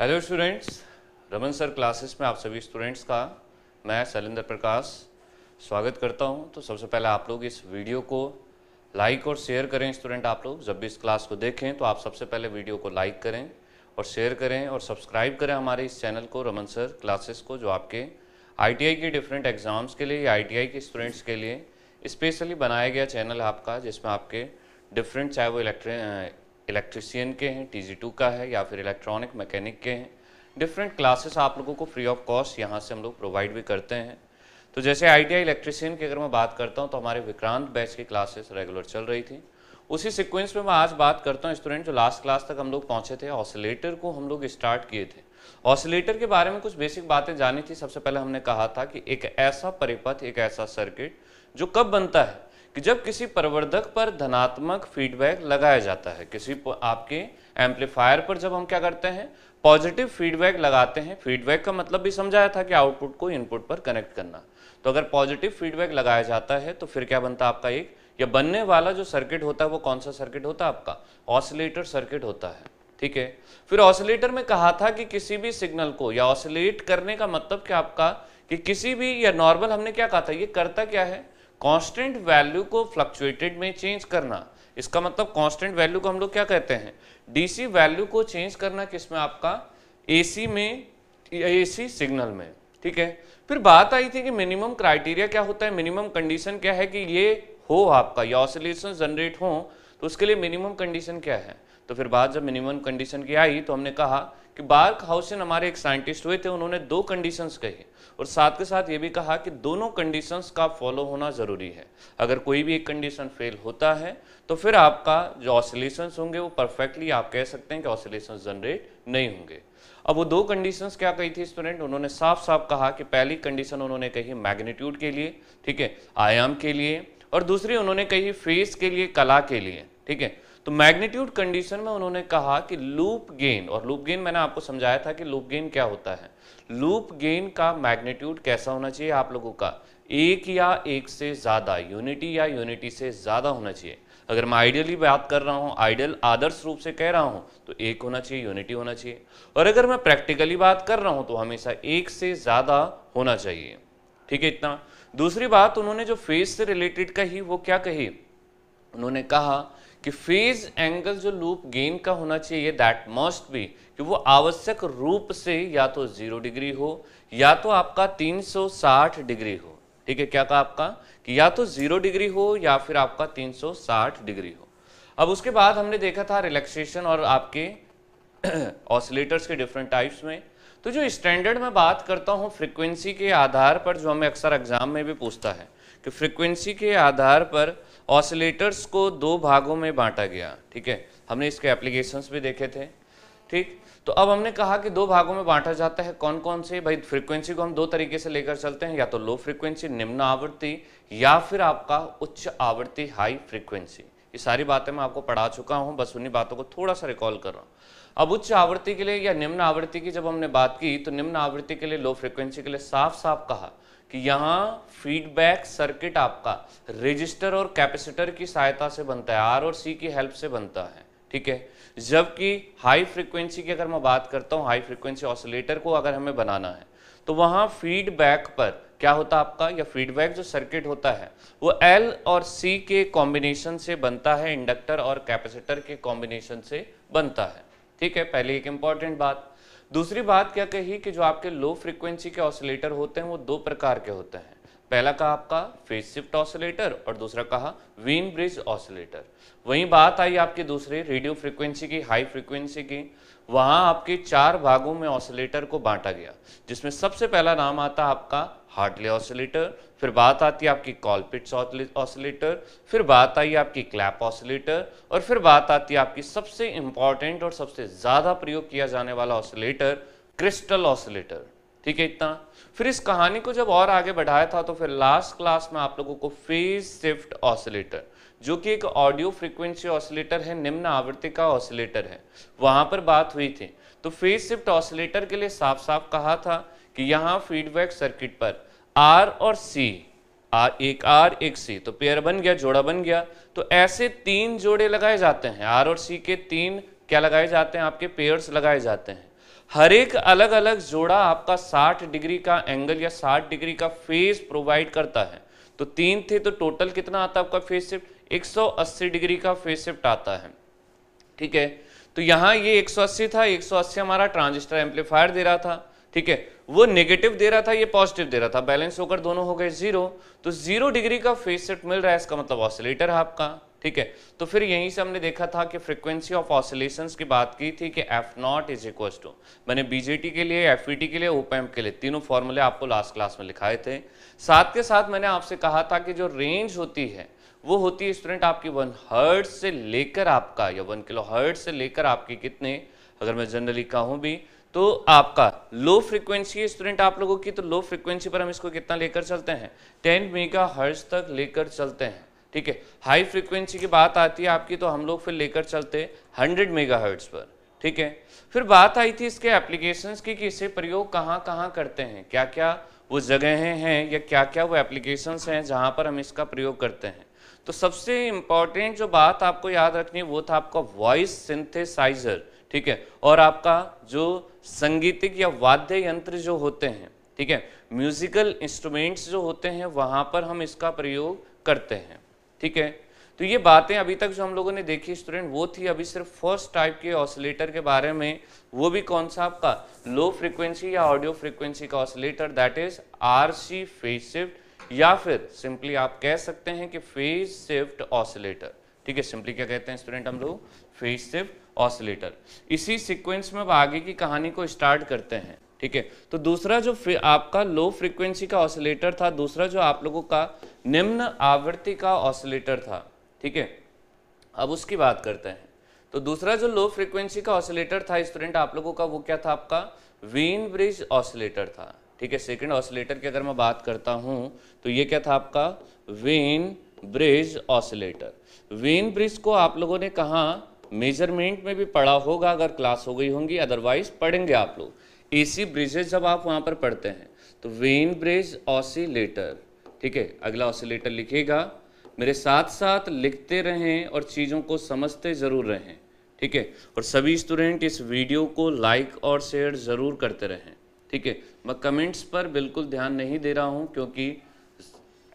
Hello students Raman sir classes में आप सभी स्टूडेंट्स का मैं शैलेंद्र प्रकाश स्वागत करता हूं तो सबसे पहले आप लोग इस वीडियो को लाइक और शेयर करें स्टूडेंट आप लोग जब भी इस क्लास को देखें तो आप सबसे पहले वीडियो को लाइक करें और शेयर करें और सब्सक्राइब करें हमारे इस चैनल को रमन सर क्लासेस को जो आपके आई के डिफरेंट एग्ज़ाम्स के लिए या आई के स्टूडेंट्स के लिए स्पेशली बनाया गया चैनल है आपका जिसमें आपके डिफरेंट चाहे वो इलेक्ट्रिक इलेक्ट्रिशियन के हैं टी का है या फिर इलेक्ट्रॉनिक मैकेनिक के हैं डिफरेंट क्लासेस आप लोगों को फ्री ऑफ कॉस्ट यहाँ से हम लोग प्रोवाइड भी करते हैं तो जैसे आई आई इलेक्ट्रिशियन की अगर मैं बात करता हूँ तो हमारे विक्रांत बैच की क्लासेस रेगुलर चल रही थी उसी सिक्वेंस में मैं आज बात करता हूँ स्टूडेंट जो लास्ट क्लास तक हम लोग पहुँचे थे ऑसिलेटर को हम लोग स्टार्ट किए थे ऑसिलेटर के बारे में कुछ बेसिक बातें जानी थी सबसे पहले हमने कहा था कि एक ऐसा परिपथ एक ऐसा सर्किट जो कब बनता है कि जब किसी प्रवर्धक पर धनात्मक फीडबैक लगाया जाता है किसी आपके एम्पलीफायर पर जब हम क्या करते हैं पॉजिटिव फीडबैक लगाते हैं फीडबैक का मतलब भी समझाया था कि आउटपुट को इनपुट पर कनेक्ट करना तो अगर पॉजिटिव फीडबैक लगाया जाता है तो फिर क्या बनता आपका एक या बनने वाला जो सर्किट होता है वो कौन सा सर्किट होता है आपका ऑसिलेटर सर्किट होता है ठीक है फिर ऑसिलेटर में कहा था कि किसी भी सिग्नल को या ऑसिलेट करने का मतलब क्या आपका कि किसी भी या नॉर्मल हमने क्या कहा था ये करता क्या है कांस्टेंट वैल्यू को फ्लक्चुएटेड में चेंज करना इसका मतलब कांस्टेंट वैल्यू को हम लोग क्या कहते हैं डीसी वैल्यू को चेंज करना किसमें आपका एसी में एसी सिग्नल में ठीक है फिर बात आई थी कि मिनिमम क्राइटेरिया क्या होता है मिनिमम कंडीशन क्या है कि ये हो आपका या ऑसिलेशन जनरेट हो तो उसके लिए मिनिमम कंडीशन क्या है तो फिर बात जब मिनिमम कंडीशन की आई तो हमने कहा कि बार्क हाउसन हमारे एक साइंटिस्ट हुए थे उन्होंने दो कंडीशंस कही और साथ के साथ ये भी कहा कि दोनों कंडीशंस का फॉलो होना ज़रूरी है अगर कोई भी एक कंडीशन फेल होता है तो फिर आपका जो ऑसिलेशंस होंगे वो परफेक्टली आप कह सकते हैं कि ऑसिलेशंस जनरेट नहीं होंगे अब वो दो कंडीशंस क्या कही थी स्टूडेंट उन्होंने साफ साफ कहा कि पहली कंडीशन उन्होंने कही मैग्नीट्यूड के लिए ठीक है आयाम के लिए और दूसरी उन्होंने कही फेस के लिए कला के लिए ठीक है तो मैग्नीट्यूड कंडीशन में उन्होंने कहा कि लूप गेन और लूप गेन मैंने आपको समझाया था कि लूप गेन क्या होता है लूप गेन का मैग्नीट्यूड कैसा होना चाहिए आप लोगों का एक या एक से ज़्यादा यूनिटी या यूनिटी से ज़्यादा होना चाहिए अगर मैं आइडियली बात कर रहा हूँ आइडियल आदर्श रूप से कह रहा हूँ तो एक होना चाहिए यूनिटी होना चाहिए और अगर मैं प्रैक्टिकली बात कर रहा हूँ तो हमेशा एक से ज़्यादा होना चाहिए ठीक है इतना दूसरी बात उन्होंने जो फेस से रिलेटेड कही वो क्या कही उन्होंने कहा कि फेज एंगल जो लूप गेन का होना चाहिए दैट मस्ट बी कि वो आवश्यक रूप से या तो जीरो डिग्री हो या तो आपका 360 डिग्री हो ठीक है क्या कहा आपका कि या तो जीरो डिग्री हो या फिर आपका 360 डिग्री हो अब उसके बाद हमने देखा था रिलैक्सेशन और आपके ऑसिलेटर्स के डिफरेंट टाइप्स में तो जो स्टैंडर्ड में बात करता हूँ फ्रिक्वेंसी के आधार पर जो हमें अक्सर एग्जाम में भी पूछता है कि फ्रिक्वेंसी के आधार पर ऑसिलेटर्स को दो भागों में बांटा गया ठीक है हमने इसके एप्लीकेशंस भी देखे थे ठीक तो अब हमने कहा कि दो भागों में बांटा जाता है कौन कौन से भाई फ्रीक्वेंसी को हम दो तरीके से लेकर चलते हैं या तो लो फ्रीक्वेंसी निम्न आवृत्ति या फिर आपका उच्च आवृत्ति हाई फ्रीक्वेंसी ये सारी बातें मैं आपको पढ़ा चुका हूँ बस उन्हीं बातों को थोड़ा सा रिकॉल कर रहा हूँ अब उच्च आवृत्ति के लिए या निम्न आवृत्ति की जब हमने बात की तो निम्न आवृत्ति के लिए लो फ्रिक्वेंसी के लिए साफ साफ कहा कि यहाँ फीडबैक सर्किट आपका रजिस्टर और कैपेसिटर की सहायता से बनता है आर और सी की हेल्प से बनता है ठीक है जबकि हाई फ्रिक्वेंसी की अगर मैं बात करता हूँ हाई फ्रिक्वेंसी ऑसिलेटर को अगर हमें बनाना है तो वहाँ फीडबैक पर क्या होता है आपका या फीडबैक जो सर्किट होता है वो एल और सी के कॉम्बिनेशन से बनता है इंडक्टर और कैपेसिटर के कॉम्बिनेशन से बनता है ठीक है पहले एक इंपॉर्टेंट बात दूसरी बात क्या कही कि जो आपके लो फ्रिक्वेंसी के ऑसिलेटर होते हैं वो दो प्रकार के होते हैं पहला कहा आपका फेज शिफ्ट ऑसिलेटर और दूसरा कहा वीन ब्रिज ऑसिलेटर वहीं बात आई आपकी दूसरे रेडियो फ्रिक्वेंसी की हाई फ्रिक्वेंसी की वहां आपके चार भागों में ऑसिलेटर को बांटा गया जिसमें सबसे पहला नाम आता आपका हार्टले ऑसिलेटर फिर बात आती है आपकी कॉलपिट्स ऑसिलेटर फिर बात आई आपकी क्लैप ऑसिलेटर और फिर बात आती है आपकी सबसे इंपॉर्टेंट और सबसे ज़्यादा प्रयोग किया जाने वाला ऑसिलेटर क्रिस्टल ऑसिलेटर ठीक है इतना फिर इस कहानी को जब और आगे बढ़ाया था तो फिर लास्ट क्लास में आप लोगों को फेज शिफ्ट ऑसिलेटर जो कि एक ऑडियो फ्रिक्वेंसी ऑसिलेटर है निम्न आवृत्ति का ऑसिलेटर है वहां पर बात हुई थी तो फेज शिफ्ट ऑसिलेटर के लिए साफ साफ कहा था कि यहाँ फीडबैक सर्किट पर आर और सी आर एक आर एक सी तो पेयर बन गया जोड़ा बन गया तो ऐसे तीन जोड़े लगाए जाते हैं आर और सी के तीन क्या लगाए जाते हैं आपके पेयर्स लगाए जाते हैं हर एक अलग अलग जोड़ा आपका 60 डिग्री का एंगल या 60 डिग्री का फेज प्रोवाइड करता है तो तीन थे तो टोटल कितना आता है आपका फेज शिफ्ट 180 डिग्री का फेस शिफ्ट आता है ठीक है तो यहां ये 180 था 180 हमारा ट्रांजिस्टर एम्पलीफायर दे रहा था ठीक है वो नेगेटिव दे रहा था ये पॉजिटिव दे रहा था बैलेंस होकर दोनों हो गए जीरो तो जीरो डिग्री का फेस शिफ्ट मिल रहा है इसका मतलब ऑसिलेटर है आपका ठीक है तो फिर यहीं से हमने देखा था कि फ्रीक्वेंसी ऑफ ऑसिलेशंस की बात की थी कि F not is equal to मैंने बीजेटी के लिए एफ e के लिए ओपैम्प के लिए तीनों फॉर्मूले आपको लास्ट क्लास में लिखाए थे साथ के साथ मैंने आपसे कहा था कि जो रेंज होती है वो होती है स्टूडेंट आपकी वन हर्ट से लेकर आपका या वन किलो हर्ट से लेकर आपकी कितने अगर मैं जनरली कहूँ भी तो आपका लो फ्रिक्वेंसी है स्टूडेंट आप लोगों की तो लो फ्रिक्वेंसी पर हम इसको कितना लेकर चलते हैं टेन मेगा हर्ट तक लेकर चलते हैं ठीक है हाई फ्रिक्वेंसी की बात आती है आपकी तो हम लोग फिर लेकर चलते हंड्रेड मेगा हर्ट्ज पर ठीक है फिर बात आई थी इसके एप्लीकेशन की कि इसे प्रयोग कहाँ कहाँ करते हैं क्या क्या वो जगहें हैं या क्या क्या वो एप्लीकेशन हैं जहाँ पर हम इसका प्रयोग करते हैं तो सबसे इंपॉर्टेंट जो बात आपको याद रखनी है वो था आपका वॉइस सिंथेसाइजर ठीक है और आपका जो संगीतिक या वाद्य यंत्र जो होते हैं ठीक है म्यूजिकल इंस्ट्रूमेंट्स जो होते हैं वहां पर हम इसका प्रयोग करते हैं ठीक है तो ये बातें अभी तक जो हम लोगों ने देखी स्टूडेंट वो थी अभी सिर्फ फर्स्ट टाइप के ऑसिलेटर के बारे में वो भी कौन सा आपका लो फ्रिक्वेंसी या ऑडियो फ्रिक्वेंसी का oscillator that is R C phase shift या फिर सिंपली आप कह सकते हैं कि फेज शिफ्ट ऑसिलेटर ठीक है सिंपली क्या कहते हैं स्टूडेंट हम लोग फेज शिफ्ट ऑसिलेटर इसी सीक्वेंस में आगे की कहानी को स्टार्ट करते हैं ठीक है तो दूसरा जो आपका लो फ्रीक्वेंसी का ऑसिलेटर था दूसरा जो आप लोगों का निम्न आवृत्ति का ऑसिलेटर था ठीक है अब उसकी बात करते हैं तो दूसरा जो लो फ्रीक्वेंसी का ऑसिलेटर था स्टूडेंट आप लोगों का वो क्या था आपका वीन ब्रिज ऑसिलेटर था ठीक है सेकेंड ऑसिलेटर की अगर मैं बात करता हूँ तो ये क्या था आपका Wien bridge oscillator Wien bridge को आप लोगों ने कहा मेजरमेंट में भी पढ़ा होगा अगर क्लास हो गई होंगी अदरवाइज पढ़ेंगे आप लोग एसी ब्रिजेज जब आप वहाँ पर पढ़ते हैं तो वेन ब्रिज ऑसिलेटर ठीक है अगला ऑसिलेटर लिखेगा मेरे साथ साथ लिखते रहें और चीज़ों को समझते ज़रूर रहें ठीक है और सभी स्टूडेंट इस वीडियो को लाइक और शेयर ज़रूर करते रहें ठीक है मैं कमेंट्स पर बिल्कुल ध्यान नहीं दे रहा हूँ क्योंकि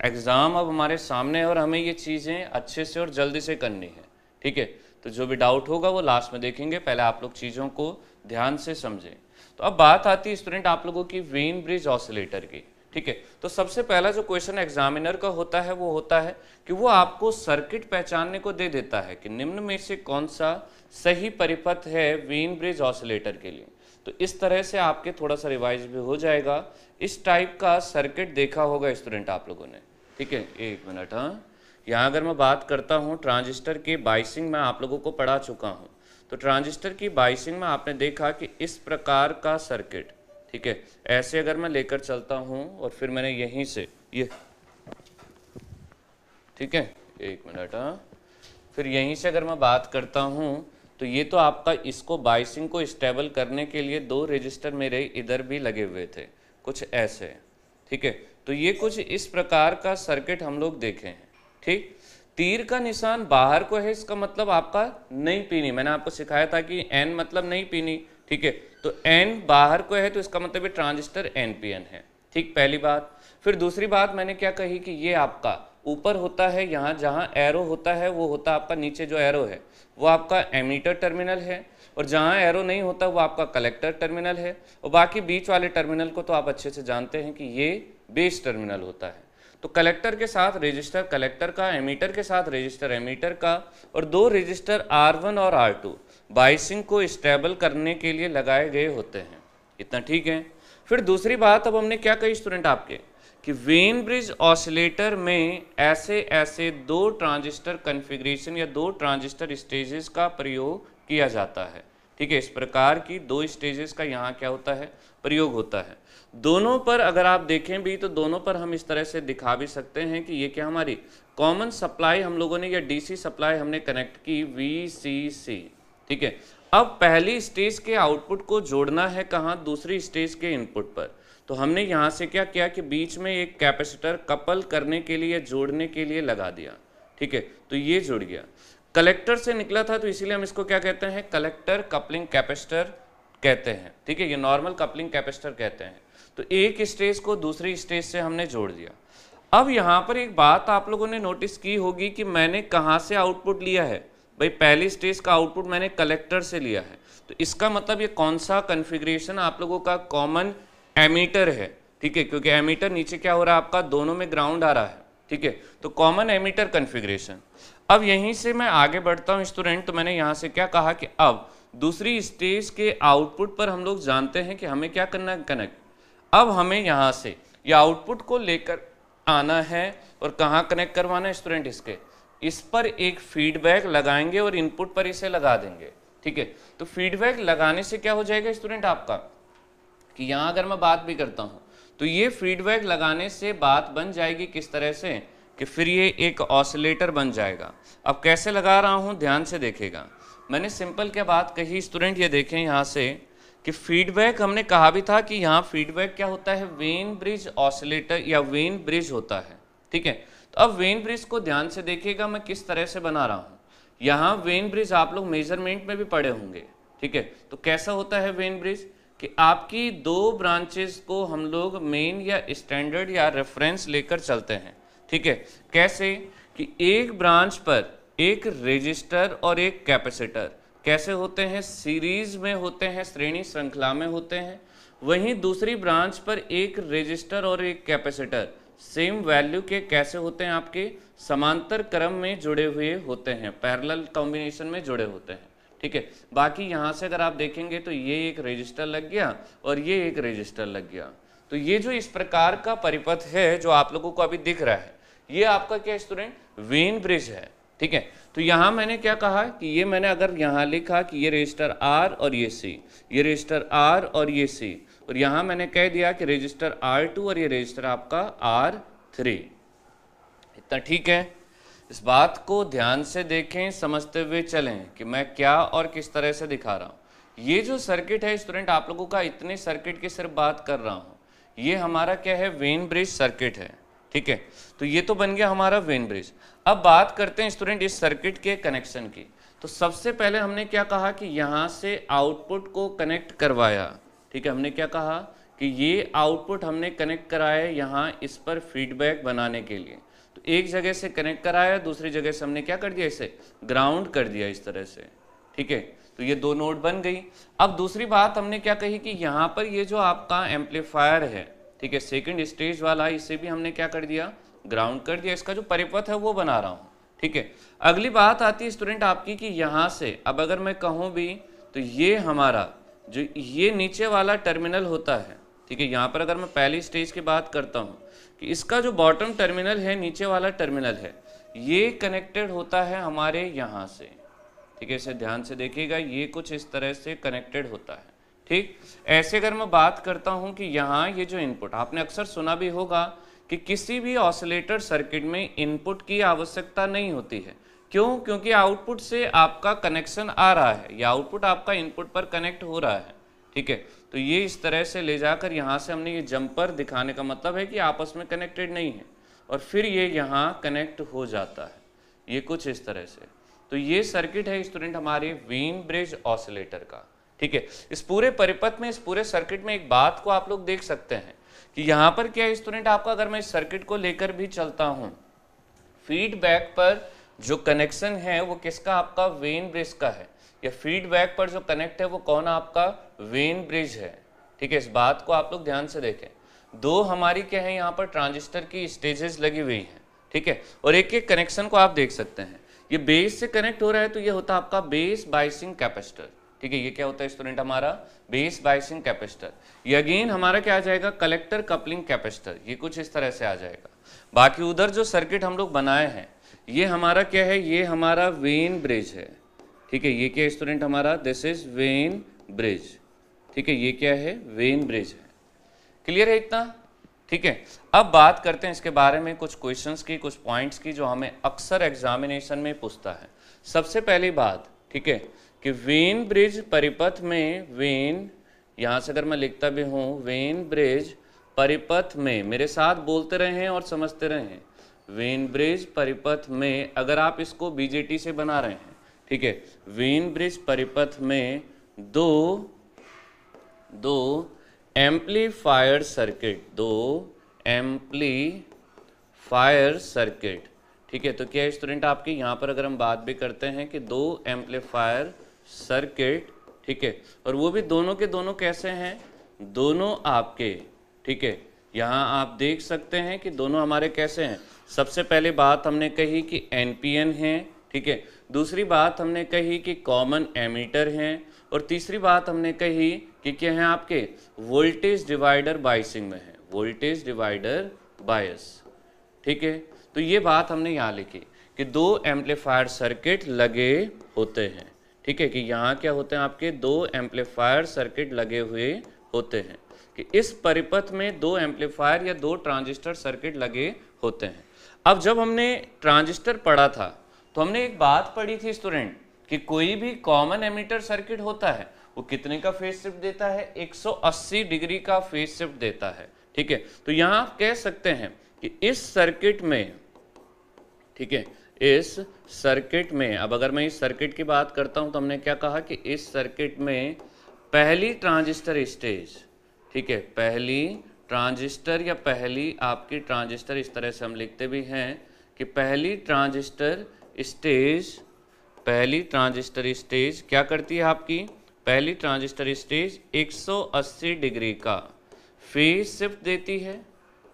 एग्ज़ाम अब हमारे सामने है और हमें ये चीज़ें अच्छे से और जल्दी से करनी है ठीक है तो जो भी डाउट होगा वो लास्ट में देखेंगे पहले आप लोग चीज़ों को ध्यान से समझें तो अब बात आती है स्टूडेंट आप लोगों की वेन ब्रिज ऑसिलेटर की ठीक है तो सबसे पहला जो क्वेश्चन एग्जामिनर का होता है वो होता है कि वो आपको सर्किट पहचानने को दे देता है कि निम्न में से कौन सा सही परिपथ है वेन ब्रिज ऑसिलेटर के लिए तो इस तरह से आपके थोड़ा सा रिवाइज भी हो जाएगा इस टाइप का सर्किट देखा होगा स्टूडेंट आप लोगों ने ठीक है एक मिनट हाँ यहाँ अगर मैं बात करता हूँ ट्रांजिस्टर के बाइसिंग में आप लोगों को पढ़ा चुका हूँ तो ट्रांजिस्टर की बाइसिंग में आपने देखा कि इस प्रकार का सर्किट ठीक है ऐसे अगर मैं लेकर चलता हूँ और फिर मैंने यहीं से ये ठीक है एक मिनट हाँ फिर यहीं से अगर मैं बात करता हूँ तो ये तो आपका इसको बाइसिंग को स्टेबल करने के लिए दो रजिस्टर मेरे इधर भी लगे हुए थे कुछ ऐसे ठीक है तो ये कुछ इस प्रकार का सर्किट हम लोग देखे हैं ठीक तीर का निशान बाहर को है इसका मतलब आपका नहीं पीनी मैंने आपको सिखाया था कि एन मतलब नहीं पीनी ठीक है तो एन बाहर को है तो इसका मतलब ट्रांजिस्टर एन पी एन है ठीक पहली बात फिर दूसरी बात मैंने क्या कही कि ये आपका ऊपर होता है यहाँ जहाँ एरो होता है वो होता आपका नीचे जो एरो है वो आपका एमीटर टर्मिनल है और जहाँ एरो नहीं होता वो आपका कलेक्टर टर्मिनल है और बाकी बीच वाले टर्मिनल को तो आप अच्छे से जानते हैं कि ये बेस टर्मिनल होता है तो कलेक्टर के साथ रजिस्टर कलेक्टर का एमीटर के साथ रजिस्टर एमीटर का और दो रजिस्टर आर और आर बाइसिंग को स्टेबल करने के लिए लगाए गए होते हैं इतना ठीक है फिर दूसरी बात अब हमने क्या कही स्टूडेंट आपके कि वेन ब्रिज ऑसिलेटर में ऐसे ऐसे दो ट्रांजिस्टर कन्फिग्रेशन या दो ट्रांजिस्टर स्टेजेस का प्रयोग किया जाता है ठीक है इस प्रकार की दो स्टेजेस का यहाँ क्या होता है प्रयोग होता है दोनों पर अगर आप देखें भी तो दोनों पर हम इस तरह से दिखा भी सकते हैं कि ये क्या हमारी कॉमन सप्लाई हम लोगों ने या डीसी सप्लाई हमने कनेक्ट की वी सी सी ठीक है अब पहली स्टेज के आउटपुट को जोड़ना है कहाँ दूसरी स्टेज के इनपुट पर तो हमने यहाँ से क्या किया कि बीच में एक कैपेसिटर कपल करने के लिए जोड़ने के लिए लगा दिया ठीक है तो ये जुड़ गया कलेक्टर से निकला था तो इसीलिए हम इसको क्या कहते हैं कलेक्टर कपलिंग कैपेसिटर कहते हैं ठीक है ये नॉर्मल कपलिंग कैपेसिटर कहते हैं तो एक स्टेज को दूसरी स्टेज से हमने जोड़ दिया अब यहाँ पर एक बात आप लोगों ने नोटिस की होगी कि मैंने कहाँ से आउटपुट लिया है भाई पहली स्टेज का आउटपुट मैंने कलेक्टर से लिया है तो इसका मतलब ये कौन सा कन्फिग्रेशन आप लोगों का कॉमन एमीटर है ठीक है क्योंकि एमीटर नीचे क्या हो रहा है आपका दोनों में ग्राउंड आ रहा है ठीक है तो कॉमन एमीटर कन्फिग्रेशन अब यहीं से मैं आगे बढ़ता हूँ स्टूडेंट तो मैंने यहाँ से क्या कहा कि अब दूसरी स्टेज के आउटपुट पर हम लोग जानते हैं कि हमें क्या करना है कनेक्ट अब हमें यहाँ से ये आउटपुट को लेकर आना है और कहाँ कनेक्ट करवाना है स्टूडेंट इसके इस पर एक फीडबैक लगाएंगे और इनपुट पर इसे लगा देंगे ठीक है तो फीडबैक लगाने से क्या हो जाएगा स्टूडेंट आपका कि यहाँ अगर मैं बात भी करता हूँ तो ये फीडबैक लगाने से बात बन जाएगी किस तरह से कि फिर ये एक ऑसिलेटर बन जाएगा अब कैसे लगा रहा हूँ ध्यान से देखेगा मैंने सिंपल क्या बात कही स्टूडेंट ये देखें यहाँ से कि फीडबैक हमने कहा भी था कि यहाँ फीडबैक क्या होता है वेन ब्रिज ऑसिलेटर या वेन ब्रिज होता है ठीक है तो अब वेन ब्रिज को ध्यान से देखिएगा मैं किस तरह से बना रहा हूँ यहाँ वेन ब्रिज आप लोग मेजरमेंट में भी पढ़े होंगे ठीक है तो कैसा होता है वेन ब्रिज कि आपकी दो ब्रांचेस को हम लोग मेन या स्टैंडर्ड या रेफरेंस लेकर चलते हैं ठीक है कैसे कि एक ब्रांच पर एक रजिस्टर और एक कैपेसिटर कैसे होते हैं सीरीज में होते हैं श्रेणी श्रृंखला में होते हैं वहीं दूसरी ब्रांच पर एक रजिस्टर और एक कैपेसिटर सेम वैल्यू के कैसे होते हैं आपके समांतर क्रम में जुड़े हुए होते हैं पैरेलल कॉम्बिनेशन में जुड़े होते हैं ठीक है बाकी यहां से अगर आप देखेंगे तो ये एक रजिस्टर लग गया और ये एक रजिस्टर लग गया तो ये जो इस प्रकार का परिपथ है जो आप लोगों को अभी दिख रहा है ये आपका क्या स्टूडेंट वेन ब्रिज है ठीक है तो यहाँ मैंने क्या कहा कि ये मैंने अगर यहां लिखा कि ये रजिस्टर आर और ये सी ये रजिस्टर आर और ये सी और यहां मैंने कह दिया कि रजिस्टर आर टू और ये रजिस्टर आपका आर थ्री इतना ठीक है इस बात को ध्यान से देखें समझते हुए चलें कि मैं क्या और किस तरह से दिखा रहा हूँ ये जो सर्किट है स्टूडेंट आप लोगों का इतने सर्किट की सिर्फ बात कर रहा हूँ ये हमारा क्या है वेन ब्रिज सर्किट है ठीक है तो ये तो बन गया हमारा वेन ब्रिज अब बात करते हैं स्टूडेंट इस सर्किट के कनेक्शन की तो सबसे पहले हमने क्या कहा कि यहाँ से आउटपुट को कनेक्ट करवाया ठीक है हमने क्या कहा कि ये आउटपुट हमने कनेक्ट कराया यहाँ इस पर फीडबैक बनाने के लिए एक जगह से कनेक्ट कराया दूसरी जगह से हमने क्या कर दिया इसे ग्राउंड कर दिया इस तरह से ठीक है तो ये दो नोड बन गई अब दूसरी बात हमने क्या कही कि यहाँ पर ये जो आपका एम्पलीफायर है ठीक है सेकेंड स्टेज वाला इसे भी हमने क्या कर दिया ग्राउंड कर दिया इसका जो परिपथ है वो बना रहा हूँ ठीक है अगली बात आती है स्टूडेंट आपकी कि यहाँ से अब अगर मैं कहूँ भी तो ये हमारा जो ये नीचे वाला टर्मिनल होता है ठीक है यहाँ पर अगर मैं पहली स्टेज की बात करता हूँ कि इसका जो बॉटम टर्मिनल है नीचे वाला टर्मिनल है ये कनेक्टेड होता है हमारे यहाँ से ठीक है इसे ध्यान से देखिएगा ये कुछ इस तरह से कनेक्टेड होता है ठीक ऐसे अगर मैं बात करता हूँ कि यहाँ ये जो इनपुट आपने अक्सर सुना भी होगा कि किसी भी ऑसिलेटर सर्किट में इनपुट की आवश्यकता नहीं होती है क्यों क्योंकि आउटपुट से आपका कनेक्शन आ रहा है या आउटपुट आपका इनपुट पर कनेक्ट हो रहा है ठीक है तो ये इस तरह से ले जाकर यहाँ से हमने ये जंपर दिखाने का मतलब है कि आपस में कनेक्टेड नहीं है और फिर ये यहाँ कनेक्ट हो जाता है ये कुछ इस तरह से तो ये सर्किट है स्टूडेंट हमारे वीन ब्रिज ऑसिलेटर का ठीक है इस पूरे परिपथ में इस पूरे सर्किट में एक बात को आप लोग देख सकते हैं कि यहाँ पर क्या स्टूडेंट आपका अगर मैं इस सर्किट को लेकर भी चलता हूँ फीडबैक पर जो कनेक्शन है वो किसका आपका वेन ब्रिज का है या फीडबैक पर जो कनेक्ट है वो कौन आपका वेन ब्रिज है ठीक है इस बात को आप लोग ध्यान से देखें दो हमारी क्या है यहाँ पर ट्रांजिस्टर की स्टेजेस लगी हुई हैं ठीक है और एक एक कनेक्शन को आप देख सकते हैं ये बेस से कनेक्ट हो रहा है तो ये होता है आपका बेस बाइसिंग कैपेसिटर ठीक है ये क्या होता है स्टूडेंट हमारा बेस बाइसिंग कैपेसिटर ये अगेन हमारा क्या आ जाएगा कलेक्टर कपलिंग कैपेसिटर ये कुछ इस तरह से आ जाएगा बाकी उधर जो सर्किट हम लोग बनाए हैं ये हमारा क्या है ये हमारा वेन ब्रिज है ठीक है ये क्या स्टूडेंट हमारा दिस इज वेन ब्रिज ठीक है ये क्या है वेन ब्रिज है क्लियर है इतना ठीक है अब बात करते हैं इसके बारे में कुछ क्वेश्चंस की कुछ पॉइंट्स की जो हमें अक्सर एग्जामिनेशन में पूछता है सबसे पहली बात ठीक है कि वेन ब्रिज परिपथ में वेन यहाँ से अगर मैं लिखता भी हूँ वेन ब्रिज परिपथ में मेरे साथ बोलते रहे हैं और समझते रहे हैं वेन ब्रिज परिपथ में अगर आप इसको बीजेटी से बना रहे हैं ठीक है वीन ब्रिज परिपथ में दो दो एम्पलीफायर सर्किट दो एम्पलीफायर सर्किट ठीक है तो क्या स्टूडेंट आपके यहां पर अगर हम बात भी करते हैं कि दो एम्पलीफायर सर्किट ठीक है और वो भी दोनों के दोनों कैसे हैं दोनों आपके ठीक है यहां आप देख सकते हैं कि दोनों हमारे कैसे हैं सबसे पहले बात हमने कही कि एन पी एन है ठीक है दूसरी बात हमने कही कि कॉमन एमीटर हैं और तीसरी बात हमने कही कि क्या है आपके वोल्टेज डिवाइडर बाइसिंग में है वोल्टेज डिवाइडर बायस ठीक है तो ये बात हमने यहाँ लिखी कि दो एम्पलीफायर सर्किट लगे होते हैं ठीक है कि यहाँ क्या होते हैं आपके दो एम्पलीफायर सर्किट लगे हुए होते हैं कि इस परिपथ में दो एम्पलीफायर या दो ट्रांजिस्टर सर्किट लगे होते हैं अब जब हमने ट्रांजिस्टर पढ़ा था तो हमने एक बात पढ़ी थी स्टूडेंट कि कोई भी कॉमन एमिटर सर्किट होता है वो कितने का फेस शिफ्ट देता है 180 डिग्री का फेज शिफ्ट देता है ठीक है तो यहां आप कह सकते हैं कि इस सर्किट में ठीक है इस सर्किट में अब अगर मैं इस सर्किट की बात करता हूं तो हमने क्या कहा कि इस सर्किट में पहली ट्रांजिस्टर स्टेज ठीक है पहली ट्रांजिस्टर या पहली आपकी ट्रांजिस्टर इस तरह से हम लिखते भी हैं कि पहली ट्रांजिस्टर स्टेज पहली ट्रांजिस्टर स्टेज क्या करती है आपकी पहली ट्रांजिस्टर स्टेज 180 डिग्री का फेज शिफ्ट देती है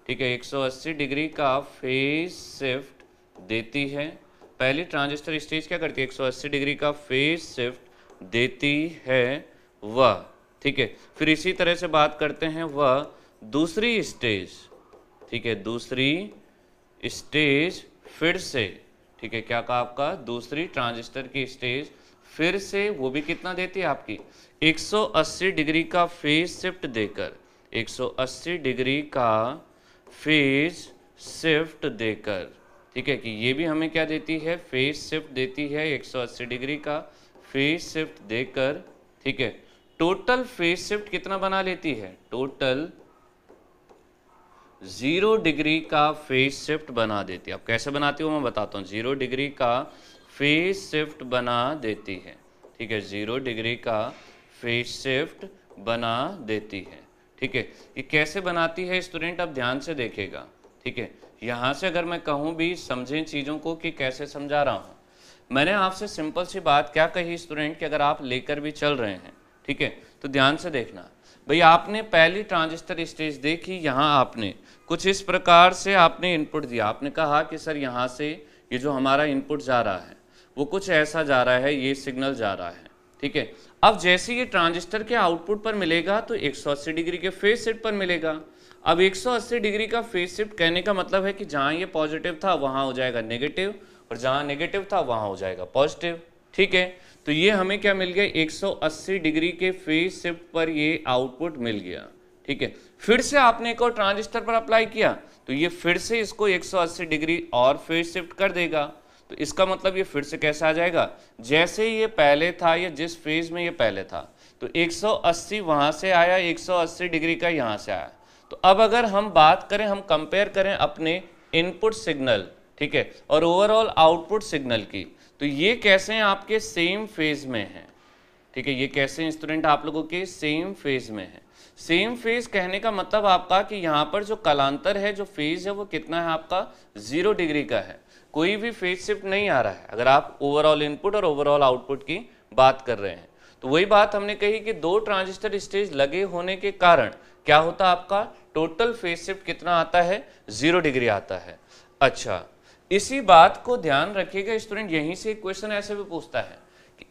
ठीक है 180 डिग्री का फेज शिफ्ट देती है पहली ट्रांजिस्टर स्टेज क्या करती है 180 डिग्री का फेज शिफ्ट देती है वह ठीक है फिर इसी तरह से बात करते हैं वह दूसरी स्टेज ठीक है दूसरी स्टेज फिर से ठीक है क्या कहा आपका दूसरी ट्रांजिस्टर की स्टेज फिर से वो भी कितना देती है आपकी 180 डिग्री का फेज शिफ्ट देकर 180 डिग्री का फेज शिफ्ट देकर ठीक है कि ये भी हमें क्या देती है फेज शिफ्ट देती है 180 डिग्री का फेज शिफ्ट देकर ठीक है टोटल फेज शिफ्ट कितना बना लेती है टोटल ज़ीरो डिग्री का फेस शिफ्ट बना देती है अब कैसे बनाती हो मैं बताता हूँ ज़ीरो डिग्री का फेस शिफ्ट बना देती है ठीक है ज़ीरो डिग्री का फेस शिफ्ट बना देती है ठीक है ये कैसे बनाती है स्टूडेंट अब ध्यान से देखेगा ठीक है यहाँ से अगर मैं कहूँ भी समझें चीज़ों को कि कैसे समझा रहा हूँ मैंने आपसे सिंपल सी बात क्या कही स्टूडेंट कि अगर आप लेकर भी चल रहे हैं ठीक है तो ध्यान से देखना भाई आपने पहली ट्रांजिस्टर स्टेज देखी यहाँ आपने कुछ इस प्रकार से आपने इनपुट दिया आपने कहा कि सर यहाँ से ये जो हमारा इनपुट जा रहा है वो कुछ ऐसा जा रहा है ये सिग्नल जा रहा है ठीक है अब जैसे ये ट्रांजिस्टर के आउटपुट पर मिलेगा तो 180 डिग्री के फेज शिफ्ट पर मिलेगा अब 180 डिग्री का फेज शिफ्ट कहने का मतलब है कि जहाँ ये पॉजिटिव था वहाँ हो जाएगा नेगेटिव और जहाँ नेगेटिव था वहाँ हो जाएगा पॉजिटिव ठीक है तो ये हमें क्या मिल गया 180 डिग्री के फेज शिफ्ट पर ये आउटपुट मिल गया ठीक है फिर से आपने एक और ट्रांजिस्टर पर अप्लाई किया तो ये फिर से इसको 180 डिग्री और फिर शिफ्ट कर देगा तो इसका मतलब ये फिर से कैसे आ जाएगा जैसे ये पहले था या जिस फेज में ये पहले था तो 180 वहाँ से आया 180 डिग्री का यहाँ से आया तो अब अगर हम बात करें हम कंपेयर करें अपने इनपुट सिग्नल ठीक है और ओवरऑल आउटपुट सिग्नल की तो ये कैसे हैं आपके सेम फेज में हैं ठीक है ये कैसे इंस्टूडेंट आप लोगों के सेम फेज में हैं सेम फेज कहने का मतलब आपका कि यहाँ पर जो कलांतर है जो फेज है वो कितना है आपका जीरो डिग्री का है कोई भी फेज शिफ्ट नहीं आ रहा है अगर आप ओवरऑल इनपुट और ओवरऑल आउटपुट की बात कर रहे हैं तो वही बात हमने कही कि दो ट्रांजिस्टर स्टेज लगे होने के कारण क्या होता है आपका टोटल फेज शिफ्ट कितना आता है जीरो डिग्री आता है अच्छा इसी बात को ध्यान रखिएगा स्टूडेंट यहीं से क्वेश्चन ऐसे भी पूछता है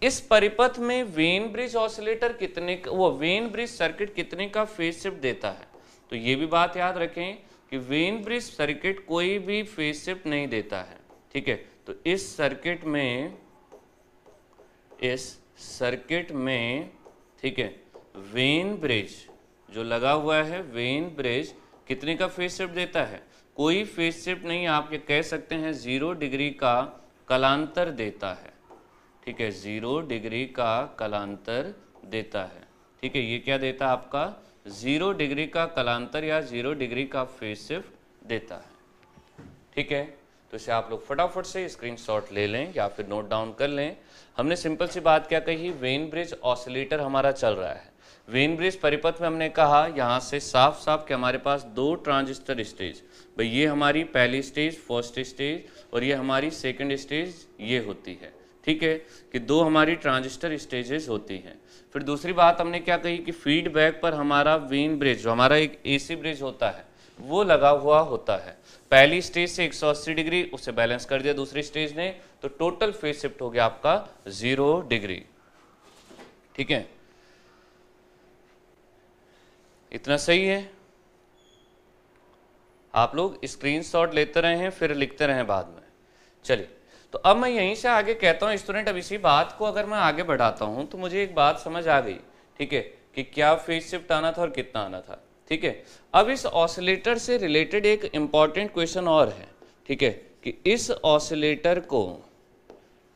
इस परिपथ में वेन ब्रिज ऑसिलेटर कितने वो वेन ब्रिज सर्किट कितने का फेज शिफ्ट देता है तो ये भी बात याद रखें कि वेन ब्रिज सर्किट कोई भी फेज शिफ्ट नहीं देता है ठीक है तो इस सर्किट में इस सर्किट में ठीक है वेन ब्रिज जो लगा हुआ है वेन ब्रिज कितने का फेज शिफ्ट देता है कोई फेज शिफ्ट नहीं आप ये कह सकते हैं जीरो डिग्री का कलांतर देता है ठीक है ज़ीरो डिग्री का कलांतर देता है ठीक है ये क्या देता है आपका ज़ीरो डिग्री का कलांतर या ज़ीरो डिग्री का फेस शिफ्ट देता है ठीक है तो इसे आप लोग फटाफट से स्क्रीनशॉट ले लें या फिर नोट डाउन कर लें हमने सिंपल सी बात क्या कही वेन ब्रिज ऑसिलेटर हमारा चल रहा है वेन ब्रिज परिपथ में हमने कहा यहाँ से साफ साफ कि हमारे पास दो ट्रांजिस्टर स्टेज भाई ये हमारी पहली स्टेज फर्स्ट स्टेज और ये हमारी सेकेंड स्टेज ये होती है ठीक है कि दो हमारी ट्रांजिस्टर स्टेजेस होती हैं फिर दूसरी बात हमने क्या कही कि फीडबैक पर हमारा वेन ब्रिज जो हमारा एक एसी ब्रिज होता है वो लगा हुआ होता है पहली स्टेज से 180 डिग्री उसे बैलेंस कर दिया दूसरी स्टेज ने तो टोटल फेस शिफ्ट हो गया आपका जीरो डिग्री ठीक है इतना सही है आप लोग स्क्रीनशॉट लेते रहे हैं फिर लिखते रहे बाद में चलिए तो अब मैं यहीं से आगे कहता हूँ स्टूडेंट अब इसी बात को अगर मैं आगे बढ़ाता हूँ तो मुझे एक बात समझ आ गई ठीक है कि क्या फेज शिफ्ट आना था और कितना आना था ठीक है अब इस ऑसिलेटर से रिलेटेड एक इंपॉर्टेंट क्वेश्चन और है ठीक है कि इस ऑसिलेटर को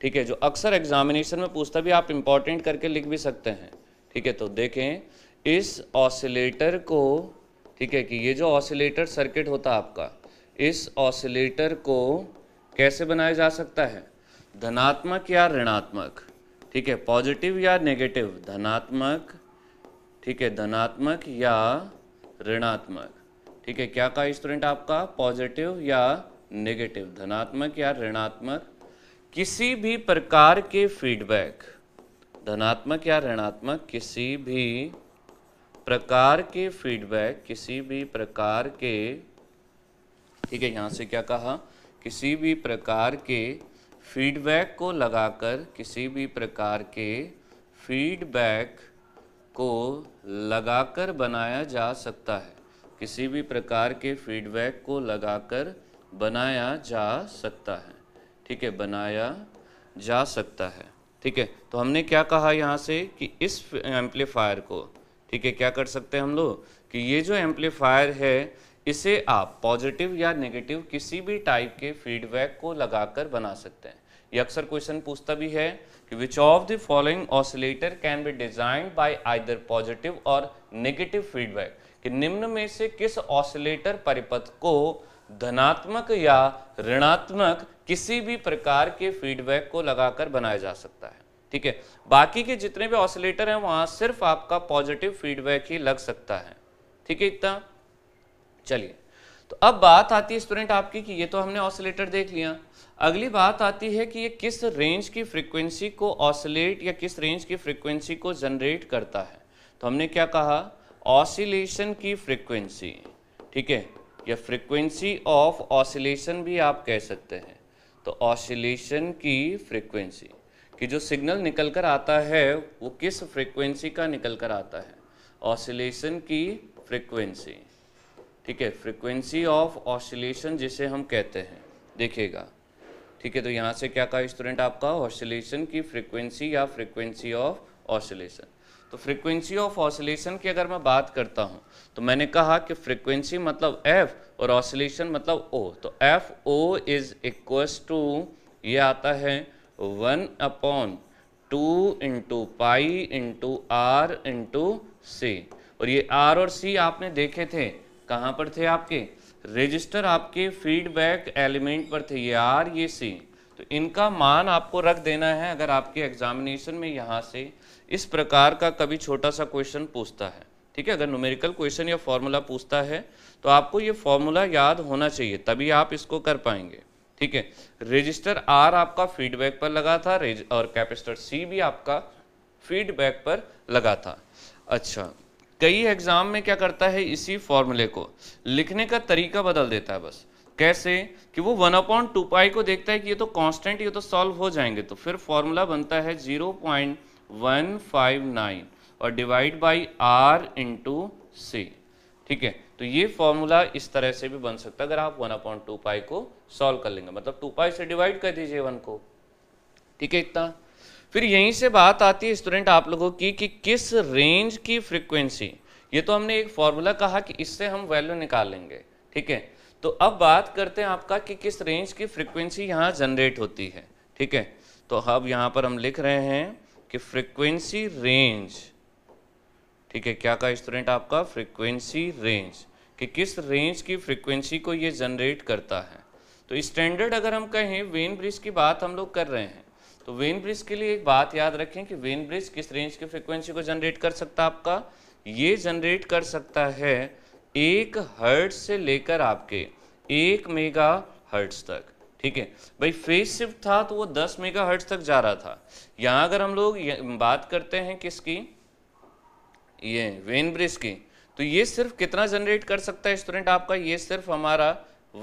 ठीक है जो अक्सर एग्जामिनेशन में पूछता भी आप इंपॉर्टेंट करके लिख भी सकते हैं ठीक है तो देखें इस ऑसिलेटर को ठीक है कि ये जो ऑसिलेटर सर्किट होता है आपका इस ऑसिलेटर को कैसे बनाया जा सकता है धनात्मक या ऋणात्मक ठीक है पॉजिटिव या नेगेटिव धनात्मक ठीक है धनात्मक या ऋणात्मक ठीक है क्या कहा स्टूडेंट आपका पॉजिटिव या नेगेटिव धनात्मक या ऋणात्मक किसी भी प्रकार के फीडबैक धनात्मक या ऋणात्मक किसी भी प्रकार के फीडबैक किसी भी प्रकार के ठीक है यहां से क्या कहा किसी भी प्रकार के फीडबैक को लगाकर किसी भी प्रकार के फीडबैक को लगाकर बनाया जा सकता है किसी भी प्रकार के फीडबैक को लगाकर बनाया जा सकता है ठीक है बनाया जा सकता है ठीक है तो हमने क्या कहा यहाँ से कि इस एम्पलीफायर को ठीक है क्या कर सकते हैं हम लोग कि ये जो एम्पलीफायर है इसे आप पॉजिटिव या नेगेटिव किसी भी टाइप के फीडबैक को लगाकर बना सकते हैं ये अक्सर क्वेश्चन पूछता भी है कि which of the following oscillator can be design by either positive और नेगेटिव फीडबैक कि निम्न में से किस ऑसिलेटर परिपथ को धनात्मक या ऋणात्मक किसी भी प्रकार के फीडबैक को लगाकर बनाया जा सकता है ठीक है बाकी के जितने भी ऑसिलेटर हैं वहाँ सिर्फ आपका पॉजिटिव फीडबैक ही लग सकता है ठीक है इतना चलिए तो अब बात आती है स्टूडेंट आपकी कि ये तो हमने ऑसिलेटर देख लिया अगली बात आती है कि ये किस रेंज की फ्रिक्वेंसी को ऑसिलेट या किस रेंज की फ्रिक्वेंसी को जनरेट करता है तो हमने क्या कहा ऑसिलेशन की फ्रिक्वेंसी ठीक है या फ्रिक्वेंसी ऑफ ऑसिलेशन भी आप कह सकते हैं तो ऑसिलेशन की फ्रिक्वेंसी कि जो सिग्नल निकल कर आता है वो किस फ्रिक्वेंसी का निकल कर आता है ऑसिलेशन की फ्रिक्वेंसी ठीक है फ्रीक्वेंसी ऑफ ऑसिलेशन जिसे हम कहते हैं देखिएगा ठीक है तो यहाँ से क्या कहा स्टूडेंट आपका ऑसिलेशन की फ्रिक्वेंसी या फ्रिक्वेंसी ऑफ ऑसिलेशन तो फ्रिक्वेंसी ऑफ ऑसिलेशन की अगर मैं बात करता हूँ तो मैंने कहा कि फ्रीक्वेंसी मतलब एफ और ऑसिलेशन मतलब ओ तो F O is equals to ये आता है one upon two into pi into R into C और ये आर और सी आपने देखे थे कहाँ पर थे आपके रजिस्टर आपके फीडबैक एलिमेंट पर थे ये आर ये सी तो इनका मान आपको रख देना है अगर आपके एग्जामिनेशन में यहाँ से इस प्रकार का कभी छोटा सा क्वेश्चन पूछता है ठीक है अगर न्यूमेरिकल क्वेश्चन या फॉर्मूला पूछता है तो आपको ये फॉर्मूला याद होना चाहिए तभी आप इसको कर पाएंगे ठीक है रजिस्टर आर आपका फीडबैक पर लगा था और कैपेसिटर सी भी आपका फीडबैक पर लगा था अच्छा कई एग्ज़ाम में क्या करता है इसी फॉर्मूले को लिखने का तरीका बदल देता है बस कैसे कि वो वन अपॉन टू पाई को देखता है कि ये तो कांस्टेंट ये तो सॉल्व हो जाएंगे तो फिर फॉर्मूला बनता है zero point one five nine और divide by R into C ठीक है तो ये फॉर्मूला इस तरह से भी बन सकता है अगर आप वन अपॉइंट टू पाई को सॉल्व कर लेंगे मतलब टू पाई से डिवाइड कर दीजिए वन को ठीक है इतना फिर यहीं से बात आती है स्टूडेंट आप लोगों की कि किस रेंज की फ्रीक्वेंसी ये तो हमने एक फॉर्मूला कहा कि इससे हम वैल्यू निकालेंगे ठीक है तो अब बात करते हैं आपका कि किस रेंज की फ्रीक्वेंसी यहाँ जनरेट होती है ठीक है तो अब यहाँ पर हम लिख रहे हैं कि फ्रीक्वेंसी रेंज ठीक है क्या कहा स्टूडेंट आपका फ्रीक्वेंसी रेंज कि किस रेंज की फ्रिक्वेंसी को ये जनरेट करता है तो स्टैंडर्ड अगर हम कहें वेन ब्रिज की बात हम लोग कर रहे हैं तो वेन ब्रिज के लिए एक बात याद रखें कि वेन ब्रिज किस रेंज की फ्रिक्वेंसी को जनरेट कर सकता है आपका ये जनरेट कर सकता है एक हर्ट से लेकर आपके एक मेगा हर्ट तक ठीक है भाई फेस शिफ्ट था तो वो 10 मेगा हर्ट तक जा रहा था यहां अगर हम लोग बात करते हैं किसकी ये वेन ब्रिज की तो ये सिर्फ कितना जनरेट कर सकता है स्टूडेंट आपका ये सिर्फ हमारा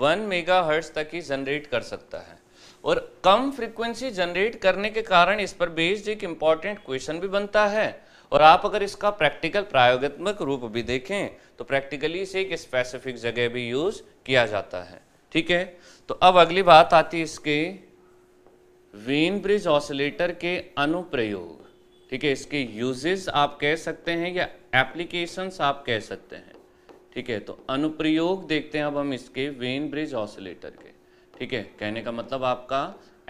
वन मेगा हर्ट तक ही जनरेट कर सकता है और कम फ्रीक्वेंसी जनरेट करने के कारण इस पर बेस्ड एक इम्पॉर्टेंट क्वेश्चन भी बनता है और आप अगर इसका प्रैक्टिकल प्रयोगात्मक रूप भी देखें तो प्रैक्टिकली इसे एक स्पेसिफिक जगह भी यूज किया जाता है ठीक है तो अब अगली बात आती है इसके वेन ब्रिज ऑसिलेटर के अनुप्रयोग ठीक है इसके यूजेस आप कह सकते हैं या एप्लीकेशन आप कह सकते हैं ठीक है तो अनुप्रयोग देखते हैं अब हम इसके वेन ब्रिज ऑसिलेटर के ठीक है कहने का मतलब आपका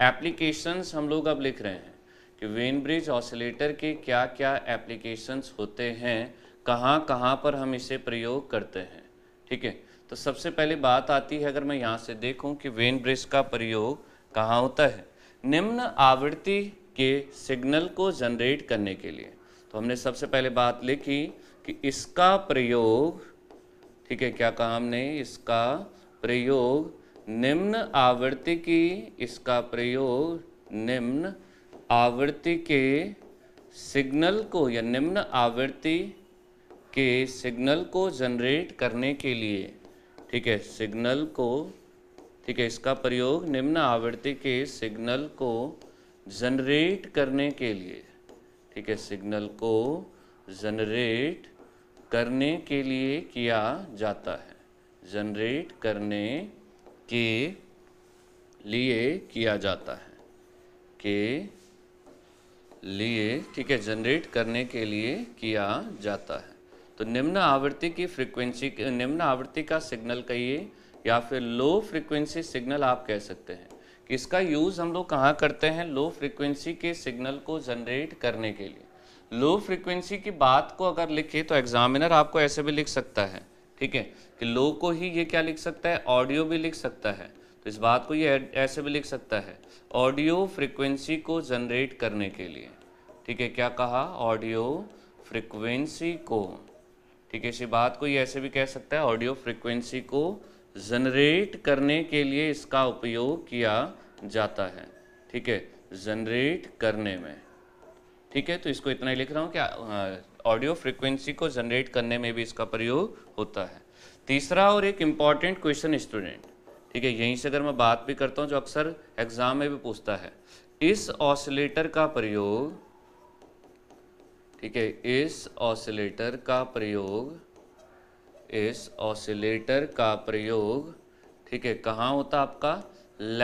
एप्लीकेशंस हम लोग अब लिख रहे हैं कि वेन ब्रिज ऑसिलेटर के क्या क्या एप्लीकेशंस होते हैं कहाँ कहाँ पर हम इसे प्रयोग करते हैं ठीक है तो सबसे पहले बात आती है अगर मैं यहाँ से देखूँ कि वेन ब्रिज का प्रयोग कहाँ होता है निम्न आवृत्ति के सिग्नल को जनरेट करने के लिए तो हमने सबसे पहले बात लिखी कि इसका प्रयोग ठीक है क्या कहा हमने इसका प्रयोग निम्न आवृत्ति की इसका प्रयोग निम्न आवृत्ति के सिग्नल को या निम्न आवृत्ति के सिग्नल को जनरेट करने के लिए ठीक है सिग्नल को ठीक है इसका प्रयोग निम्न आवृत्ति के सिग्नल को जनरेट करने के लिए ठीक है सिग्नल को जनरेट करने के लिए किया जाता है जनरेट करने के लिए किया जाता है के लिए ठीक है जनरेट करने के लिए किया जाता है तो निम्न आवृत्ति की फ्रीक्वेंसी निम्न आवृत्ति का सिग्नल कहिए या फिर लो फ्रीक्वेंसी सिग्नल आप कह सकते हैं कि इसका यूज़ हम लोग कहाँ करते हैं लो फ्रीक्वेंसी के सिग्नल को जनरेट करने के लिए लो फ्रीक्वेंसी की बात को अगर लिखे तो एग्जामिनर आपको ऐसे भी लिख सकता है ठीक है कि लो को ही ये क्या लिख सकता है ऑडियो भी लिख सकता है तो इस बात को ये ऐसे भी लिख सकता है ऑडियो फ्रिक्वेंसी को जनरेट करने के लिए ठीक है क्या कहा ऑडियो फ्रिक्वेंसी को ठीक है इसी बात को ये ऐसे भी कह सकता है ऑडियो फ्रिक्वेंसी को जनरेट करने के लिए इसका उपयोग किया जाता है ठीक है जनरेट करने में ठीक है तो इसको इतना ही लिख रहा हूँ कि ऑडियो फ्रिक्वेंसी को जनरेट करने में भी इसका प्रयोग होता है तीसरा और एक इम्पॉर्टेंट क्वेश्चन स्टूडेंट ठीक है यहीं से अगर मैं बात भी करता हूँ जो अक्सर एग्जाम में भी पूछता है इस ऑसिलेटर का प्रयोग ठीक है इस ऑसिलेटर का प्रयोग इस ऑसिलेटर का प्रयोग ठीक है कहाँ होता आपका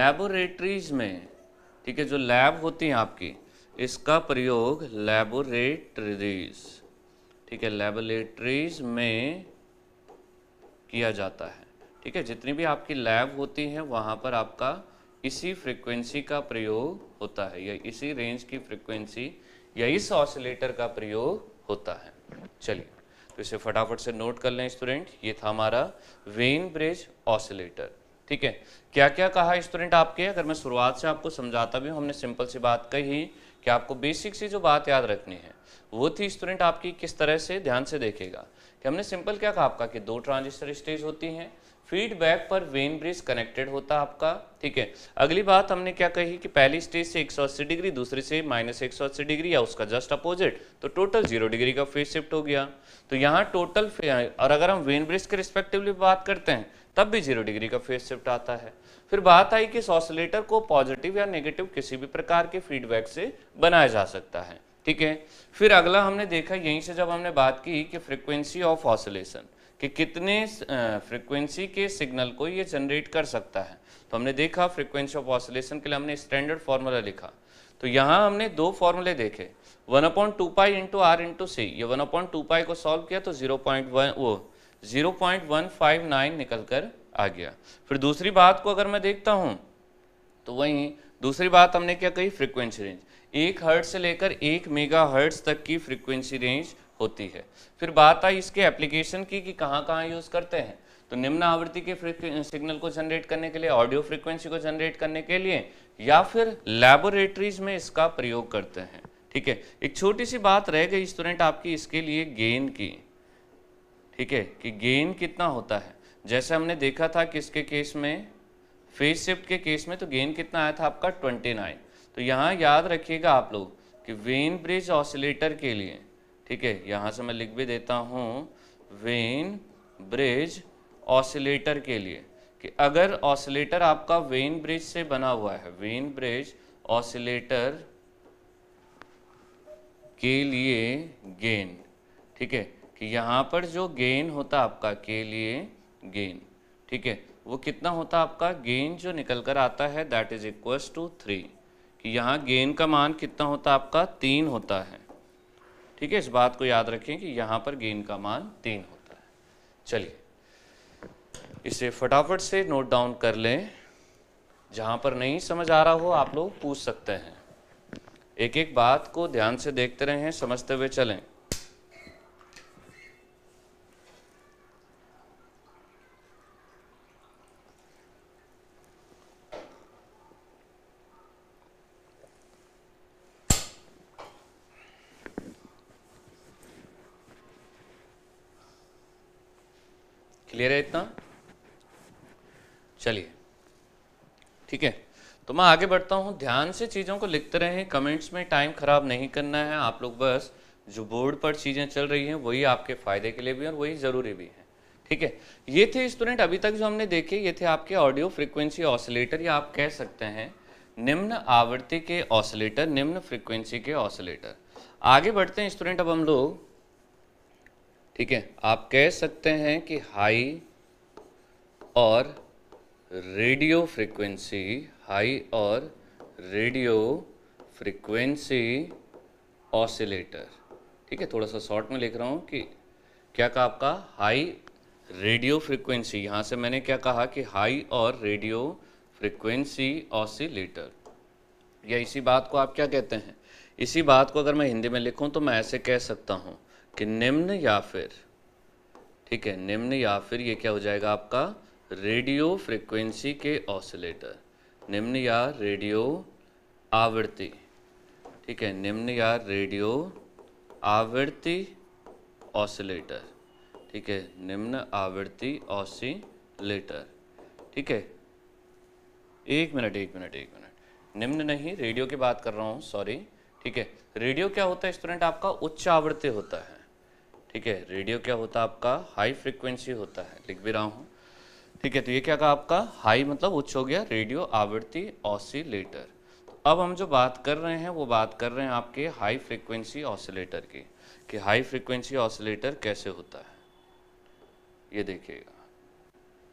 लेबोरेटरीज में ठीक है जो लैब होती हैं आपकी इसका प्रयोग लेबोरेटरीज ठीक है लेबोरेटरीज में किया जाता है ठीक है जितनी भी आपकी लैब होती हैं वहाँ पर आपका इसी फ्रिक्वेंसी का प्रयोग होता है या इसी रेंज की फ्रिक्वेंसी या इस ऑसिलेटर का प्रयोग होता है चलिए तो इसे फटाफट से नोट कर लें स्टूडेंट ये था हमारा वेन ब्रिज ऑसिलेटर ठीक है क्या क्या कहा स्टूडेंट आपके अगर मैं शुरुआत से आपको समझाता भी हूँ हमने सिंपल सी बात कही कि आपको बेसिक सी जो बात याद रखनी है वो थी स्टूडेंट आपकी किस तरह से ध्यान से देखेगा कि हमने सिंपल क्या कहा आपका कि दो ट्रांजिस्टर स्टेज होती हैं फीडबैक पर वेन ब्रिज कनेक्टेड होता आपका ठीक है अगली बात हमने क्या कही कि पहली स्टेज से 180 डिग्री दूसरी से माइनस एक डिग्री या उसका जस्ट अपोजिट तो टोटल जीरो डिग्री का फेज शिफ्ट हो गया तो यहाँ टोटल और अगर हम वेन ब्रिज के रिस्पेक्टिवली बात करते हैं तब भी जीरो डिग्री का फेज शिफ्ट आता है फिर बात आई कि इस ऑसिलेटर को पॉजिटिव या नेगेटिव किसी भी प्रकार के फीडबैक से बनाया जा सकता है ठीक है फिर अगला हमने देखा यहीं से जब हमने बात की कि फ्रिक्वेंसी ऑफ ऑसोलेशन कि कितने फ्रिक्वेंसी के सिग्नल को ये जनरेट कर सकता है तो हमने देखा फ्रिक्वेंसी ऑफ ऑसोलेशन के लिए हमने स्टैंडर्ड फार्मूला लिखा तो यहाँ हमने दो फॉर्मूले देखे one upon two pi into R into C ये वन अपॉइंट टू पाई को सॉल्व किया तो जीरो पॉइंट वन वो zero point one five nine निकल कर आ गया फिर दूसरी बात को अगर मैं देखता हूँ तो वहीं दूसरी बात हमने क्या कही फ्रिक्वेंसी रेंज एक हर्ट से लेकर एक मेगा हर्ट्स तक की फ्रिक्वेंसी रेंज होती है फिर बात आई इसके एप्लीकेशन की कि कहाँ कहाँ यूज़ करते हैं तो निम्न आवृत्ति के सिग्नल को जनरेट करने के लिए ऑडियो फ्रिक्वेंसी को जनरेट करने के लिए या फिर लेबोरेटरीज में इसका प्रयोग करते हैं ठीक है एक छोटी सी बात रह गई स्टूडेंट आपकी इसके लिए गेन की ठीक है कि गेन कितना होता है जैसे हमने देखा था किसके केस में फेस शिफ्ट के केस में तो गेन कितना आया था आपका ट्वेंटी नाइन तो यहाँ याद रखिएगा आप लोग कि वेन ब्रिज ऑसिलेटर के लिए ठीक है यहाँ से मैं लिख भी देता हूँ वेन ब्रिज ऑसिलेटर के लिए कि अगर ऑसिलेटर आपका वेन ब्रिज से बना हुआ है वेन ब्रिज ऑसिलेटर के लिए गेन ठीक है कि यहाँ पर जो गेन होता आपका के लिए गेन ठीक है वो कितना होता आपका गेन जो निकल कर आता है that is equals to three यहाँ गेन का मान कितना होता है आपका तीन होता है ठीक है इस बात को याद रखें कि यहाँ पर गेन का मान तीन होता है चलिए इसे फटाफट से नोट डाउन कर लें जहाँ पर नहीं समझ आ रहा हो आप लोग पूछ सकते हैं एक एक बात को ध्यान से देखते रहें समझते हुए चलें क्लियर है इतना चलिए ठीक है तो मैं आगे बढ़ता हूँ ध्यान से चीज़ों को लिखते रहें कमेंट्स में टाइम ख़राब नहीं करना है आप लोग बस जो बोर्ड पर चीज़ें चल रही हैं वही आपके फ़ायदे के लिए भी और वही ज़रूरी भी हैं ठीक है ये थे स्टूडेंट अभी तक जो हमने देखे ये थे आपके ऑडियो फ्रिक्वेंसी ऑसिलेटर या आप कह सकते हैं निम्न आवृत्ति के ऑसिलेटर निम्न फ्रिक्वेंसी के ऑसिलेटर आगे बढ़ते हैं स्टूडेंट अब हम लोग ठीक है आप कह सकते हैं कि हाई और रेडियो फ्रिक्वेंसी हाई और रेडियो फ्रिक्वेंसी ऑसिलेटर ठीक है थोड़ा सा शॉर्ट में लिख रहा हूँ कि क्या कहा आपका हाई रेडियो फ्रिक्वेंसी यहाँ से मैंने क्या कहा कि हाई और रेडियो फ्रिक्वेंसी ऑसिलेटर या इसी बात को आप क्या कहते हैं इसी बात को अगर मैं हिंदी में लिखूँ तो मैं ऐसे कह सकता हूँ कि निम्न या फिर ठीक है निम्न या फिर ये क्या हो जाएगा आपका रेडियो फ्रिक्वेंसी के ऑसिलेटर निम्न या रेडियो आवृत्ति ठीक है निम्न या रेडियो आवृत्ति ऑसिलेटर ठीक है निम्न आवृत्ति ऑसिलेटर ठीक है एक मिनट एक मिनट एक मिनट निम्न नहीं रेडियो की बात कर रहा हूँ सॉरी ठीक है रेडियो क्या होता है स्टूडेंट आपका उच्च आवृत्ति होता है ठीक है रेडियो क्या होता है आपका हाई फ्रिक्वेंसी होता है लिख भी रहा हूँ ठीक है तो ये क्या कहा आपका हाई मतलब उच्च हो गया रेडियो आवृत्ति ऑसिलेटर तो अब हम जो बात कर रहे हैं वो बात कर रहे हैं आपके हाई फ्रिक्वेंसी ऑसिलेटर की कि हाई फ्रिक्वेंसी ऑसिलेटर कैसे होता है ये देखिएगा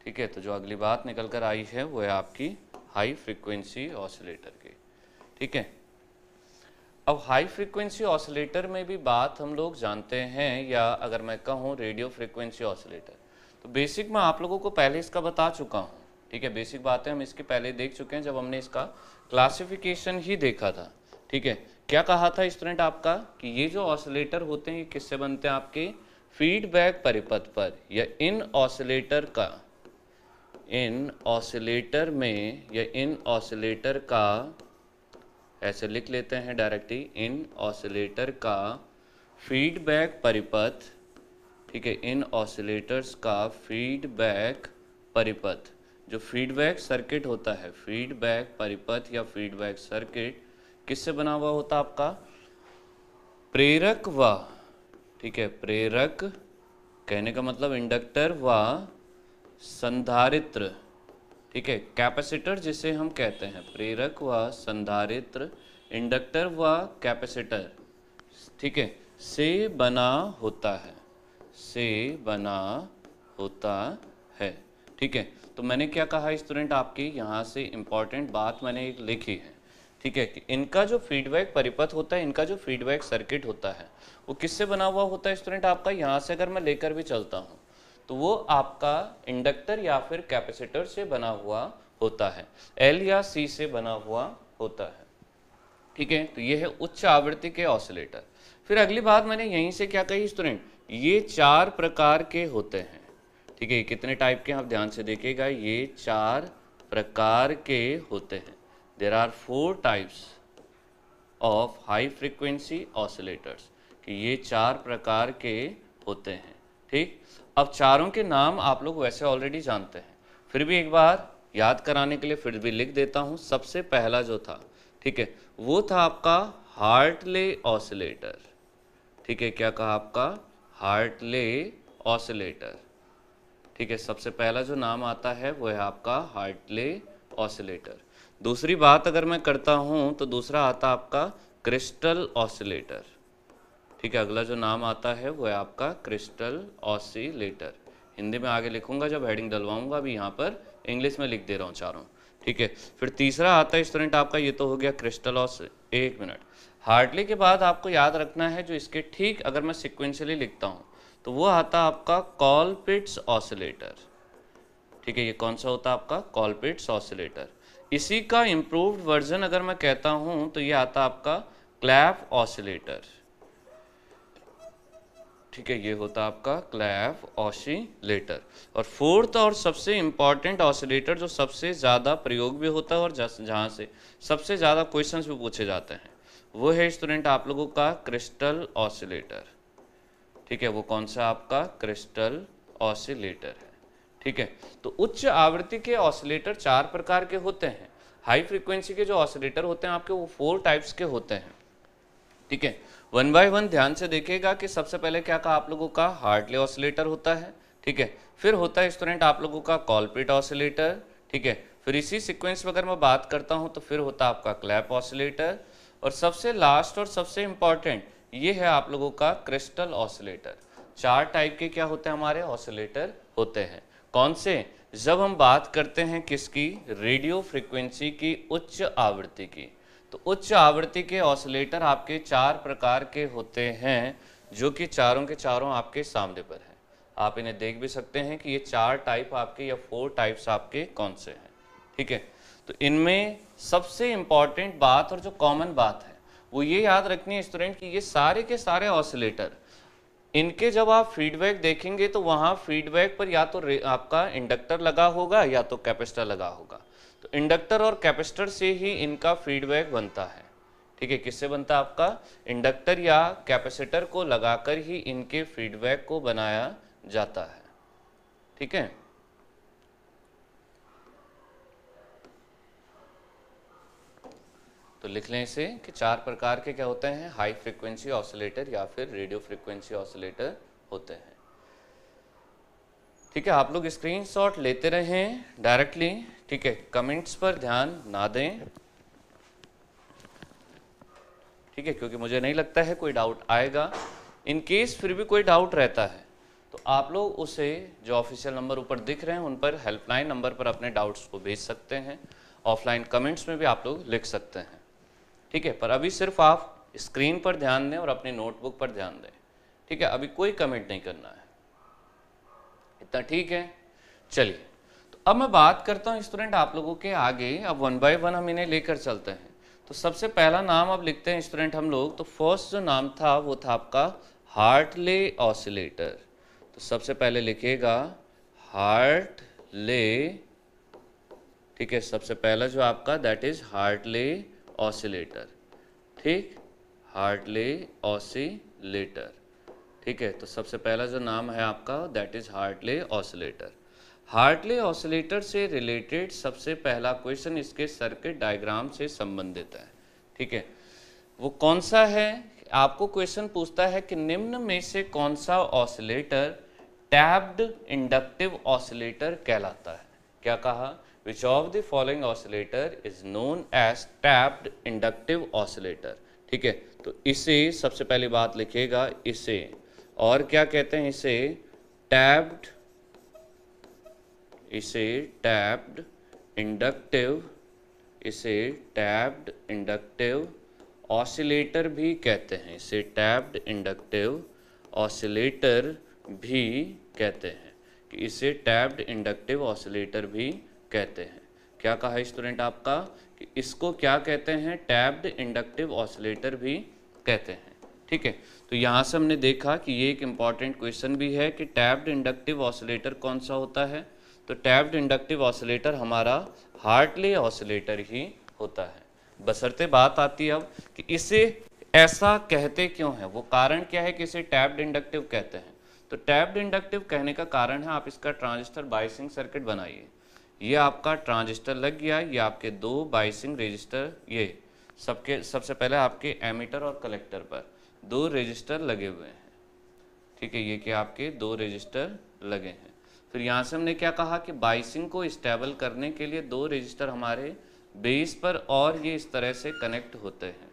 ठीक है तो जो अगली बात निकल कर आई है वो है आपकी हाई फ्रिक्वेंसी ऑसिलेटर की ठीक है अब हाई फ्रिक्वेंसी ऑसिलेटर में भी बात हम लोग जानते हैं या अगर मैं कहूँ रेडियो फ्रीक्वेंसी ऑसिलेटर तो बेसिक मैं आप लोगों को पहले इसका बता चुका हूँ ठीक है बेसिक बातें हम इसके पहले देख चुके हैं जब हमने इसका क्लासिफिकेशन ही देखा था ठीक है क्या कहा था स्टूडेंट आपका कि ये जो ऑसिलेटर होते हैं ये किससे बनते हैं आपके फीडबैक परिपथ पर या इन ऑसिलेटर का इन ऑसिलेटर में या इन ऑसिलेटर का ऐसे लिख लेते हैं डायरेक्टली इन ऑसिलेटर का फीडबैक परिपथ ठीक है इन ऑसिलेटर्स का फीडबैक परिपथ जो फीडबैक सर्किट होता है फीडबैक परिपथ या फीडबैक सर्किट किससे बना हुआ होता है आपका प्रेरक व ठीक है प्रेरक कहने का मतलब इंडक्टर व संधारित्र ठीक है कैपेसिटर जिसे हम कहते हैं प्रेरक व संधारित्र इंडक्टर व कैपेसिटर ठीक है से बना होता है से बना होता है ठीक है तो मैंने क्या कहा स्टूडेंट आपकी यहाँ से इम्पॉर्टेंट बात मैंने एक लिखी है ठीक है कि इनका जो फीडबैक परिपथ होता है इनका जो फीडबैक सर्किट होता है वो किससे बना हुआ होता है स्टूडेंट आपका यहाँ से अगर मैं लेकर भी चलता हूँ तो वो आपका इंडक्टर या फिर कैपेसिटर से बना हुआ होता है एल या सी से बना हुआ होता है ठीक है तो ये है उच्च आवृत्ति के ऑसिलेटर फिर अगली बात मैंने यहीं से क्या कही स्टूडेंट ये चार प्रकार के होते हैं ठीक है कितने टाइप के आप ध्यान से देखिएगा ये चार प्रकार के होते हैं there are four types of high frequency oscillators कि ये चार प्रकार के होते हैं ठीक अब चारों के नाम आप लोग वैसे ऑलरेडी जानते हैं फिर भी एक बार याद कराने के लिए फिर भी लिख देता हूँ सबसे पहला जो था ठीक है वो था आपका हार्टले ऑसिलेटर ठीक है क्या कहा आपका हार्टले ऑसिलेटर ठीक है सबसे पहला जो नाम आता है वो है आपका हार्टले ऑसिलेटर दूसरी बात अगर मैं करता हूँ तो दूसरा आता आपका क्रिस्टल ऑसिलेटर ठीक है अगला जो नाम आता है वो है आपका क्रिस्टल ऑसीलेटर हिंदी में आगे लिखूंगा जब हेडिंग डलवाऊंगा अभी यहाँ पर इंग्लिश में लिख दे रहा हूँ चारों ठीक है फिर तीसरा आता है स्टूडेंट आपका ये तो हो गया क्रिस्टल ऑस एक मिनट हार्डली के बाद आपको याद रखना है जो इसके ठीक अगर मैं सिक्वेंशली लिखता हूँ तो वो आता आपका कॉलपिट्स ऑसिलेटर ठीक है ये कौन सा होता आपका कॉलपिट्स ऑसिलेटर इसी का इम्प्रूव्ड वर्जन अगर मैं कहता हूँ तो ये आता आपका क्लैप ऑसिलेटर ठीक है ये होता आपका क्लैव ऑसिलेटर और फोर्थ और सबसे इम्पॉर्टेंट ऑसिलेटर जो सबसे ज़्यादा प्रयोग भी होता है और जहाँ से सबसे ज़्यादा क्वेश्चंस भी पूछे जाते हैं वो है स्टूडेंट आप लोगों का क्रिस्टल ऑसिलेटर ठीक है वो कौन सा आपका क्रिस्टल ऑसिलेटर है ठीक है तो उच्च आवृत्ति के ऑसिलेटर चार प्रकार के होते हैं हाई फ्रिक्वेंसी के जो ऑसिलेटर होते हैं आपके वो फोर टाइप्स के होते हैं ठीक है वन बाय वन ध्यान से देखेगा कि सबसे पहले क्या कहा आप लोगों का हार्टले ऑसिलेटर होता है ठीक है फिर होता है स्टूडेंट आप लोगों का कॉलपिट ऑसिलेटर ठीक है फिर इसी सिक्वेंस में अगर मैं बात करता हूँ तो फिर होता है आपका क्लैप ऑसिलेटर और सबसे लास्ट और सबसे इम्पॉर्टेंट ये है आप लोगों का क्रिस्टल ऑसिलेटर चार टाइप के क्या होते हैं हमारे ऑसिलेटर होते हैं कौन से जब हम बात करते हैं किसकी रेडियो फ्रिक्वेंसी की उच्च आवृत्ति की तो उच्च आवृत्ति के ऑसिलेटर आपके चार प्रकार के होते हैं जो कि चारों के चारों आपके सामने पर हैं आप इन्हें देख भी सकते हैं कि ये चार टाइप आपके या फोर टाइप्स आपके कौन से हैं ठीक है तो इनमें सबसे इम्पॉर्टेंट बात और जो कॉमन बात है वो ये याद रखनी है स्टूडेंट कि ये सारे के सारे ऑसिलेटर इनके जब आप फीडबैक देखेंगे तो वहाँ फीडबैक पर या तो आपका इंडक्टर लगा होगा या तो कैपेसिटर लगा होगा तो इंडक्टर और कैपेसिटर से ही इनका फीडबैक बनता है ठीक है किससे बनता है आपका इंडक्टर या कैपेसिटर को लगाकर ही इनके फीडबैक को बनाया जाता है ठीक है तो लिख लें इसे कि चार प्रकार के क्या होते हैं हाई फ्रिक्वेंसी ऑसिलेटर या फिर रेडियो फ्रिक्वेंसी ऑसिलेटर होते हैं ठीक है आप लोग स्क्रीनशॉट लेते रहें डायरेक्टली ठीक है कमेंट्स पर ध्यान ना दें ठीक है क्योंकि मुझे नहीं लगता है कोई डाउट आएगा इन केस फिर भी कोई डाउट रहता है तो आप लोग उसे जो ऑफिशियल नंबर ऊपर दिख रहे हैं उन पर हेल्पलाइन नंबर पर अपने डाउट्स को भेज सकते हैं ऑफलाइन कमेंट्स में भी आप लोग लिख सकते हैं ठीक है पर अभी सिर्फ आप स्क्रीन पर ध्यान दें और अपनी नोटबुक पर ध्यान दें ठीक है अभी कोई कमेंट नहीं करना है इतना ठीक है चलिए अब मैं बात करता हूँ स्टूडेंट आप लोगों के आगे अब वन बाय वन हम इन्हें लेकर चलते हैं तो सबसे पहला नाम अब लिखते हैं स्टूडेंट हम लोग तो फर्स्ट जो नाम था वो था आपका हार्टले ऑसिलेटर तो सबसे पहले लिखिएगा हार्ट ले ठीक है सबसे पहला जो आपका दैट इज हार्टले ऑसिलेटर ठीक हार्टले ऑसिलेटर ठीक है तो सबसे पहला जो नाम है आपका that is Hartley oscillator Hartley oscillator से रिलेटेड सबसे पहला क्वेश्चन इसके सर्किट डायग्राम से संबंधित है ठीक है वो कौन सा है आपको क्वेश्चन पूछता है कि निम्न में से कौन सा ऑसिलेटर टैब्ड इंडक्टिव ऑसिलेटर कहलाता है क्या कहा which of the following oscillator is known as tapped inductive oscillator ठीक है तो इसे सबसे पहली बात लिखिएगा इसे और क्या कहते हैं इसे टैप्ड इसे टैप्ड इंडक्टिव इसे टैप्ड इंडक्टिव ऑसिलेटर भी कहते हैं इसे टैप्ड इंडक्टिव ऑसिलेटर भी कहते हैं कि इसे टैप्ड इंडक्टिव ऑसिलेटर भी कहते हैं क्या कहा स्टूडेंट आपका कि इसको क्या कहते हैं टैप्ड इंडक्टिव ऑसिलेटर भी कहते हैं ठीक है तो यहाँ से हमने देखा कि ये एक इम्पॉर्टेंट क्वेश्चन भी है कि टैप्ड इंडक्टिव ऑसिलेटर कौन सा होता है तो टैप्ड इंडक्टिव ऑसिलेटर हमारा हार्टले ऑसिलेटर ही होता है बसरते बात आती है अब कि इसे ऐसा कहते क्यों है वो कारण क्या है कि इसे टैप्ड इंडक्टिव कहते हैं तो टैप्ड इंडक्टिव कहने का कारण है आप इसका ट्रांजिस्टर बाइसिंग सर्किट बनाइए ये आपका ट्रांजिस्टर लग गया ये आपके दो बाइसिंग रजिस्टर ये सबके सबसे पहले आपके एमिटर और कलेक्टर पर दो रजिस्टर लगे हुए हैं ठीक है ये कि आपके दो रजिस्टर लगे हैं फिर यहाँ से हमने क्या कहा कि बाइसिंग को स्टेबल करने के लिए दो रजिस्टर हमारे बेस पर और ये इस तरह से कनेक्ट होते हैं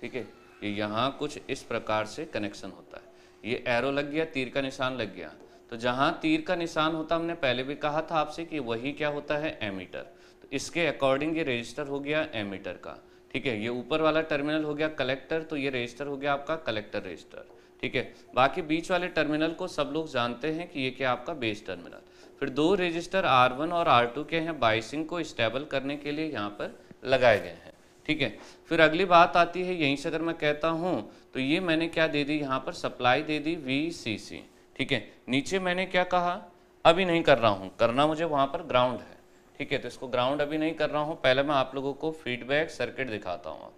ठीक है ये यहाँ कुछ इस प्रकार से कनेक्शन होता है ये एरो लग गया तीर का निशान लग गया तो जहाँ तीर का निशान होता हमने पहले भी कहा था आपसे कि वही क्या होता है एमीटर तो इसके अकॉर्डिंग ये रजिस्टर हो गया एमीटर का ठीक है ये ऊपर वाला टर्मिनल हो गया कलेक्टर तो ये रजिस्टर हो गया आपका कलेक्टर रजिस्टर ठीक है बाकी बीच वाले टर्मिनल को सब लोग जानते हैं कि ये क्या आपका बेस टर्मिनल फिर दो रजिस्टर R1 और R2 के हैं बाइसिंग को स्टेबल करने के लिए यहाँ पर लगाए गए हैं ठीक है फिर अगली बात आती है यहीं से अगर मैं कहता हूँ तो ये मैंने क्या दे दी यहाँ पर सप्लाई दे दी वी ठीक है नीचे मैंने क्या कहा अभी नहीं कर रहा हूँ करना मुझे वहाँ पर ग्राउंड है ठीक है तो इसको ग्राउंड अभी नहीं कर रहा हूँ पहले मैं आप लोगों को फीडबैक सर्किट दिखाता हूँ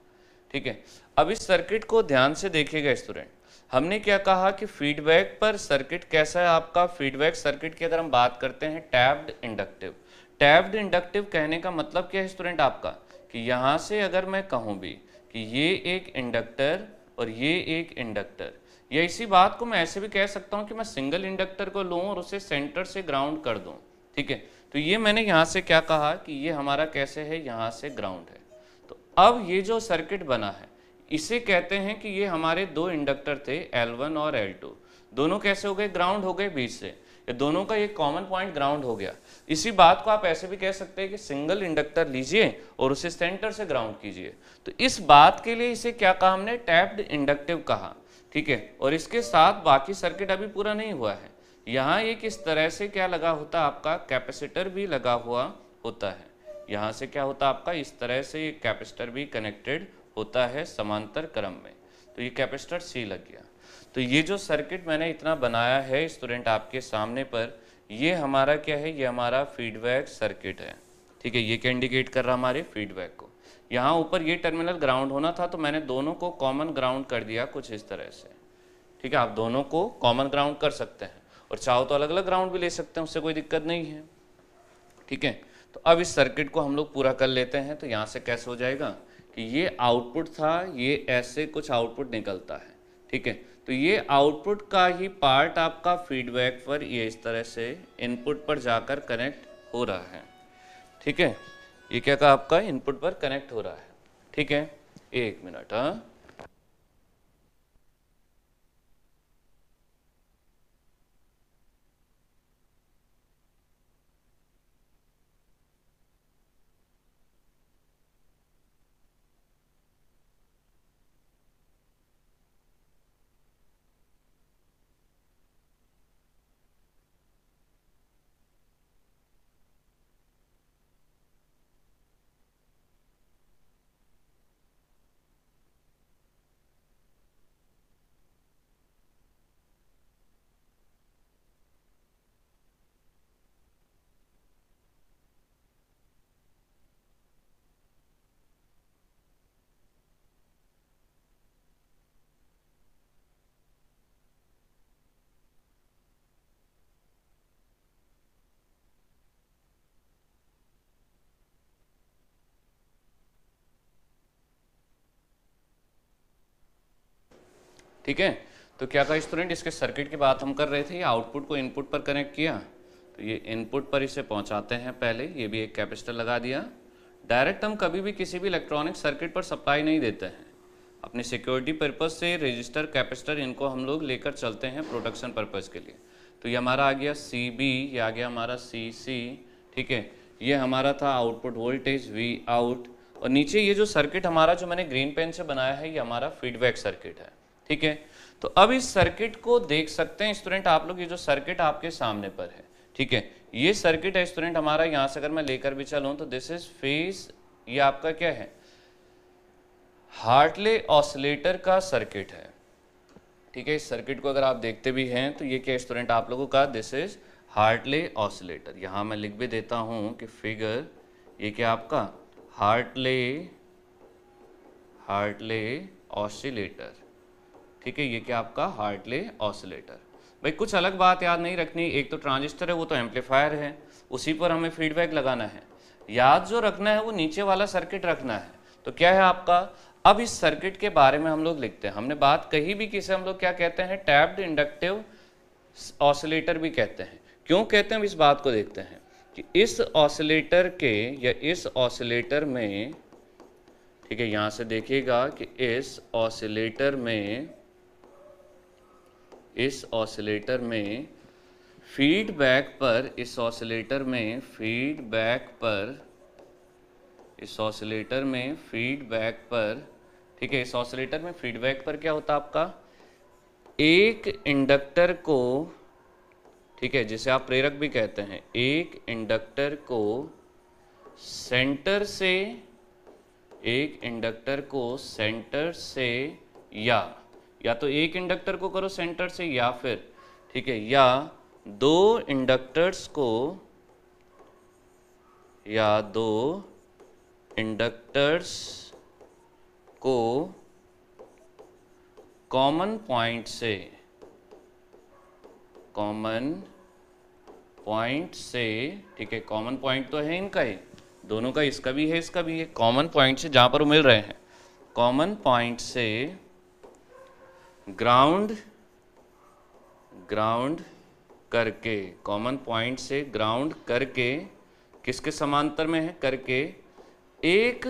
ठीक है अब इस सर्किट को ध्यान से देखिएगा स्टूडेंट हमने क्या कहा कि फीडबैक पर सर्किट कैसा है आपका फीडबैक सर्किट की अगर हम बात करते हैं टैब्ड इंडक्टिव टैब्ड इंडक्टिव कहने का मतलब क्या है स्टूडेंट आपका कि यहाँ से अगर मैं कहूँ भी कि ये एक इंडक्टर और ये एक इंडक्टर या इसी बात को मैं ऐसे भी कह सकता हूँ कि मैं सिंगल इंडक्टर को लूँ और उसे सेंटर से ग्राउंड कर दूँ ठीक है तो ये मैंने यहाँ से क्या कहा कि ये हमारा कैसे है यहाँ से ग्राउंड है तो अब ये जो सर्किट बना है इसे कहते हैं कि ये हमारे दो इंडक्टर थे L1 और L2 दोनों कैसे हो गए ग्राउंड हो गए बीच से ये दोनों का ये कॉमन पॉइंट ग्राउंड हो गया इसी बात को आप ऐसे भी कह सकते हैं कि सिंगल इंडक्टर लीजिए और उसे सेंटर से ग्राउंड कीजिए तो इस बात के लिए इसे क्या कहा हमने टैप्ड इंडक्टिव कहा ठीक है और इसके साथ बाकी सर्किट अभी पूरा नहीं हुआ है यहाँ ये किस तरह से क्या लगा होता आपका कैपेसिटर भी लगा हुआ होता है यहाँ से क्या होता आपका इस तरह से ये कैपेसिटर भी कनेक्टेड होता है समांतर क्रम में तो ये कैपेसिटर सी लग गया तो ये जो सर्किट मैंने इतना बनाया है स्टूडेंट आपके सामने पर ये हमारा क्या है ये हमारा फीडबैक सर्किट है ठीक है ये क्या इंडिकेट कर रहा हमारे फीडबैक को यहाँ ऊपर ये टर्मिनल ग्राउंड होना था तो मैंने दोनों को कॉमन ग्राउंड कर दिया कुछ इस तरह से ठीक है आप दोनों को कॉमन ग्राउंड कर सकते हैं और चाहो तो अलग अलग ग्राउंड भी ले सकते हैं उससे कोई दिक्कत नहीं है ठीक है तो अब इस सर्किट को हम लोग पूरा कर लेते हैं तो यहाँ से कैसे हो जाएगा कि ये आउटपुट था ये ऐसे कुछ आउटपुट निकलता है ठीक है तो ये आउटपुट का ही पार्ट आपका फीडबैक पर ये इस तरह से इनपुट पर जाकर कनेक्ट हो रहा है ठीक है ये क्या कहा आपका इनपुट पर कनेक्ट हो रहा है ठीक है एक मिनट हाँ ठीक है तो क्या कहा स्टूडेंट इसके सर्किट की बात हम कर रहे थे ये आउटपुट को इनपुट पर कनेक्ट किया तो ये इनपुट पर इसे पहुंचाते हैं पहले ये भी एक कैपेसिटर लगा दिया डायरेक्ट हम कभी भी किसी भी इलेक्ट्रॉनिक सर्किट पर सप्लाई नहीं देते हैं अपने सिक्योरिटी पर्पज़ से रजिस्टर कैपेसिटर इनको हम लोग लेकर चलते हैं प्रोडक्शन पर्पज़ के लिए तो ये हमारा आ गया सी बी ये आ गया हमारा सी सी ठीक है ये हमारा था आउटपुट वोल्टेज वी आउट और नीचे ये जो सर्किट हमारा जो मैंने ग्रीन पेन से बनाया है ये हमारा फीडबैक सर्किट है ठीक है तो अब इस सर्किट को देख सकते हैं स्टूडेंट आप लोग ये जो सर्किट आपके सामने पर है ठीक है ये सर्किट है स्टूडेंट हमारा यहां से अगर मैं लेकर भी चलूं तो दिस इज फेस ये आपका क्या है हार्टले ऑसिलेटर का सर्किट है ठीक है इस सर्किट को अगर आप देखते भी हैं तो ये क्या स्टूडेंट आप लोगों का दिस इज हार्टले ऑसिलेटर यहां मैं लिख भी देता हूं कि फिगर ये क्या आपका हार्टले हार्टले ऑसिलेटर ठीक है ये क्या आपका हार्टले ऑसिलेटर भाई कुछ अलग बात याद नहीं रखनी एक तो ट्रांजिस्टर है वो तो एम्पलीफायर है उसी पर हमें फीडबैक लगाना है याद जो रखना है वो नीचे वाला सर्किट रखना है तो क्या है आपका अब इस सर्किट के बारे में हम लोग लिखते हैं हमने बात कही भी किसे हम लोग क्या कहते हैं टैप्ड इंडक्टिव ऑसिलेटर भी कहते हैं क्यों कहते हैं इस बात को देखते हैं कि इस ऑसिलेटर के या इस ऑसिलेटर में ठीक है यहां से देखिएगा कि इस ऑसिलेटर में इस ऑसिलेटर में फीडबैक पर इस ऑसिलेटर में फीडबैक पर इस ऑसिलेटर में फीडबैक पर ठीक है इस ऑसिलेटर में फीडबैक पर क्या होता है आपका एक इंडक्टर को ठीक है जिसे आप प्रेरक भी कहते हैं एक इंडक्टर को सेंटर से एक इंडक्टर को सेंटर से या या तो एक इंडक्टर को करो सेंटर से या फिर ठीक है या दो इंडक्टर्स को या दो इंडक्टर्स को कॉमन पॉइंट से कॉमन पॉइंट से ठीक है कॉमन पॉइंट तो है इनका ही दोनों का इसका भी है इसका भी है कॉमन पॉइंट से जहां पर वो मिल रहे हैं कॉमन पॉइंट से ग्राउंड ग्राउंड करके कॉमन पॉइंट से ग्राउंड करके किसके समांतर में है करके एक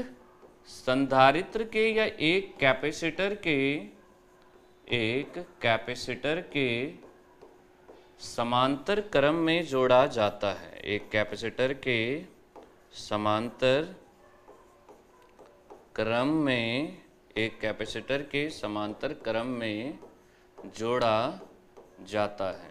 संधारित्र के या एक कैपेसिटर के एक कैपेसिटर के समांतर क्रम में जोड़ा जाता है एक कैपेसिटर के समांतर क्रम में एक कैपेसिटर के समांतर क्रम में जोड़ा जाता है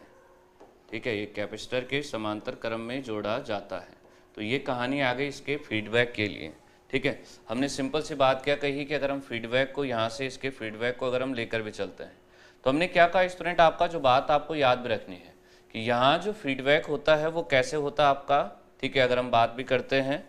ठीक है ये कैपेसिटर के समांतर क्रम में जोड़ा जाता है तो ये कहानी आ गई इसके फीडबैक के लिए ठीक है हमने सिंपल सी बात क्या कही कि अगर हम फीडबैक को यहाँ से इसके फीडबैक को अगर हम लेकर भी चलते हैं तो हमने क्या कहा स्टूडेंट आपका जो बात आपको याद भी रखनी है कि यहाँ जो फीडबैक होता है वो कैसे होता है आपका ठीक है अगर हम बात भी करते हैं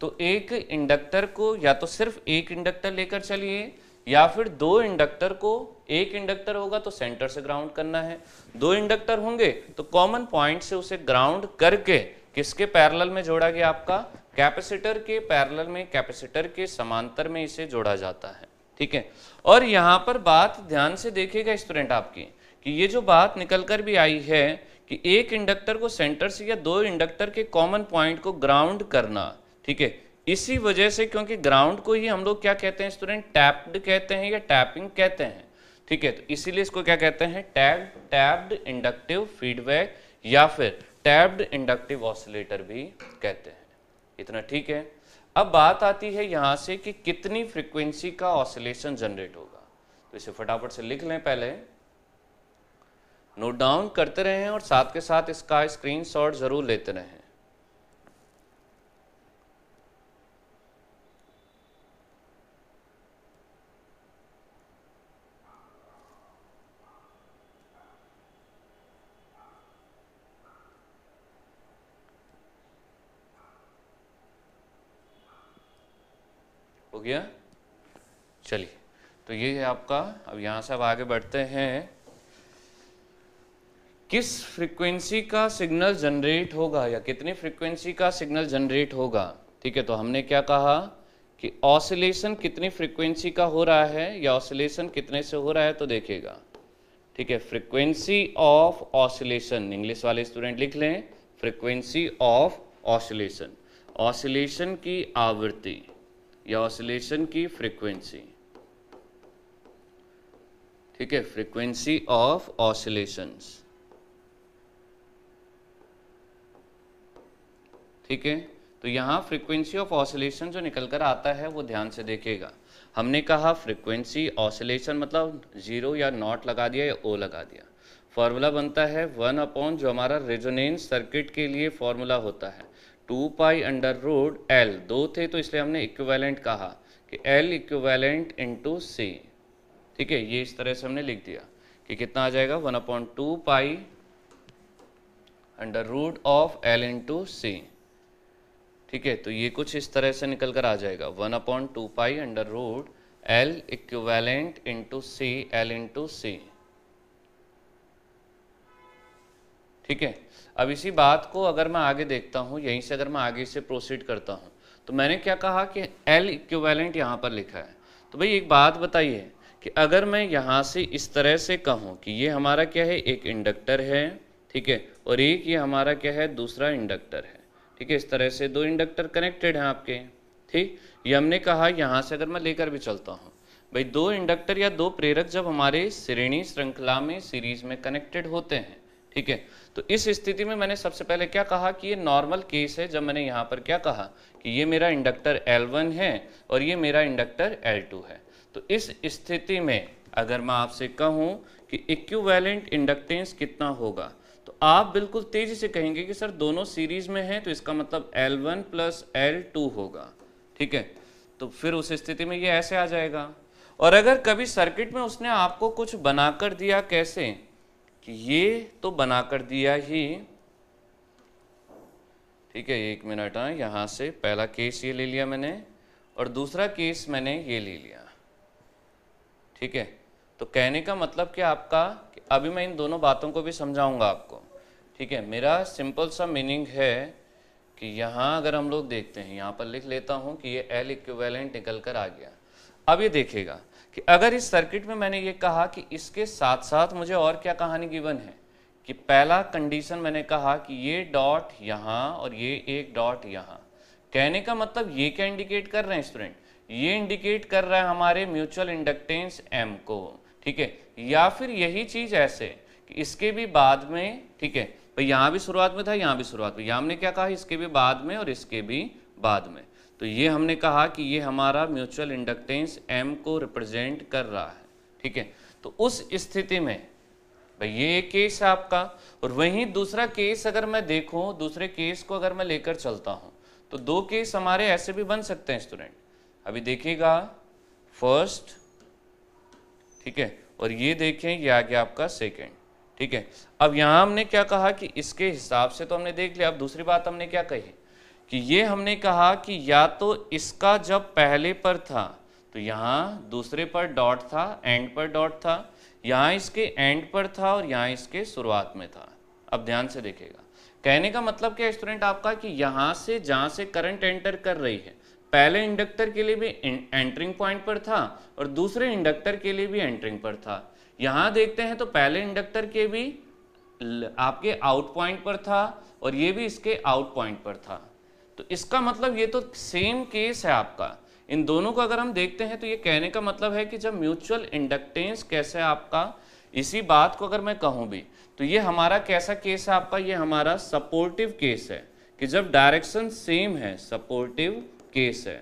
तो एक इंडक्टर को या तो सिर्फ एक इंडक्टर लेकर चलिए या फिर दो इंडक्टर को एक इंडक्टर होगा तो सेंटर से ग्राउंड करना है दो इंडक्टर होंगे तो कॉमन पॉइंट से उसे ग्राउंड करके किसके पैरेलल में जोड़ा गया आपका कैपेसिटर के पैरेलल में कैपेसिटर के समांतर में इसे जोड़ा जाता है ठीक है और यहां पर बात ध्यान से देखिएगा स्टूडेंट आपकी कि ये जो बात निकल कर भी आई है कि एक इंडक्टर को सेंटर से या दो इंडक्टर के कॉमन पॉइंट को ग्राउंड करना ठीक है इसी वजह से क्योंकि ग्राउंड को ही हम लोग क्या कहते हैं स्टूडेंट टैप्ड कहते हैं या टैपिंग कहते हैं ठीक है तो इसीलिए इसको क्या कहते हैं टैप टैप्ड इंडक्टिव फीडबैक या फिर टैप्ड इंडक्टिव ऑसिलेटर भी कहते हैं इतना ठीक है अब बात आती है यहां से कि कितनी फ्रीक्वेंसी का ऑसिलेशन जनरेट होगा तो इसे फटाफट से लिख लें पहले नोट डाउन करते रहें और साथ के साथ इसका स्क्रीन जरूर लेते रहें ये है आपका अब यहाँ से अब आगे बढ़ते हैं किस फ्रीक्वेंसी का सिग्नल जनरेट होगा या कितनी फ्रीक्वेंसी का सिग्नल जनरेट होगा ठीक है तो हमने क्या कहा कि ऑसिलेशन कितनी फ्रीक्वेंसी का हो रहा है या ऑसिलेशन कितने से हो रहा है तो देखिएगा ठीक है फ्रीक्वेंसी ऑफ ऑसिलेशन इंग्लिश वाले स्टूडेंट लिख लें फ्रीक्वेंसी ऑफ ऑसिलेशन ऑसिलेशन की आवृत्ति या ऑसिलेशन की फ्रीक्वेंसी ठीक है फ्रीक्वेंसी ऑफ ऑसिलेशंस ठीक है तो यहाँ फ्रीक्वेंसी ऑफ ऑसिलेशन जो निकल कर आता है वो ध्यान से देखेगा हमने कहा फ्रीक्वेंसी ऑसिलेशन मतलब जीरो या नॉट लगा दिया या ओ लगा दिया फॉर्मूला बनता है वन अपॉन जो हमारा रेजोनेंस सर्किट के लिए फॉर्मूला होता है two pi under root L दो थे तो इसलिए हमने इक्विवेलेंट कहा कि एल इक्विवेलेंट इंटू सी ठीक है ये इस तरह से हमने लिख दिया कि कितना आ जाएगा one upon two pi under root of L into C ठीक है तो ये कुछ इस तरह से निकल कर आ जाएगा one upon two pi under root L equivalent into C L into C ठीक है अब इसी बात को अगर मैं आगे देखता हूं यहीं से अगर मैं आगे से प्रोसीड करता हूं तो मैंने क्या कहा कि एल इक्वेलेंट यहां पर लिखा है तो भाई एक बात बताइए कि अगर मैं यहाँ से इस तरह से कहूँ कि ये हमारा क्या है एक इंडक्टर है ठीक है और एक ये हमारा क्या है दूसरा इंडक्टर है ठीक है इस तरह से दो इंडक्टर कनेक्टेड हैं आपके ठीक ये हमने कहा यहाँ से अगर मैं लेकर भी चलता हूँ भाई दो इंडक्टर या दो प्रेरक जब हमारे श्रेणी श्रृंखला में सीरीज में कनेक्टेड होते हैं ठीक है तो इस स्थिति में मैंने सबसे पहले क्या कहा कि ये नॉर्मल केस है जब मैंने यहाँ पर क्या कहा कि ये मेरा इंडक्टर L1 है और ये मेरा इंडक्टर L2 है तो इस स्थिति में अगर मैं आपसे कहूं कि इक्विवेलेंट इंडक्टेंस कितना होगा तो आप बिल्कुल तेज़ी से कहेंगे कि सर दोनों सीरीज में हैं तो इसका मतलब L1 वन प्लस एल होगा ठीक है तो फिर उस स्थिति में ये ऐसे आ जाएगा और अगर कभी सर्किट में उसने आपको कुछ बनाकर दिया कैसे कि ये तो बनाकर दिया ही ठीक है एक मिनट हाँ, यहां से पहला केस ये ले लिया मैंने और दूसरा केस मैंने ये ले लिया ठीक है तो कहने का मतलब क्या आपका कि अभी मैं इन दोनों बातों को भी समझाऊंगा आपको ठीक है मेरा सिंपल सा मीनिंग है कि यहाँ अगर हम लोग देखते हैं यहाँ पर लिख लेता हूँ कि ये एल इक्वेलेंट निकल कर आ गया अब ये देखेगा कि अगर इस सर्किट में मैंने ये कहा कि इसके साथ साथ मुझे और क्या कहानी गिवन है कि पहला कंडीशन मैंने कहा कि ये डॉट यहाँ और ये एक डॉट यहाँ कहने का मतलब ये क्या इंडिकेट कर रहे हैं स्टूडेंट ये इंडिकेट कर रहा है हमारे म्यूचुअल इंडक्टेंस एम को ठीक है या फिर यही चीज ऐसे कि इसके भी बाद में ठीक है भाई यहाँ भी शुरुआत में था यहाँ भी शुरुआत में यहाँ हमने क्या कहा इसके भी बाद में और इसके भी बाद में तो ये हमने कहा कि ये हमारा म्यूचुअल इंडक्टेंस एम को रिप्रेजेंट कर रहा है ठीक है तो उस स्थिति में भाई ये एक केस है आपका और वहीं दूसरा केस अगर मैं देखूं दूसरे केस को अगर मैं लेकर चलता हूं तो दो केस हमारे ऐसे भी बन सकते हैं स्टूडेंट अभी देखिएगा फर्स्ट ठीक है और ये देखें ये आ गया आपका सेकेंड ठीक है अब यहां हमने क्या कहा कि इसके हिसाब से तो हमने देख लिया अब दूसरी बात हमने क्या कही कि ये हमने कहा कि या तो इसका जब पहले पर था तो यहां दूसरे पर डॉट था एंड पर डॉट था यहां इसके एंड पर था और यहां इसके शुरुआत में था अब ध्यान से देखेगा कहने का मतलब क्या स्टूडेंट आपका कि यहां से जहां से करंट एंटर कर रही है पहले इंडक्टर के लिए भी एंट्रिंग पॉइंट पर था और दूसरे इंडक्टर के लिए भी एंट्रिंग पर था यहाँ देखते हैं तो पहले इंडक्टर के भी आपके आउट पॉइंट पर था और ये भी इसके आउट पॉइंट पर था तो इसका मतलब ये तो सेम केस है आपका इन दोनों को अगर हम देखते हैं तो ये कहने का मतलब है कि जब म्यूचुअल इंडक्टेंस कैसे आपका इसी बात को अगर मैं कहूँ भी तो ये हमारा कैसा केस है आपका ये हमारा सपोर्टिव केस है कि जब डायरेक्शन सेम है सपोर्टिव केस है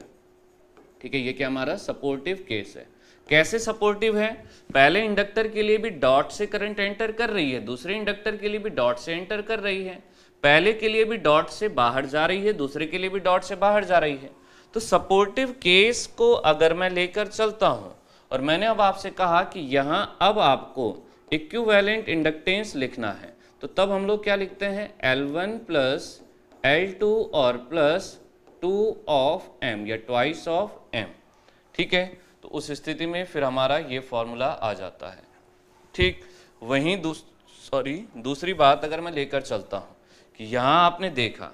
ठीक है ये क्या हमारा सपोर्टिव केस है कैसे सपोर्टिव है पहले इंडक्टर के लिए भी डॉट से करंट एंटर कर रही है दूसरे इंडक्टर के लिए भी डॉट से एंटर कर रही है पहले के लिए भी डॉट से बाहर जा रही है दूसरे के लिए भी डॉट से बाहर जा रही है तो सपोर्टिव केस को अगर मैं लेकर चलता हूं और मैंने अब आपसे कहा कि यहां अब आपको इक्विवेलेंट इंडक्टेंस लिखना है तो तब हम लोग क्या लिखते हैं एल वन प्लस एल और प्लस टू ऑफ एम या ट्वाइस ऑफ एम ठीक है तो उस स्थिति में फिर हमारा ये फॉर्मूला आ जाता है ठीक वहीं दूस सॉरी दूसरी बात अगर मैं लेकर चलता हूँ कि यहाँ आपने देखा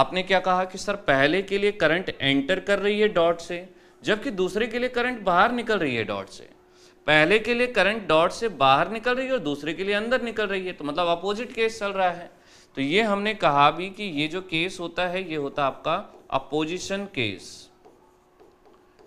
आपने क्या कहा कि सर पहले के लिए करंट एंटर कर रही है डॉट से जबकि दूसरे के लिए करंट बाहर निकल रही है डॉट से पहले के लिए करंट डॉट से बाहर निकल रही है और दूसरे के लिए अंदर निकल रही है तो मतलब अपोजिट केस चल रहा है तो ये हमने कहा भी कि ये जो केस होता है ये होता आपका अपोजिशन केस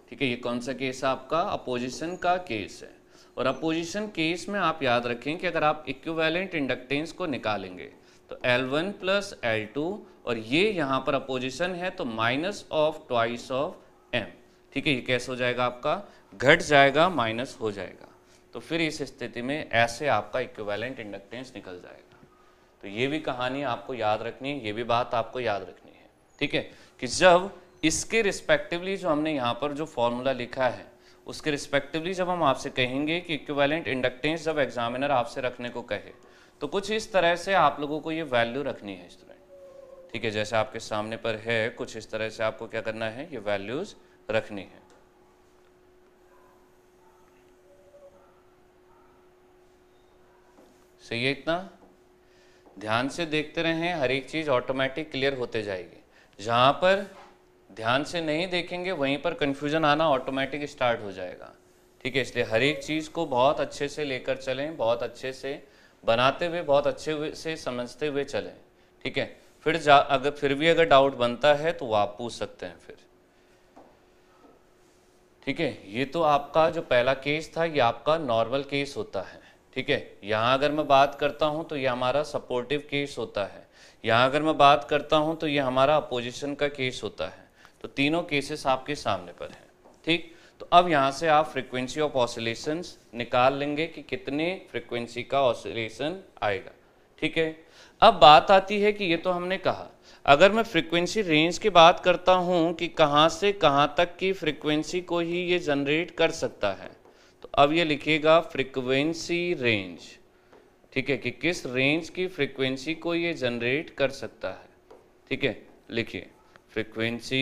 ठीक है ये कौन सा केस है आपका अपोजिशन का केस है और अपोजिशन केस में आप याद रखें कि अगर आप इक्विवेलेंट इंडक्टेंस को निकालेंगे तो L1 वन प्लस एल और ये यहाँ पर अपोजिशन है तो minus of twice of M ठीक है ये कैसे हो जाएगा आपका घट जाएगा माइनस हो जाएगा तो फिर इस स्थिति में ऐसे आपका इक्विवेलेंट इंडक्टेंस निकल जाएगा तो ये भी कहानी आपको याद रखनी है ये भी बात आपको याद रखनी है ठीक है कि जब इसके रिस्पेक्टिवली जो हमने यहाँ पर जो फॉर्मूला लिखा है उसके रिस्पेक्टिवली जब हम आपसे कहेंगे कि इक्वेलेंट इंडक्टेंस जब एग्जामिनर आपसे रखने को कहे तो कुछ इस तरह से आप लोगों को ये वैल्यू रखनी है स्टूडेंट ठीक है जैसे आपके सामने पर है कुछ इस तरह से आपको क्या करना है ये वैल्यूज़ रखनी है सही है इतना ध्यान से देखते रहें हर एक चीज़ ऑटोमेटिक क्लियर होते जाएगी जहाँ पर ध्यान से नहीं देखेंगे वहीं पर कन्फ्यूजन आना ऑटोमेटिक स्टार्ट हो जाएगा ठीक है इसलिए हर एक चीज़ को बहुत अच्छे से लेकर चलें बहुत अच्छे से बनाते हुए बहुत अच्छे से समझते हुए चलें ठीक है फिर जा अगर फिर भी अगर डाउट बनता है तो आप पूछ सकते हैं फिर ठीक है ये तो आपका जो पहला केस था ये आपका नॉर्मल केस होता है ठीक है यहाँ अगर मैं बात करता हूँ तो ये हमारा सपोर्टिव केस होता है यहाँ अगर मैं बात करता हूँ तो ये हमारा अपोजिशन का केस होता है तो तीनों केसेस आपके सामने पर हैं ठीक तो अब यहाँ से आप फ्रिक्वेंसी ऑफ ऑसिलेशन निकाल लेंगे कि कितने फ्रिक्वेंसी का ऑसिलेशन आएगा ठीक है अब बात आती है कि ये तो हमने कहा अगर मैं फ्रिक्वेंसी रेंज की बात करता हूँ कि कहाँ से कहाँ तक की फ्रिक्वेंसी को ही ये जनरेट कर सकता है तो अब ये लिखिएगा फ्रिक्वेंसी रेंज ठीक है कि किस रेंज की फ्रीक्वेंसी को ये जनरेट कर सकता है ठीक है लिखिए फ्रीक्वेंसी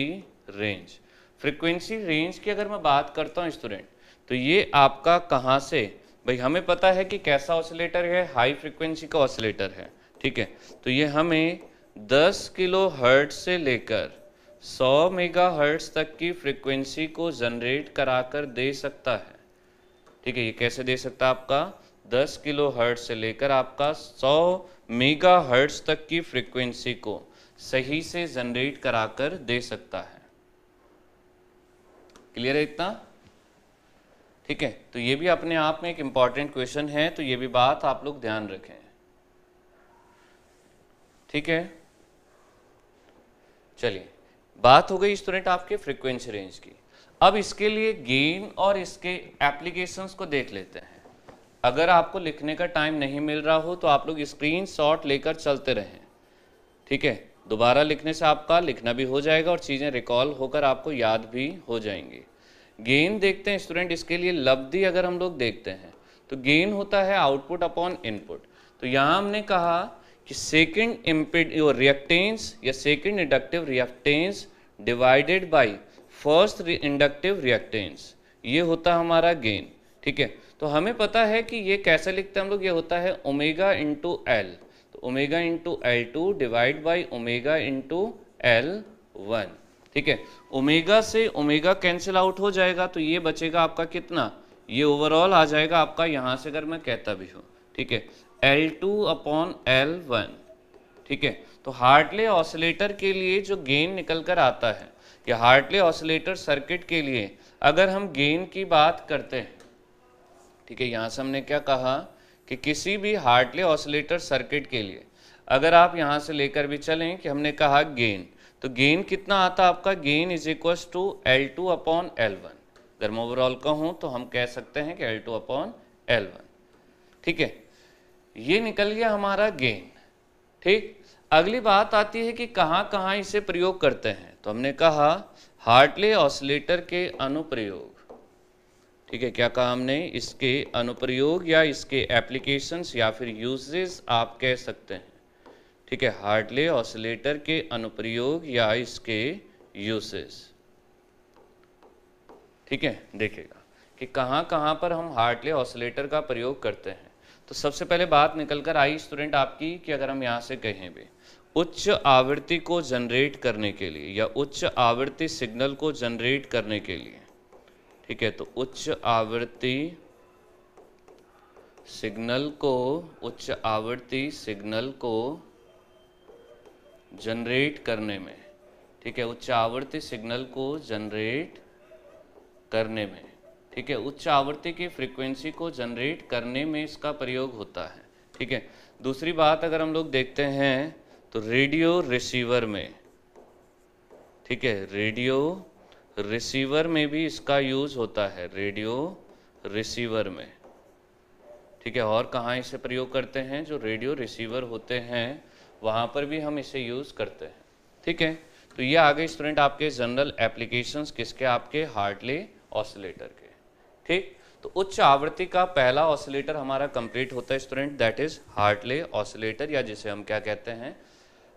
रेंज फ्रीक्वेंसी रेंज की अगर मैं बात करता हूँ स्टूडेंट तो ये आपका कहाँ से भाई हमें पता है कि कैसा ऑसिलेटर है हाई फ्रिक्वेंसी का ऑसिलेटर है ठीक है तो ये हमें 10 किलो हर्ट से लेकर 100 मेगा हर्ट्स तक की फ्रीक्वेंसी को जनरेट कराकर दे सकता है ठीक है ये कैसे दे सकता है आपका 10 किलो हर्ट से लेकर आपका 100 मेगा हर्ट तक की फ्रीक्वेंसी को सही से जनरेट कराकर दे सकता है क्लियर है इतना ठीक है तो ये भी अपने आप में एक इंपॉर्टेंट क्वेश्चन है तो ये भी बात आप लोग ध्यान रखें ठीक है चलिए बात हो गई स्टूडेंट आपके फ्रीक्वेंसी रेंज की अब इसके लिए गेन और इसके एप्लीकेशंस को देख लेते हैं अगर आपको लिखने का टाइम नहीं मिल रहा हो तो आप लोग स्क्रीन शॉट लेकर चलते रहें ठीक है दोबारा लिखने से आपका लिखना भी हो जाएगा और चीज़ें रिकॉल होकर आपको याद भी हो जाएंगी गेन देखते हैं स्टूडेंट इसके लिए लब्धि अगर हम लोग देखते हैं तो गेन होता है आउटपुट अपॉन इनपुट तो यहाँ हमने कहा कि सेकेंड इम्पिड रिएक्टेंस या second inductive reactance divided by first inductive reactance ये होता हमारा गेन ठीक है तो हमें पता है कि ये कैसे लिखते हैं हम लोग ये होता है ओमेगा इंटू एल तो omega into L two divide by omega into L one ठीक है ओमेगा से ओमेगा कैंसिल आउट हो जाएगा तो ये बचेगा आपका कितना ये ओवरऑल आ जाएगा आपका यहाँ से अगर मैं कहता भी हूँ ठीक है L two upon L one ठीक है तो हार्टले ऑसिलेटर के लिए जो गेन निकल कर आता है या हार्टले ऑसिलेटर सर्किट के लिए अगर हम गेन की बात करते हैं ठीक है यहाँ से हमने क्या कहा कि किसी भी हार्टले ऑसिलेटर सर्किट के लिए अगर आप यहाँ से लेकर भी चलें कि हमने कहा गेन तो गेन कितना आता आपका gain is equal to L two upon L one अगर मैं ओवरऑल कहूँ तो हम कह सकते हैं कि L two upon L one ठीक है ये निकल गया हमारा गेन ठीक अगली बात आती है कि कहाँ कहाँ इसे प्रयोग करते हैं तो हमने कहा हार्टले ऑसिलेटर के अनुप्रयोग ठीक है क्या कहा हमने इसके अनुप्रयोग या इसके एप्लीकेशंस या फिर यूजेस आप कह सकते हैं ठीक है हार्डले ऑसिलेटर के अनुप्रयोग या इसके यूजेस ठीक है देखिएगा कि कहाँ कहाँ पर हम हार्डले ऑसिलेटर का प्रयोग करते हैं तो सबसे पहले बात निकल कर आई स्टूडेंट आपकी कि अगर हम यहाँ से कहें भी उच्च आवृत्ति को जनरेट करने के लिए या उच्च आवृत्ति सिग्नल को जनरेट करने के लिए ठीक है तो उच्च आवृत्ति सिग्नल को उच्च आवृत्ति सिग्नल को जनरेट करने में ठीक है उच्च आवृत्ति सिग्नल को जनरेट करने में ठीक है उच्च आवृत्ति की फ्रीक्वेंसी को जनरेट करने में इसका प्रयोग होता है ठीक है दूसरी बात अगर हम लोग देखते हैं तो रेडियो रिसीवर में ठीक है रेडियो रिसीवर में भी इसका यूज़ होता है रेडियो रिसीवर में ठीक है और कहाँ इसे प्रयोग करते हैं जो रेडियो रिसीवर होते हैं वहाँ पर भी हम इसे यूज़ करते हैं ठीक है तो ये आगे स्टूडेंट आपके जनरल एप्लीकेशंस किसके आपके हार्टले ऑसिलेटर के ठीक तो उच्च आवृत्ति का पहला ऑसिलेटर हमारा कंप्लीट होता है student that is Hartley oscillator या जिसे हम क्या कहते हैं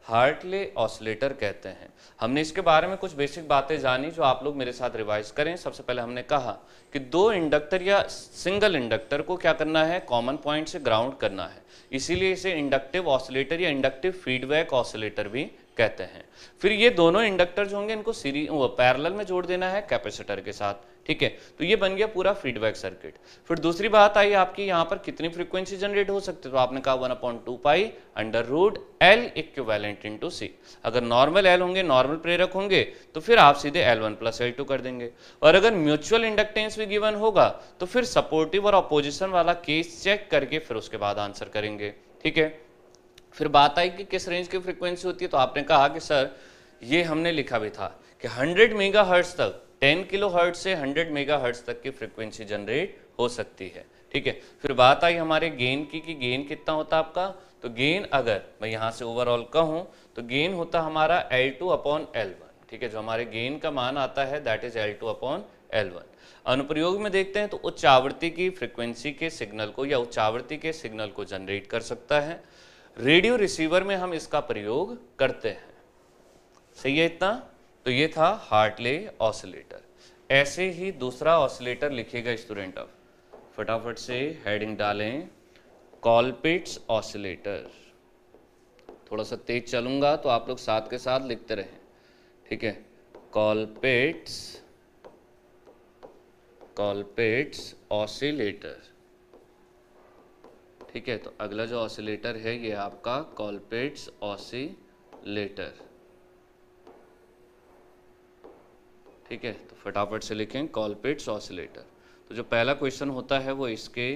हार्टले ऑसलेटर कहते हैं हमने इसके बारे में कुछ बेसिक बातें जानी जो आप लोग मेरे साथ रिवाइज करें सबसे पहले हमने कहा कि दो इंडक्टर या सिंगल इंडक्टर को क्या करना है कॉमन पॉइंट से ग्राउंड करना है इसीलिए इसे इंडक्टिव ऑसलेटर या इंडक्टिव फीडबैक ऑसलेटर भी कहते हैं फिर ये दोनों इंडक्टर जो होंगे इनको सीरी पैरेलल में जोड़ देना है कैपेसिटर के साथ ठीक है तो ये बन गया पूरा फीडबैक सर्किट फिर दूसरी बात आई आपकी यहाँ पर कितनी फ्रीक्वेंसी जनरेट हो सकती है तो आपने कहा one upon two pi under root L equivalent to C अगर नॉर्मल एल होंगे नॉर्मल प्रेरक होंगे तो फिर आप सीधे L one plus L two कर देंगे और अगर म्यूचुअल इंडक्टेंस भी गिवन होगा तो फिर सपोर्टिव और अपोजिशन वाला केस चेक करके फिर उसके बाद आंसर करेंगे ठीक है फिर बात आई कि किस रेंज की फ्रिक्वेंसी होती है तो आपने कहा कि सर ये हमने लिखा भी था कि 100 मेगा हर्ट्स तक 10 किलो हर्ट से 100 मेगा हर्ट्स तक की फ्रिक्वेंसी जनरेट हो सकती है ठीक है फिर बात आई हमारे गेन की कि गेन कितना होता आपका तो गेन अगर मैं यहाँ से ओवरऑल कहूँ तो गेन होता हमारा एल टू अपॉन एल ठीक है जो हमारे गेन का मान आता है that is L two upon L अनुप्रयोग में देखते हैं तो उच्च आवृत्ति की फ्रिक्वेंसी के सिग्नल को या उच्च आवृत्ति के सिग्नल को जनरेट कर सकता है रेडियो रिसीवर में हम इसका प्रयोग करते हैं सही है इतना तो ये था हार्टले ऑसिलेटर ऐसे ही दूसरा ऑसिलेटर लिखेगा स्टूडेंट अब फटाफट से हेडिंग डालें कॉलपिट्स ऑसिलेटर थोड़ा सा तेज चलूंगा तो आप लोग साथ के साथ लिखते रहें ठीक है कॉलपिट्स कॉलपिट्स ऑसिलेटर ठीक है तो अगला जो ऑसिलेटर है ये आपका कॉलपेट्स ऑसिलेटर ठीक है तो फटाफट से लिखें कॉलपेट्स ऑसिलेटर तो जो पहला क्वेश्चन होता है वो इसके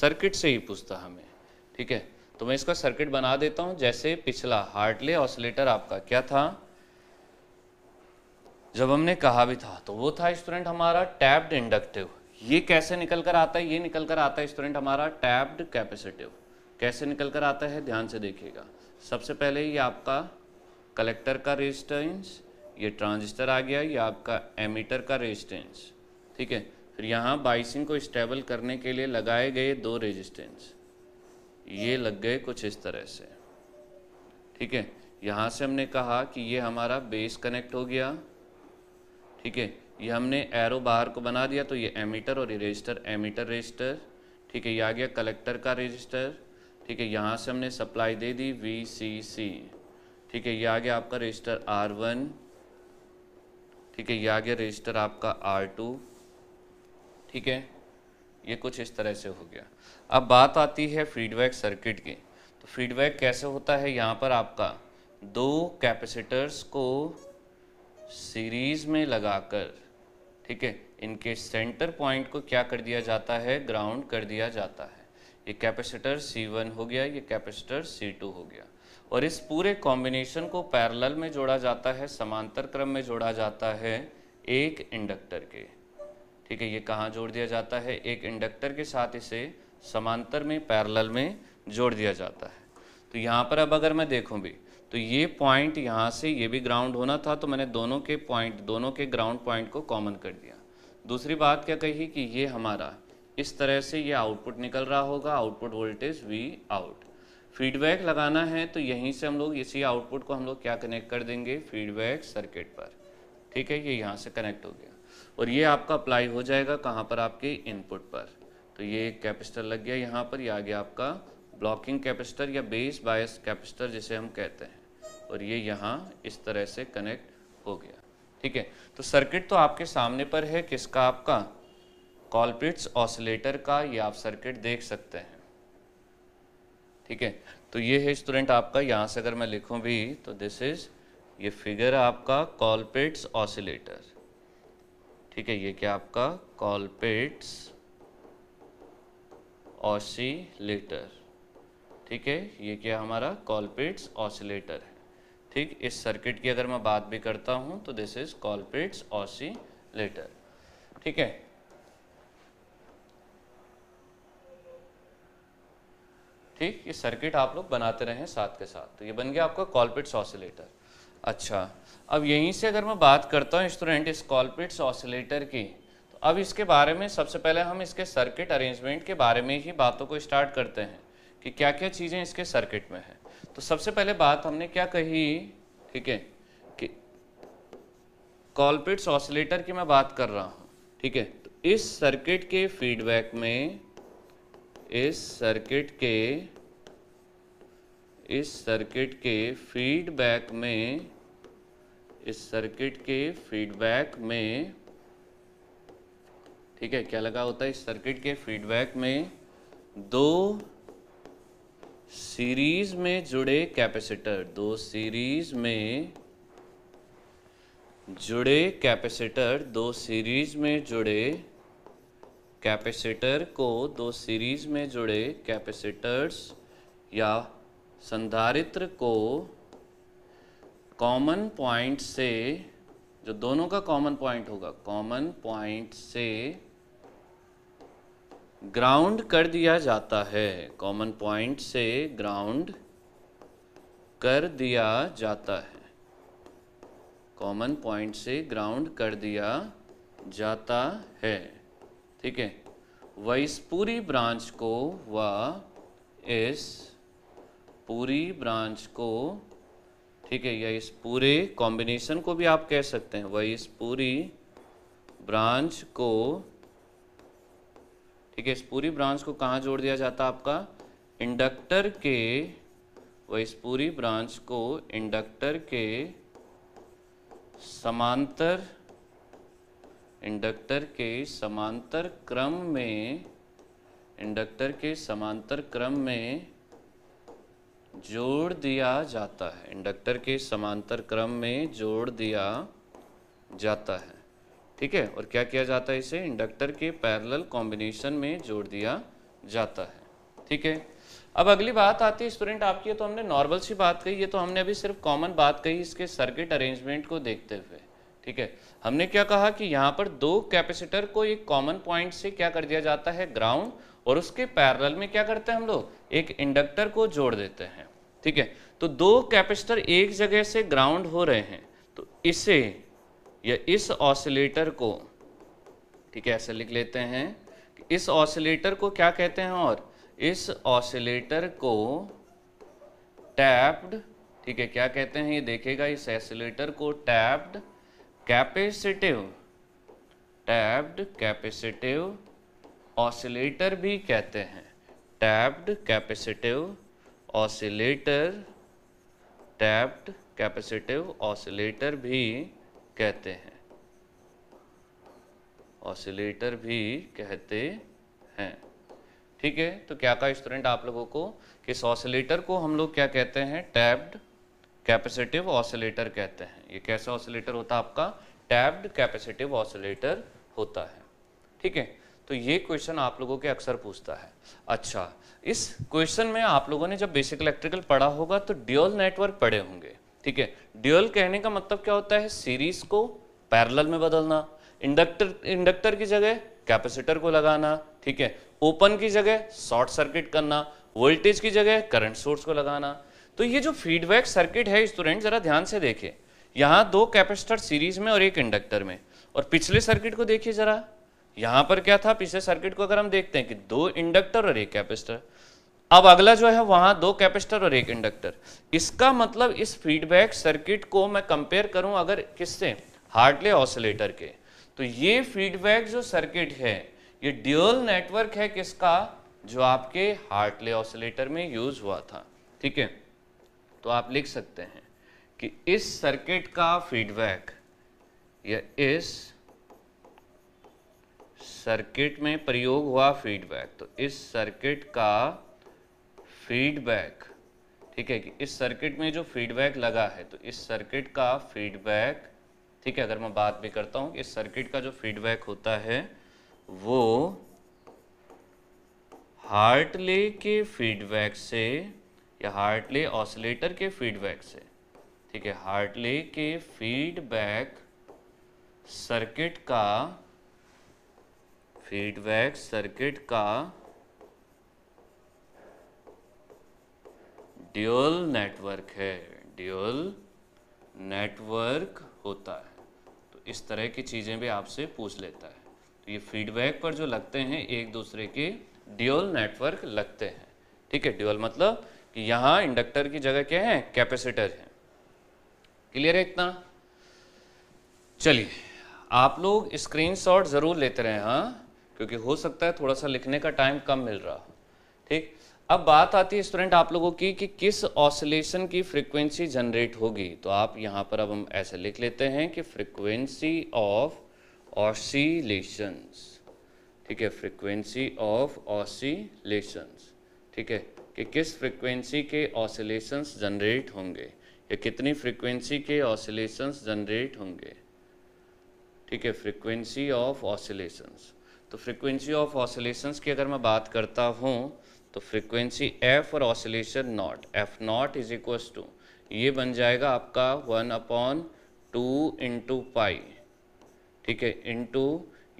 सर्किट से ही पूछता हमें ठीक है तो मैं इसका सर्किट बना देता हूं जैसे पिछला हार्टले ऑसिलेटर आपका क्या था जब हमने कहा भी था तो वो था स्टूडेंट हमारा टैप्ड इंडक्टिव ये कैसे निकल कर आता है ये निकल कर आता है स्टूडेंट हमारा टैप्ड कैपेसिटिव कैसे निकल कर आता है ध्यान से देखिएगा सबसे पहले ये आपका कलेक्टर का रेजिस्टेंस ये ट्रांजिस्टर आ गया ये आपका एमीटर का रेजिस्टेंस ठीक है फिर यहाँ बाइसिंग को स्टेबल करने के लिए लगाए गए दो रेजिस्टेंस ये लग गए कुछ इस तरह से ठीक है यहाँ से हमने कहा कि ये हमारा बेस कनेक्ट हो गया ठीक है ये हमने एरो बाहर को बना दिया तो ये एमीटर और ये रजिस्टर एमीटर रजिस्टर ठीक है ये आ गया कलेक्टर का रजिस्टर ठीक है यहाँ से हमने supply they the we C C ठीक है ये आ गया आपका रजिस्टर आर वन ठीक है ये आ गया रजिस्टर आपका आर टू ठीक है ये कुछ इस तरह से हो गया अब बात आती है फीडबैक सर्किट की तो फीडबैक कैसे होता है यहाँ पर आपका दो कैपेसिटर्स को सीरीज़ में लगाकर ठीक है इनके सेंटर पॉइंट को क्या कर दिया जाता है ग्राउंड कर दिया जाता है ये कैपेसिटर C1 हो गया ये कैपेसिटर C2 हो गया और इस पूरे कॉम्बिनेशन को पैरेलल में जोड़ा जाता है समांतर क्रम में जोड़ा जाता है एक इंडक्टर के ठीक है ये कहाँ जोड़ दिया जाता है एक इंडक्टर के साथ इसे समांतर में पैरेलल में जोड़ दिया जाता है तो यहाँ पर अब अगर मैं देखूँ भी तो ये पॉइंट यहाँ से ये भी ग्राउंड होना था तो मैंने दोनों के पॉइंट दोनों के ग्राउंड पॉइंट को कॉमन कर दिया दूसरी बात क्या कही कि ये हमारा इस तरह से ये आउटपुट निकल रहा होगा output voltage V out feedback लगाना है तो यहीं से हम लोग इसी आउटपुट को हम लोग क्या कनेक्ट कर देंगे फीडबैक सर्किट पर ठीक है ये यहाँ से कनेक्ट हो गया और ये आपका अप्लाई हो जाएगा कहाँ पर आपके इनपुट पर तो ये कैपेसिटर लग गया यहाँ पर ये आ गया आपका ब्लॉकिंग कैपेसिटर या बेस बायस कैपेसिटर जिसे हम कहते हैं और ये यहाँ इस तरह से कनेक्ट हो गया ठीक है तो सर्किट तो आपके सामने पर है किसका आपका कॉलपिट्स ऑसिलेटर का ये आप सर्किट देख सकते हैं ठीक है तो ये है स्टूडेंट आपका यहाँ से अगर मैं लिखूँ भी तो दिस इज़ ये फिगर आपका कॉलपिट्स ऑसिलेटर ठीक है ये क्या आपका कॉलपिट्स ऑसिलेटर ठीक है ये क्या हमारा कॉलपिट्स ऑसिलेटर है ठीक इस सर्किट की अगर मैं बात भी करता हूँ तो दिस इज कॉलपिट्स ऑसिलेटर ठीक है ठीक ये सर्किट आप लोग बनाते रहे साथ के साथ तो ये बन गया आपका कॉलपिट्स ऑसिलेटर अच्छा अब यहीं से अगर मैं बात करता हूँ स्टूडेंट इस कॉलपिट्स ऑसिलेटर की तो अब इसके बारे में सबसे पहले हम इसके सर्किट अरेंजमेंट के बारे में ही बातों को स्टार्ट करते हैं कि क्या क्या चीज़ें इसके सर्किट में हैं तो सबसे पहले बात हमने क्या कही ठीक है कि कॉलपिट्स ऑसिलेटर की मैं बात कर रहा हूँ ठीक है तो इस सर्किट के फीडबैक में इस सर्किट के इस सर्किट के फीडबैक में इस सर्किट के फीडबैक में ठीक है क्या लगा होता है इस सर्किट के फीडबैक में दो सीरीज में जुड़े कैपेसिटर दो सीरीज में जुड़े कैपेसिटर दो सीरीज में जुड़े कैपेसिटर को दो सीरीज में जुड़े कैपेसिटर्स या संधारित्र को कॉमन पॉइंट से जो दोनों का कॉमन पॉइंट होगा कॉमन पॉइंट से ग्राउंड कर दिया जाता है कॉमन पॉइंट से ग्राउंड कर दिया जाता है कॉमन पॉइंट से ग्राउंड कर दिया जाता है ठीक है वह इस पूरी ब्रांच को व इस पूरी ब्रांच को ठीक है या इस पूरे कॉम्बिनेशन को भी आप कह सकते हैं वह इस पूरी ब्रांच को ठीक है इस पूरी ब्रांच को कहाँ जोड़ दिया जाता आपका इंडक्टर के व इस पूरी ब्रांच को इंडक्टर के समांतर इंडक्टर के समांतर क्रम में इंडक्टर के समांतर क्रम में जोड़ दिया जाता है इंडक्टर के समांतर क्रम में जोड़ दिया जाता है ठीक है और क्या किया जाता है इसे इंडक्टर के पैरेलल कॉम्बिनेशन में जोड़ दिया जाता है ठीक है अब अगली बात आती है स्टूडेंट आपकी तो हमने नॉर्मल सी बात कही ये तो हमने अभी सिर्फ कॉमन बात कही इसके सर्किट अरेंजमेंट को देखते हुए ठीक है हमने क्या कहा कि यहाँ पर दो कैपेसिटर को एक कॉमन पॉइंट से क्या कर दिया जाता है ग्राउंड और उसके पैरल में क्या करते हैं हम लोग एक इंडक्टर को जोड़ देते हैं ठीक है तो दो कैपेसिटर एक जगह से ग्राउंड हो रहे हैं तो इसे या इस ऑसिलेटर को ठीक है ऐसे लिख लेते हैं इस ऑसिलेटर को क्या कहते हैं और इस ऑसिलेटर को टैप्ड ठीक है क्या कहते हैं ये देखेगा इस ऑसिलेटर को tapped capacitive tapped capacitive oscillator भी कहते हैं tapped capacitive oscillator tapped capacitive oscillator भी कहते हैं ऑसिलेटर भी कहते हैं ठीक है तो क्या कहा स्टूडेंट आप लोगों को कि इस ऑसिलेटर को हम लोग क्या कहते हैं टैब्ड कैपेसिटिव ऑसिलेटर कहते हैं ये कैसा ऑसिलेटर होता है आपका टैब्ड कैपेसिटिव ऑसिलेटर होता है ठीक है तो ये क्वेश्चन आप लोगों के अक्सर पूछता है अच्छा इस क्वेश्चन में आप लोगों ने जब बेसिक इलेक्ट्रिकल पढ़ा होगा तो ड्यूल नेटवर्क पढ़े होंगे ठीक है ड्यूअल कहने का मतलब क्या होता है सीरीज को पैरेलल में बदलना इंडक्टर इंडक्टर की जगह कैपेसिटर को लगाना ठीक है ओपन की जगह शॉर्ट सर्किट करना वोल्टेज की जगह करंट सोर्स को लगाना तो ये जो फीडबैक सर्किट है स्टूडेंट जरा ध्यान से देखे यहां दो कैपेसिटर सीरीज में और एक इंडक्टर में और पिछले सर्किट को देखिए जरा यहां पर क्या था पिछले सर्किट को अगर हम देखते हैं कि दो इंडक्टर और एक कैपेसिटर अब अगला जो है वहां दो कैपेसिटर और एक इंडक्टर इसका मतलब इस फीडबैक सर्किट को मैं कंपेयर करूं अगर किससे हार्टले ऑसिलेटर के तो ये फीडबैक जो सर्किट है ये ड्यूअल नेटवर्क है किसका जो आपके हार्टले ऑसिलेटर में यूज हुआ था ठीक है तो आप लिख सकते हैं कि इस सर्किट का फीडबैक या इस सर्किट में प्रयोग हुआ फीडबैक तो इस सर्किट का फीडबैक ठीक है कि इस सर्किट में जो फीडबैक लगा है तो इस सर्किट का फीडबैक ठीक है अगर मैं बात भी करता हूँ इस सर्किट का जो फीडबैक होता है वो हार्टले के फीडबैक से या हार्टले ऑसिलेटर के फीडबैक से ठीक है हार्टले के फीडबैक सर्किट का फीडबैक सर्किट का ड्यूअल नेटवर्क है ड्यूअल नेटवर्क होता है तो इस तरह की चीज़ें भी आपसे पूछ लेता है तो ये फीडबैक पर जो लगते हैं एक दूसरे के ड्यूअल नेटवर्क लगते हैं ठीक है ड्यूअल मतलब कि यहाँ इंडक्टर की जगह क्या है कैपेसिटर है क्लियर है इतना चलिए आप लोग स्क्रीनशॉट ज़रूर लेते रहे हाँ क्योंकि हो सकता है थोड़ा सा लिखने का टाइम कम मिल रहा ठीक अब बात आती है स्टूडेंट आप लोगों की कि किस ऑसिलेशन की फ्रीक्वेंसी जनरेट होगी तो आप यहाँ पर अब हम ऐसे लिख लेते हैं कि फ्रीक्वेंसी ऑफ ऑसिलेशंस ठीक है फ्रीक्वेंसी ऑफ ऑसिलेशंस ठीक है कि किस फ्रीक्वेंसी के ऑसिलेशंस जनरेट होंगे या कितनी फ्रीक्वेंसी के ऑसिलेशंस जनरेट होंगे ठीक है फ्रीक्वेंसी ऑफ ऑसिलेशंस तो फ्रीक्वेंसी ऑफ ऑसिलेशंस की अगर मैं बात करता हूँ तो फ्रिक्वेंसी एफ और oscillation naught F not is equals to ये बन जाएगा आपका one upon two into pi ठीक है इंटू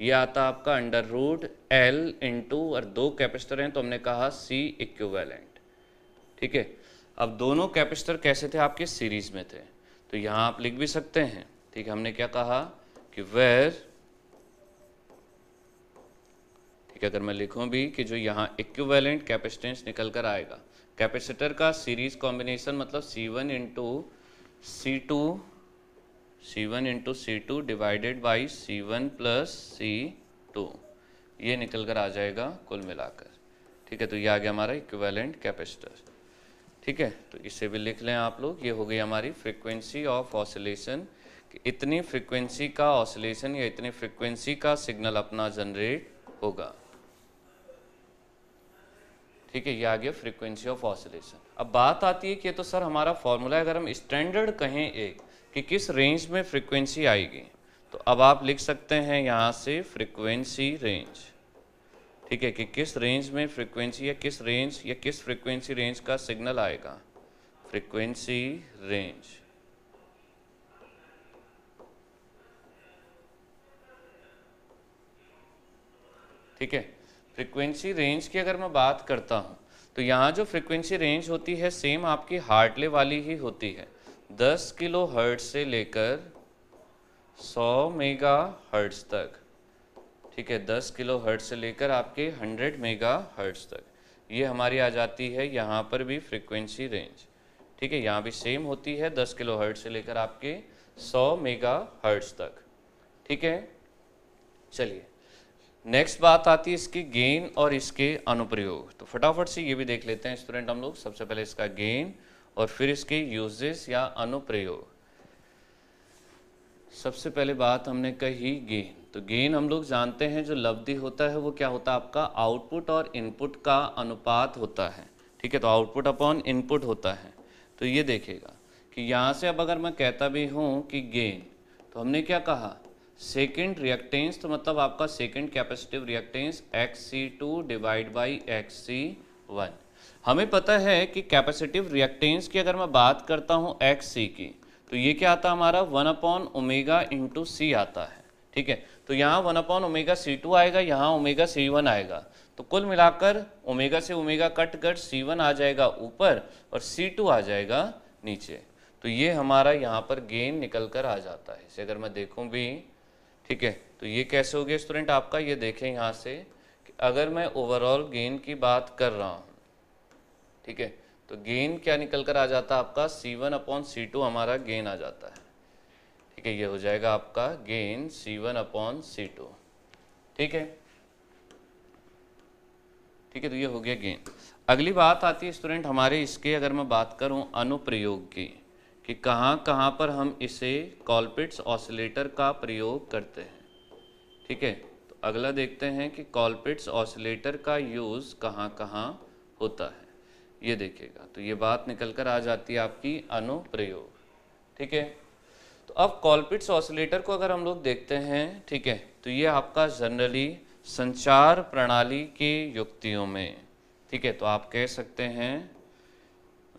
ये आता आपका अंडर रूट एल इंटू और दो कैपेसिटर हैं तो हमने कहा सी इक्वेलेंट ठीक है अब दोनों कैपेसिटर कैसे थे आपके सीरीज में थे तो यहाँ आप लिख भी सकते हैं ठीक है हमने क्या कहा कि वेर है अगर मैं लिखूं भी कि जो यहाँ इक्विवेलेंट कैपेसिटेंस निकल कर आएगा कैपेसिटर का सीरीज कॉम्बिनेशन मतलब C one into C two C one into C two divided by C one plus C two ये निकल कर आ जाएगा कुल मिलाकर ठीक है तो ये आ गया हमारा इक्विवेलेंट कैपेसिटर ठीक है तो इसे भी लिख लें आप लोग ये हो गई हमारी फ्रिक्वेंसी ऑफ ऑसिलेशन इतनी फ्रिक्वेंसी का ऑसिलेशन या इतनी फ्रिक्वेंसी का सिग्नल अपना जनरेट होगा ठीक है ये आ गया फ्रीक्वेंसी ऑफ ऑसिलेशन अब बात आती है कि तो सर हमारा फॉर्मूला है अगर हम स्टैंडर्ड कहें एक कि किस रेंज में फ्रीक्वेंसी आएगी तो अब आप लिख सकते हैं यहाँ से फ्रीक्वेंसी रेंज ठीक है कि किस रेंज में फ्रीक्वेंसी या किस रेंज या किस फ्रीक्वेंसी रेंज का सिग्नल आएगा फ्रीक्वेंसी रेंज ठीक है फ्रिक्वेंसी रेंज की अगर मैं बात करता हूँ तो यहाँ जो फ्रिक्वेंसी रेंज होती है सेम आपकी हार्टले वाली ही होती है 10 किलो हर्ट से लेकर 100 मेगा हर्ट तक ठीक है 10 किलो हर्ट से लेकर आपके 100 मेगा हर्ट तक ये हमारी आ जाती है यहाँ पर भी फ्रिक्वेंसी रेंज ठीक है यहाँ भी सेम होती है 10 किलो हर्ट से लेकर आपके 100 मेगा हर्ट तक ठीक है चलिए नेक्स्ट बात आती है इसके गेन और इसके अनुप्रयोग तो फटाफट से ये भी देख लेते हैं स्टूडेंट हम लोग सबसे पहले इसका गेन और फिर इसके यूजेस या अनुप्रयोग सबसे पहले बात हमने कही गेन तो गेन हम लोग जानते हैं जो लब्धि होता है वो क्या होता है आपका आउटपुट और इनपुट का अनुपात होता है ठीक है तो आउटपुट अपॉन इनपुट होता है तो ये देखेगा कि यहाँ से अब अगर मैं कहता भी हूँ कि गेन तो हमने क्या कहा सेकेंड रिएक्टेंस तो मतलब आपका second capacitive reactance X C two divide by X C one हमें पता है कि कैपेसिटिव रिएक्टेंस की अगर मैं बात करता हूँ एक्स सी की तो ये क्या आता है हमारा one upon omega into C आता है ठीक है तो यहाँ one upon omega C two आएगा यहाँ ओमेगा सी वन आएगा तो कुल मिलाकर ओमेगा से ओमेगा कट कर सी वन आ जाएगा ऊपर और सी टू आ जाएगा नीचे तो ये हमारा यहाँ पर गेन निकल कर आ जाता है इसे अगर मैं देखूँ भी ठीक है तो ये कैसे हो गया स्टूडेंट आपका ये देखें यहाँ से कि अगर मैं ओवरऑल गेन की बात कर रहा हूँ ठीक है तो गेन क्या निकल कर आ जाता है आपका C1 वन अपॉन सी हमारा गेन आ जाता है ठीक है ये हो जाएगा आपका गेन C1 वन अपॉन सी ठीक है ठीक है तो ये हो गया गेन अगली बात आती है स्टूडेंट हमारे इसके अगर मैं बात करूँ अनुप्रयोग की कि कहाँ कहाँ पर हम इसे कॉलपिट्स ऑसिलेटर का प्रयोग करते हैं ठीक है तो अगला देखते हैं कि कॉलपिट्स ऑसिलेटर का यूज़ कहाँ कहाँ होता है ये देखिएगा तो ये बात निकल कर आ जाती है आपकी अनुप्रयोग ठीक है तो अब कॉलपिट्स ऑसिलेटर को अगर हम लोग देखते हैं ठीक है तो ये आपका जनरली संचार प्रणाली की युक्तियों में ठीक है तो आप कह सकते हैं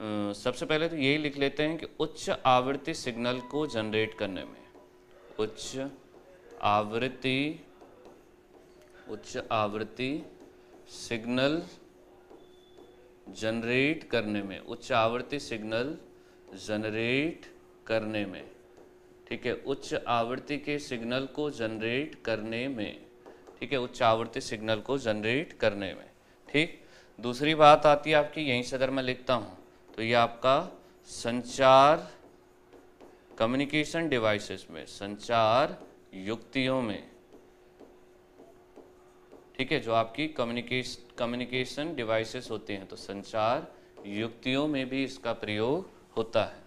सबसे पहले तो यही लिख लेते हैं कि उच्च आवृत्ति सिग्नल को जनरेट करने में उच्च आवृत्ति उच्च आवृत्ति सिग्नल जनरेट करने में उच्च आवृत्ति सिग्नल जनरेट करने में ठीक है उच्च आवृत्ति के सिग्नल को जनरेट करने में ठीक है उच्च आवृत्ति सिग्नल को जनरेट करने में ठीक दूसरी बात आती है आपकी यहीं से अगर मैं लिखता हूँ तो ये आपका संचार कम्युनिकेशन डिवाइसेस में संचार युक्तियों में ठीक है जो आपकी कम्युनिकेश कम्युनिकेशन डिवाइसेस होते हैं तो संचार युक्तियों में भी इसका प्रयोग होता है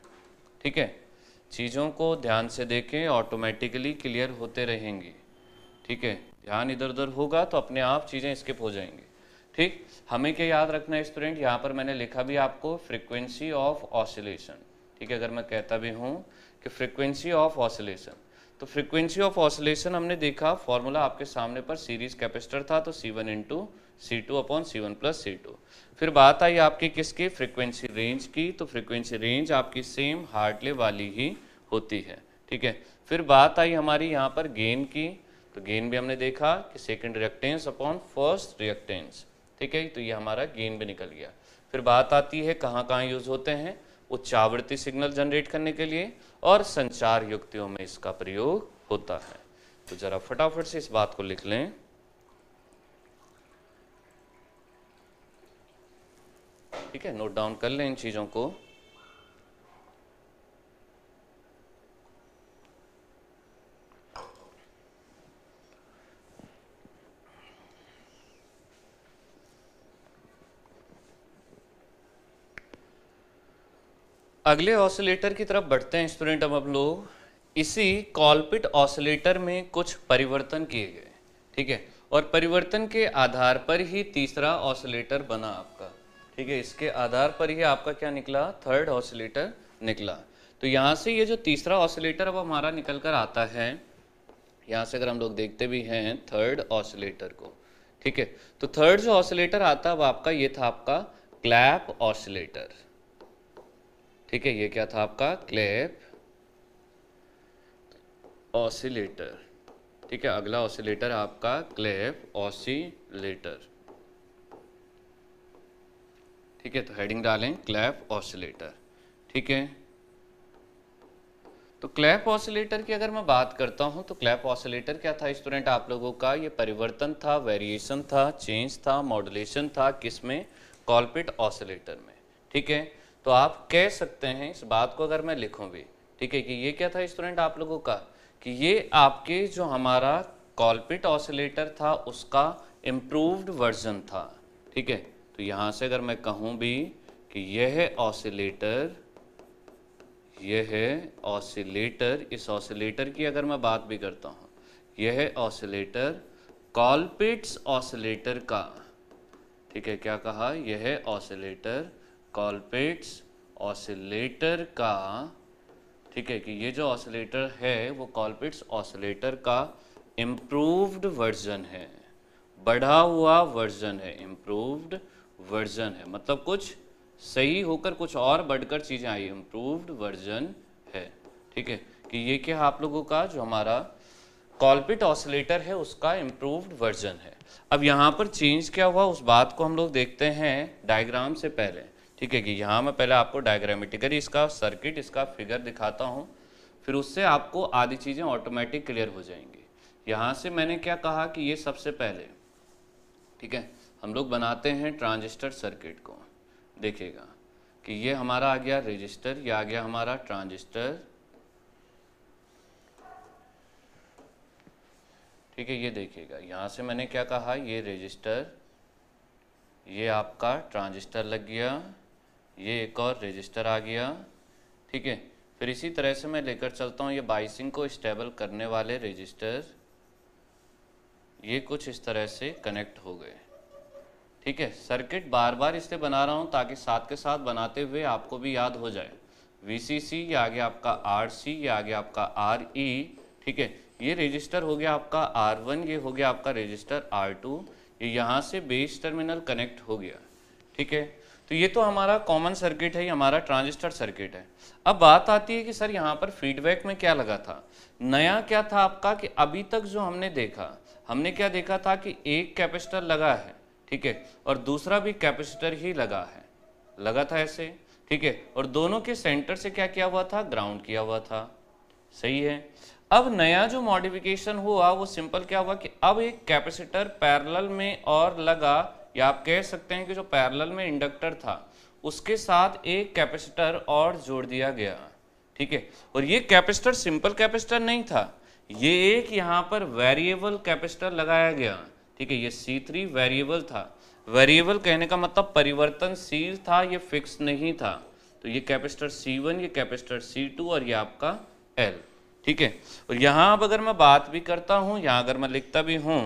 ठीक है चीज़ों को ध्यान से देखें ऑटोमेटिकली क्लियर होते रहेंगे ठीक है ध्यान इधर उधर होगा तो अपने आप चीज़ें स्किप हो जाएंगी ठीक हमें क्या याद रखना है स्टूडेंट यहाँ पर मैंने लिखा भी आपको फ्रिक्वेंसी ऑफ ऑसिलेशन ठीक है अगर मैं कहता भी हूँ कि फ्रिक्वेंसी ऑफ ऑसिलेशन तो फ्रिक्वेंसी ऑफ ऑसिलेशन हमने देखा फॉर्मूला आपके सामने पर सीरीज कैपेसिटर था तो C1 one into C two upon C one plus C two फिर बात आई आपकी किसकी फ्रिक्वेंसी रेंज की तो फ्रिक्वेंसी रेंज आपकी सेम हार्टले वाली ही होती है ठीक है फिर बात आई हमारी यहाँ पर गेन की तो गेन भी हमने देखा कि second reactance upon first reactance ठीक है तो ये हमारा गेन भी निकल गया फिर बात आती है कहाँ कहाँ यूज़ होते हैं उच्चावृत्ति सिग्नल जनरेट करने के लिए और संचार युक्तियों में इसका प्रयोग होता है तो ज़रा फटाफट से इस बात को लिख लें ठीक है नोट डाउन कर लें इन चीज़ों को अगले ऑसिलेटर की तरफ बढ़ते हैं स्टूडेंट हम अब लोग इसी कॉलपिट ऑसिलेटर में कुछ परिवर्तन किए गए ठीक है और परिवर्तन के आधार पर ही तीसरा ऑसिलेटर बना आपका ठीक है इसके आधार पर ही आपका क्या निकला थर्ड ऑसिलेटर निकला तो यहाँ से ये जो तीसरा ऑसिलेटर अब हमारा निकल कर आता है यहाँ से अगर हम लोग देखते भी हैं थर्ड ऑसिलेटर को ठीक है तो थर्ड जो ऑसिलेटर आता है अब आपका ये था आपका क्लैप ऑसिलेटर ठीक है ये क्या था आपका क्लैप ऑसिलेटर ठीक है अगला ऑसिलेटर आपका क्लैप ऑसिलेटर ठीक है तो हेडिंग डालें क्लैप ऑसिलेटर ठीक है तो क्लैप ऑसिलेटर की अगर मैं बात करता हूं तो क्लैप ऑसिलेटर क्या था स्टूडेंट आप लोगों का ये परिवर्तन था वेरिएशन था चेंज था मॉडुलेशन था किस में कॉलपिट ऑसिलेटर में ठीक है तो आप कह सकते हैं इस बात को अगर मैं लिखूं भी ठीक है कि ये क्या था स्टूडेंट आप लोगों का कि ये आपके जो हमारा कॉलपिट ऑसिलेटर था उसका इम्प्रूव्ड वर्जन था ठीक है तो यहां से अगर मैं कहूँ भी कि यह ऑसिलेटर यह ऑसिलेटर इस ऑसिलेटर की अगर मैं बात भी करता हूं यह ऑसिलेटर कॉलपिट्स ऑसिलेटर का ठीक है क्या कहा यह ऑसिलेटर कॉलपेट्स ऑसिलेटर का ठीक है कि ये जो ऑसिलेटर है वो कॉलपेट्स ऑसिलेटर का इम्प्रूव्ड वर्जन है बढ़ा हुआ वर्जन है इम्प्रूव्ड वर्जन है मतलब कुछ सही होकर कुछ और बढ़कर चीज़ें आई इम्प्रूव्ड वर्जन है ठीक है कि ये क्या आप लोगों का जो हमारा कॉलपिट ऑसिलेटर है उसका इम्प्रूव्ड वर्जन है अब यहाँ पर चेंज क्या हुआ उस बात को हम लोग देखते हैं डायग्राम से पहले ठीक है कि यहाँ मैं पहले आपको डायग्रामेटिकली इसका सर्किट इसका फिगर दिखाता हूँ फिर उससे आपको आधी चीज़ें ऑटोमेटिक क्लियर हो जाएंगी यहाँ से मैंने क्या कहा कि ये सबसे पहले ठीक है हम लोग बनाते हैं ट्रांजिस्टर सर्किट को देखिएगा कि ये हमारा आ गया रजिस्टर ये आ गया हमारा ट्रांजिस्टर ठीक है ये देखिएगा यहाँ से मैंने क्या कहा ये रजिस्टर ये आपका ट्रांजिस्टर लग गया ये एक और रजिस्टर आ गया ठीक है फिर इसी तरह से मैं लेकर चलता हूँ ये बाइसिंग को स्टेबल करने वाले रजिस्टर ये कुछ इस तरह से कनेक्ट हो गए ठीक है सर्किट बार बार इसलिए बना रहा हूँ ताकि साथ के साथ बनाते हुए आपको भी याद हो जाए वी सी सी या आगे आपका आर सी या आगे आपका आर ई e। ठीक है ये रजिस्टर हो गया आपका आर वन ये हो गया आपका रजिस्टर आर टू ये यहाँ से बेस टर्मिनल कनेक्ट हो गया ठीक है तो ये तो हमारा कॉमन सर्किट है ये हमारा ट्रांजिस्टर सर्किट है अब बात आती है कि सर यहाँ पर फीडबैक में क्या लगा था नया क्या था आपका कि अभी तक जो हमने देखा हमने क्या देखा था कि एक कैपेसिटर लगा है ठीक है और दूसरा भी कैपेसिटर ही लगा है लगा था ऐसे ठीक है और दोनों के सेंटर से क्या किया हुआ था ग्राउंड किया हुआ था सही है अब नया जो मॉडिफिकेशन हुआ वो सिंपल क्या हुआ कि अब एक कैपेसिटर पैरेलल में और लगा या आप कह सकते हैं कि जो पैरेलल में इंडक्टर था उसके साथ एक कैपेसिटर और जोड़ दिया गया ठीक है और ये कैपेसिटर सिंपल कैपेसिटर नहीं था ये एक यहाँ पर वेरिएबल कैपेसिटर लगाया गया ठीक है ये सी थ्री वेरिएबल था वेरिएबल कहने का मतलब परिवर्तनशील था ये फिक्स नहीं था तो ये कैपेसिटर सी वन ये कैपेसिटर सी टू और ये आपका एल ठीक है और यहाँ अब अगर मैं बात भी करता हूँ यहाँ अगर मैं लिखता भी हूँ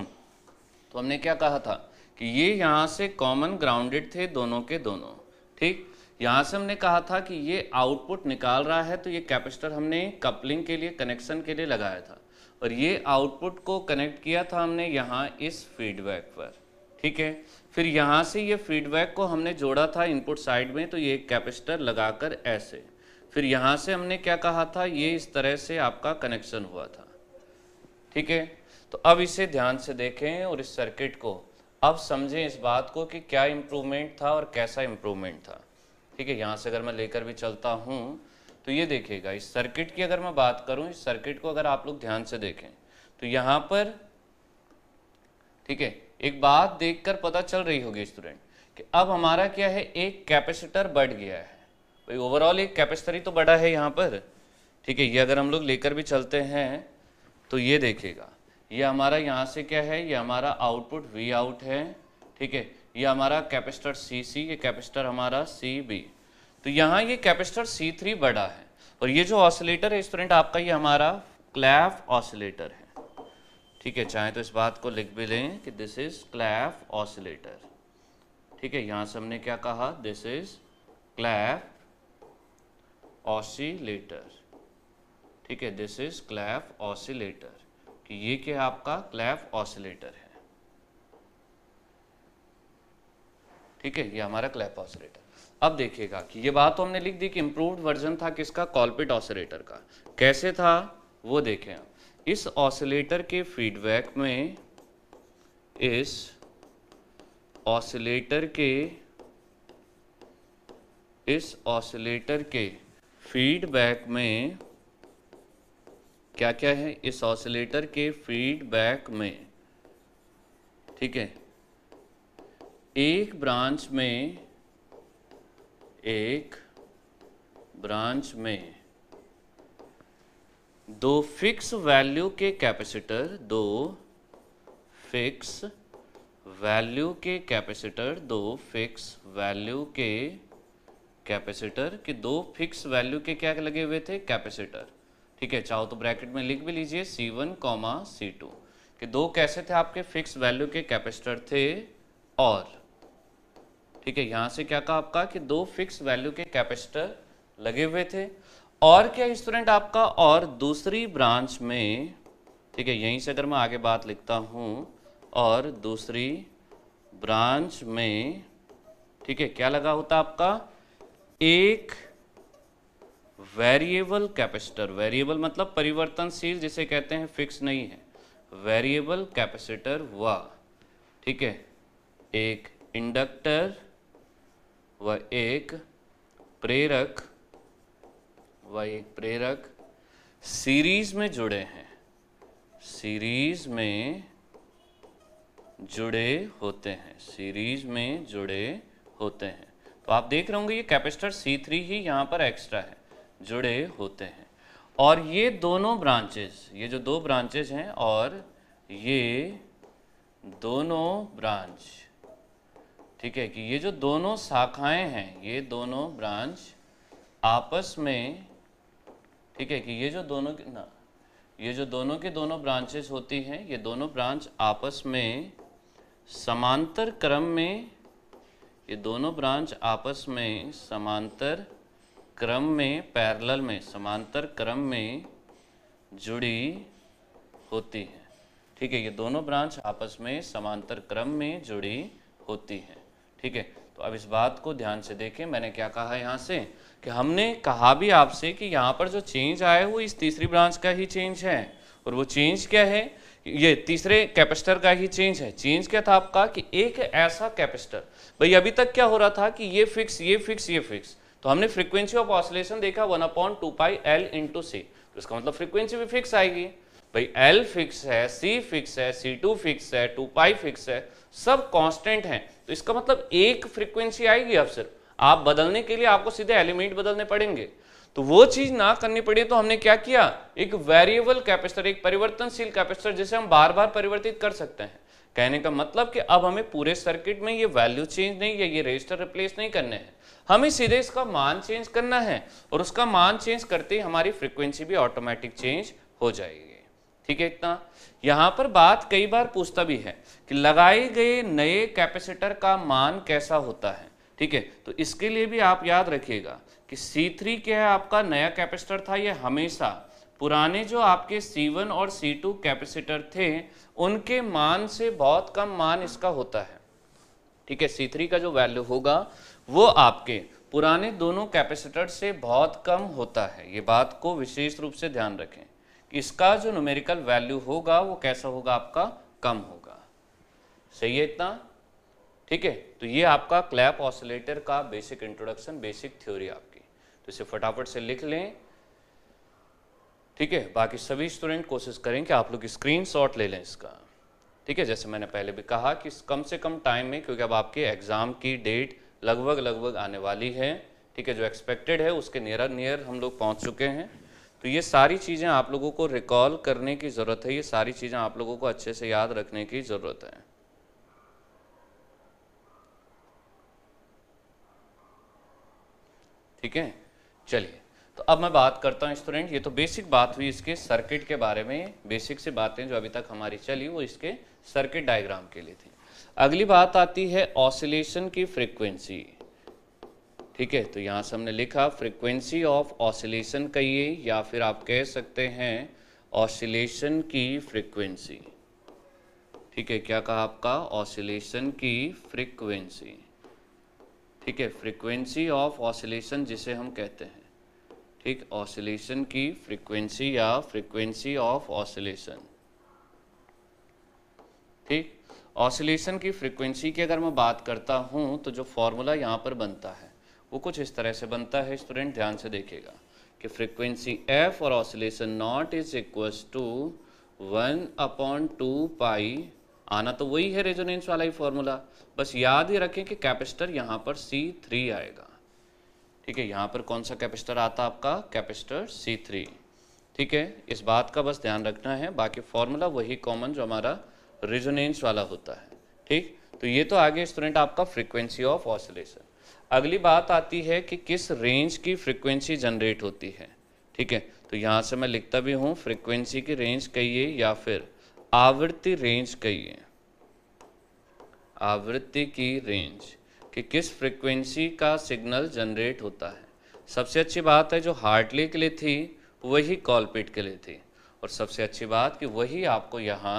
तो हमने क्या कहा था कि ये यहाँ से कॉमन ग्राउंडेड थे दोनों के दोनों ठीक यहाँ से हमने कहा था कि ये आउटपुट निकाल रहा है तो ये कैपेसिटर हमने कपलिंग के लिए कनेक्शन के लिए लगाया था और ये आउटपुट को कनेक्ट किया था हमने यहाँ इस फीडबैक पर ठीक है फिर यहाँ से ये फीडबैक को हमने जोड़ा था इनपुट साइड में तो ये कैपेसिटर लगाकर ऐसे फिर यहाँ से हमने क्या कहा था ये इस तरह से आपका कनेक्शन हुआ था ठीक है तो अब इसे ध्यान से देखें और इस सर्किट को अब समझें इस बात को कि क्या इम्प्रूवमेंट था और कैसा इम्प्रूवमेंट था ठीक है यहाँ से अगर मैं लेकर भी चलता हूँ तो ये देखिएगा इस सर्किट की अगर मैं बात करूँ इस सर्किट को अगर आप लोग ध्यान से देखें तो यहाँ पर ठीक है एक बात देखकर पता चल रही होगी स्टूडेंट कि अब हमारा क्या है एक कैपेसिटर बढ़ गया है भाई ओवरऑल एक कैपेसिटर ही तो बढ़ा है यहाँ पर ठीक है ये अगर हम लोग लेकर भी चलते हैं तो ये देखिएगा ये हमारा यहाँ से क्या है ये हमारा आउटपुट वी आउट है ठीक है ये हमारा कैपेसिटर सी सी ये कैपेसिटर हमारा सी बी तो यहाँ ये कैपेसिटर सी थ्री बड़ा है और ये जो ऑसिलेटर है स्टूडेंट आपका ये हमारा क्लैफ ऑसिलेटर है ठीक है चाहे तो इस बात को लिख भी लें कि दिस इज क्लैफ ऑसिलेटर ठीक है यहाँ से हमने क्या कहा दिस इज क्लैफ ऑसिलेटर ठीक है दिस इज क्लैफ ऑसिलेटर कि ये क्या आपका क्लैफ ऑसिलेटर है ठीक है ये हमारा क्लैप ऑसिलेटर अब देखिएगा कि ये बात तो हमने लिख दी कि इंप्रूव्ड वर्जन था किसका कॉलपिट ऑसिलेटर का कैसे था वो देखें आप इस ऑसिलेटर के फीडबैक में इस ऑसिलेटर के इस ऑसिलेटर के फीडबैक में क्या क्या है इस ऑसिलेटर के फीडबैक में ठीक है एक ब्रांच में एक ब्रांच में दो फिक्स वैल्यू के कैपेसिटर दो फिक्स वैल्यू के कैपेसिटर दो फिक्स वैल्यू के कैपेसिटर के दो फिक्स वैल्यू के क्या लगे हुए थे कैपेसिटर ठीक है चाहो तो ब्रैकेट में लिख भी लीजिए C one comma C two कि दो कैसे थे आपके फिक्स वैल्यू के कैपेसिटर थे और ठीक है यहां से क्या कहा आपका कि दो फिक्स वैल्यू के कैपेसिटर लगे हुए थे और क्या स्टूडेंट आपका और दूसरी ब्रांच में ठीक है यहीं से अगर मैं आगे बात लिखता हूं और दूसरी ब्रांच में ठीक है क्या लगा होता आपका एक वेरिएबल कैपेसिटर वेरिएबल मतलब परिवर्तनशील जिसे कहते हैं फिक्स नहीं है वेरिएबल कैपेसिटर व ठीक है एक इंडक्टर व एक प्रेरक व एक प्रेरक सीरीज में जुड़े हैं सीरीज में जुड़े होते हैं सीरीज में जुड़े होते हैं तो आप देख रहे होंगे ये कैपेसिटर C3 ही यहाँ पर एक्स्ट्रा है जुड़े होते हैं और ये दोनों ब्रांचेस ये जो दो ब्रांचेज हैं और ये दोनों ब्रांच ठीक है कि ये जो दोनों शाखाएं हैं ये दोनों ब्रांच आपस में ठीक है कि ये जो दोनों की ना ये जो दोनों के दोनों ब्रांचेस होती हैं ये दोनों ब्रांच आपस में समांतर क्रम में ये दोनों ब्रांच आपस में समांतर क्रम में पैरेलल में समांतर क्रम में जुड़ी होती है ठीक है ये दोनों ब्रांच आपस में समांतर क्रम में जुड़ी होती है ठीक है तो अब इस बात को ध्यान से देखें मैंने क्या कहा यहाँ से कि हमने कहा भी आपसे कि यहाँ पर जो चेंज आया वो इस तीसरी ब्रांच का ही चेंज है और वो चेंज क्या है ये तीसरे कैपेसिटर का ही चेंज है चेंज क्या था आपका कि एक ऐसा कैपेसिटर भाई अभी तक क्या हो रहा था कि ये फिक्स ये फिक्स ये फिक्स तो हमने फ्रीक्वेंसी ऑफ ऑसिलेशन देखा one upon two pi L two C तो इसका मतलब फ्रीक्वेंसी भी फिक्स आएगी भाई एल फिक्स है सी फिक्स है सी टू फिक्स है टू पाई फिक्स है सब कॉन्स्टेंट है तो इसका मतलब एक फ्रीक्वेंसी आएगी अब सिर्फ आप बदलने के लिए आपको सीधे एलिमेंट बदलने पड़ेंगे तो वो चीज ना करनी पड़ी तो हमने क्या किया एक वेरिएबल कैपेसिटर एक परिवर्तनशील कैपेसिटर जिसे हम बार बार परिवर्तित कर सकते हैं कहने का मतलब कि अब हमें पूरे सर्किट में ये वैल्यू चेंज नहीं या ये रजिस्टर रिप्लेस नहीं करने हैं हमें सीधे इसका मान चेंज करना है और उसका मान चेंज करते ही हमारी फ्रिक्वेंसी भी ऑटोमेटिक चेंज हो जाएगी ठीक है इतना यहाँ पर बात कई बार पूछता भी है कि लगाए गए नए कैपेसिटर का मान कैसा होता है ठीक है तो इसके लिए भी आप याद रखिएगा कि C3 क्या है आपका नया कैपेसिटर था ये हमेशा पुराने जो आपके C1 और C2 कैपेसिटर थे उनके मान से बहुत कम मान इसका होता है ठीक है सी थ्री का जो वैल्यू होगा वो आपके पुराने दोनों कैपेसिटर से बहुत कम होता है ये बात को विशेष रूप से ध्यान रखें इसका जो न्यूमेरिकल वैल्यू होगा वो कैसा होगा आपका कम होगा सही है इतना ठीक है तो ये आपका क्लैप ऑसिलेटर का बेसिक इंट्रोडक्शन बेसिक थ्योरी आपकी तो इसे फटाफट से लिख लें ठीक है बाकी सभी स्टूडेंट कोशिश करें कि आप लोग स्क्रीन शॉट ले लें इसका ठीक है जैसे मैंने पहले भी कहा कि कम से कम टाइम में क्योंकि अब आपके एग्ज़ाम की डेट लगभग लगभग आने वाली है ठीक है जो एक्सपेक्टेड है उसके नियर नियर हम लोग पहुंच चुके हैं तो ये सारी चीज़ें आप लोगों को रिकॉल करने की ज़रूरत है ये सारी चीज़ें आप लोगों को अच्छे से याद रखने की ज़रूरत है ठीक है चलिए तो अब मैं बात करता हूँ स्टूडेंट ये तो बेसिक बात हुई इसके सर्किट के बारे में बेसिक से बातें जो अभी तक हमारी चली वो इसके सर्किट डायग्राम के लिए थी अगली बात आती है ऑसिलेशन की फ्रिक्वेंसी ठीक है तो यहाँ से हमने लिखा फ्रिक्वेंसी ऑफ ऑसिलेशन कहिए या फिर आप कह सकते हैं ऑसिलेशन की फ्रिक्वेंसी ठीक है क्या कहा आपका ऑसिलेशन की फ्रिक्वेंसी ठीक है फ्रीक्वेंसी ऑफ ऑसिलेशन जिसे हम कहते हैं ठीक ऑसिलेशन की फ्रीक्वेंसी या फ्रीक्वेंसी ऑफ ऑसिलेशन ठीक ऑसिलेशन की फ्रीक्वेंसी की अगर मैं बात करता हूं तो जो फॉर्मूला यहां पर बनता है वो कुछ इस तरह से बनता है स्टूडेंट ध्यान से देखेगा कि फ्रीक्वेंसी एफ और oscillation naught is equals to one upon two pi आना तो वही है रेजोनेंस वाला ही फॉर्मूला बस याद ही रखें कि कैपेसिटर यहां पर सी थ्री आएगा ठीक है यहाँ पर कौन सा कैपेसिटर आता आपका कैपेसिटर सी थ्री ठीक है इस बात का बस ध्यान रखना है बाकी फॉर्मूला वही कॉमन जो हमारा रिजोनेंस वाला होता है ठीक तो ये तो आगे स्टूडेंट आपका फ्रीक्वेंसी ऑफ ऑसिलेशन अगली बात आती है कि किस रेंज की फ्रीक्वेंसी जनरेट होती है ठीक है तो यहाँ से मैं लिखता भी हूँ फ्रीक्वेंसी की रेंज कहिए या फिर आवृत्ति रेंज कहिए आवृत्ति की रेंज कि किस फ्रिक्वेंसी का सिग्नल जनरेट होता है सबसे अच्छी बात है जो हार्टली के लिए थी वही कॉलपिट के लिए थी और सबसे अच्छी बात कि वही आपको यहाँ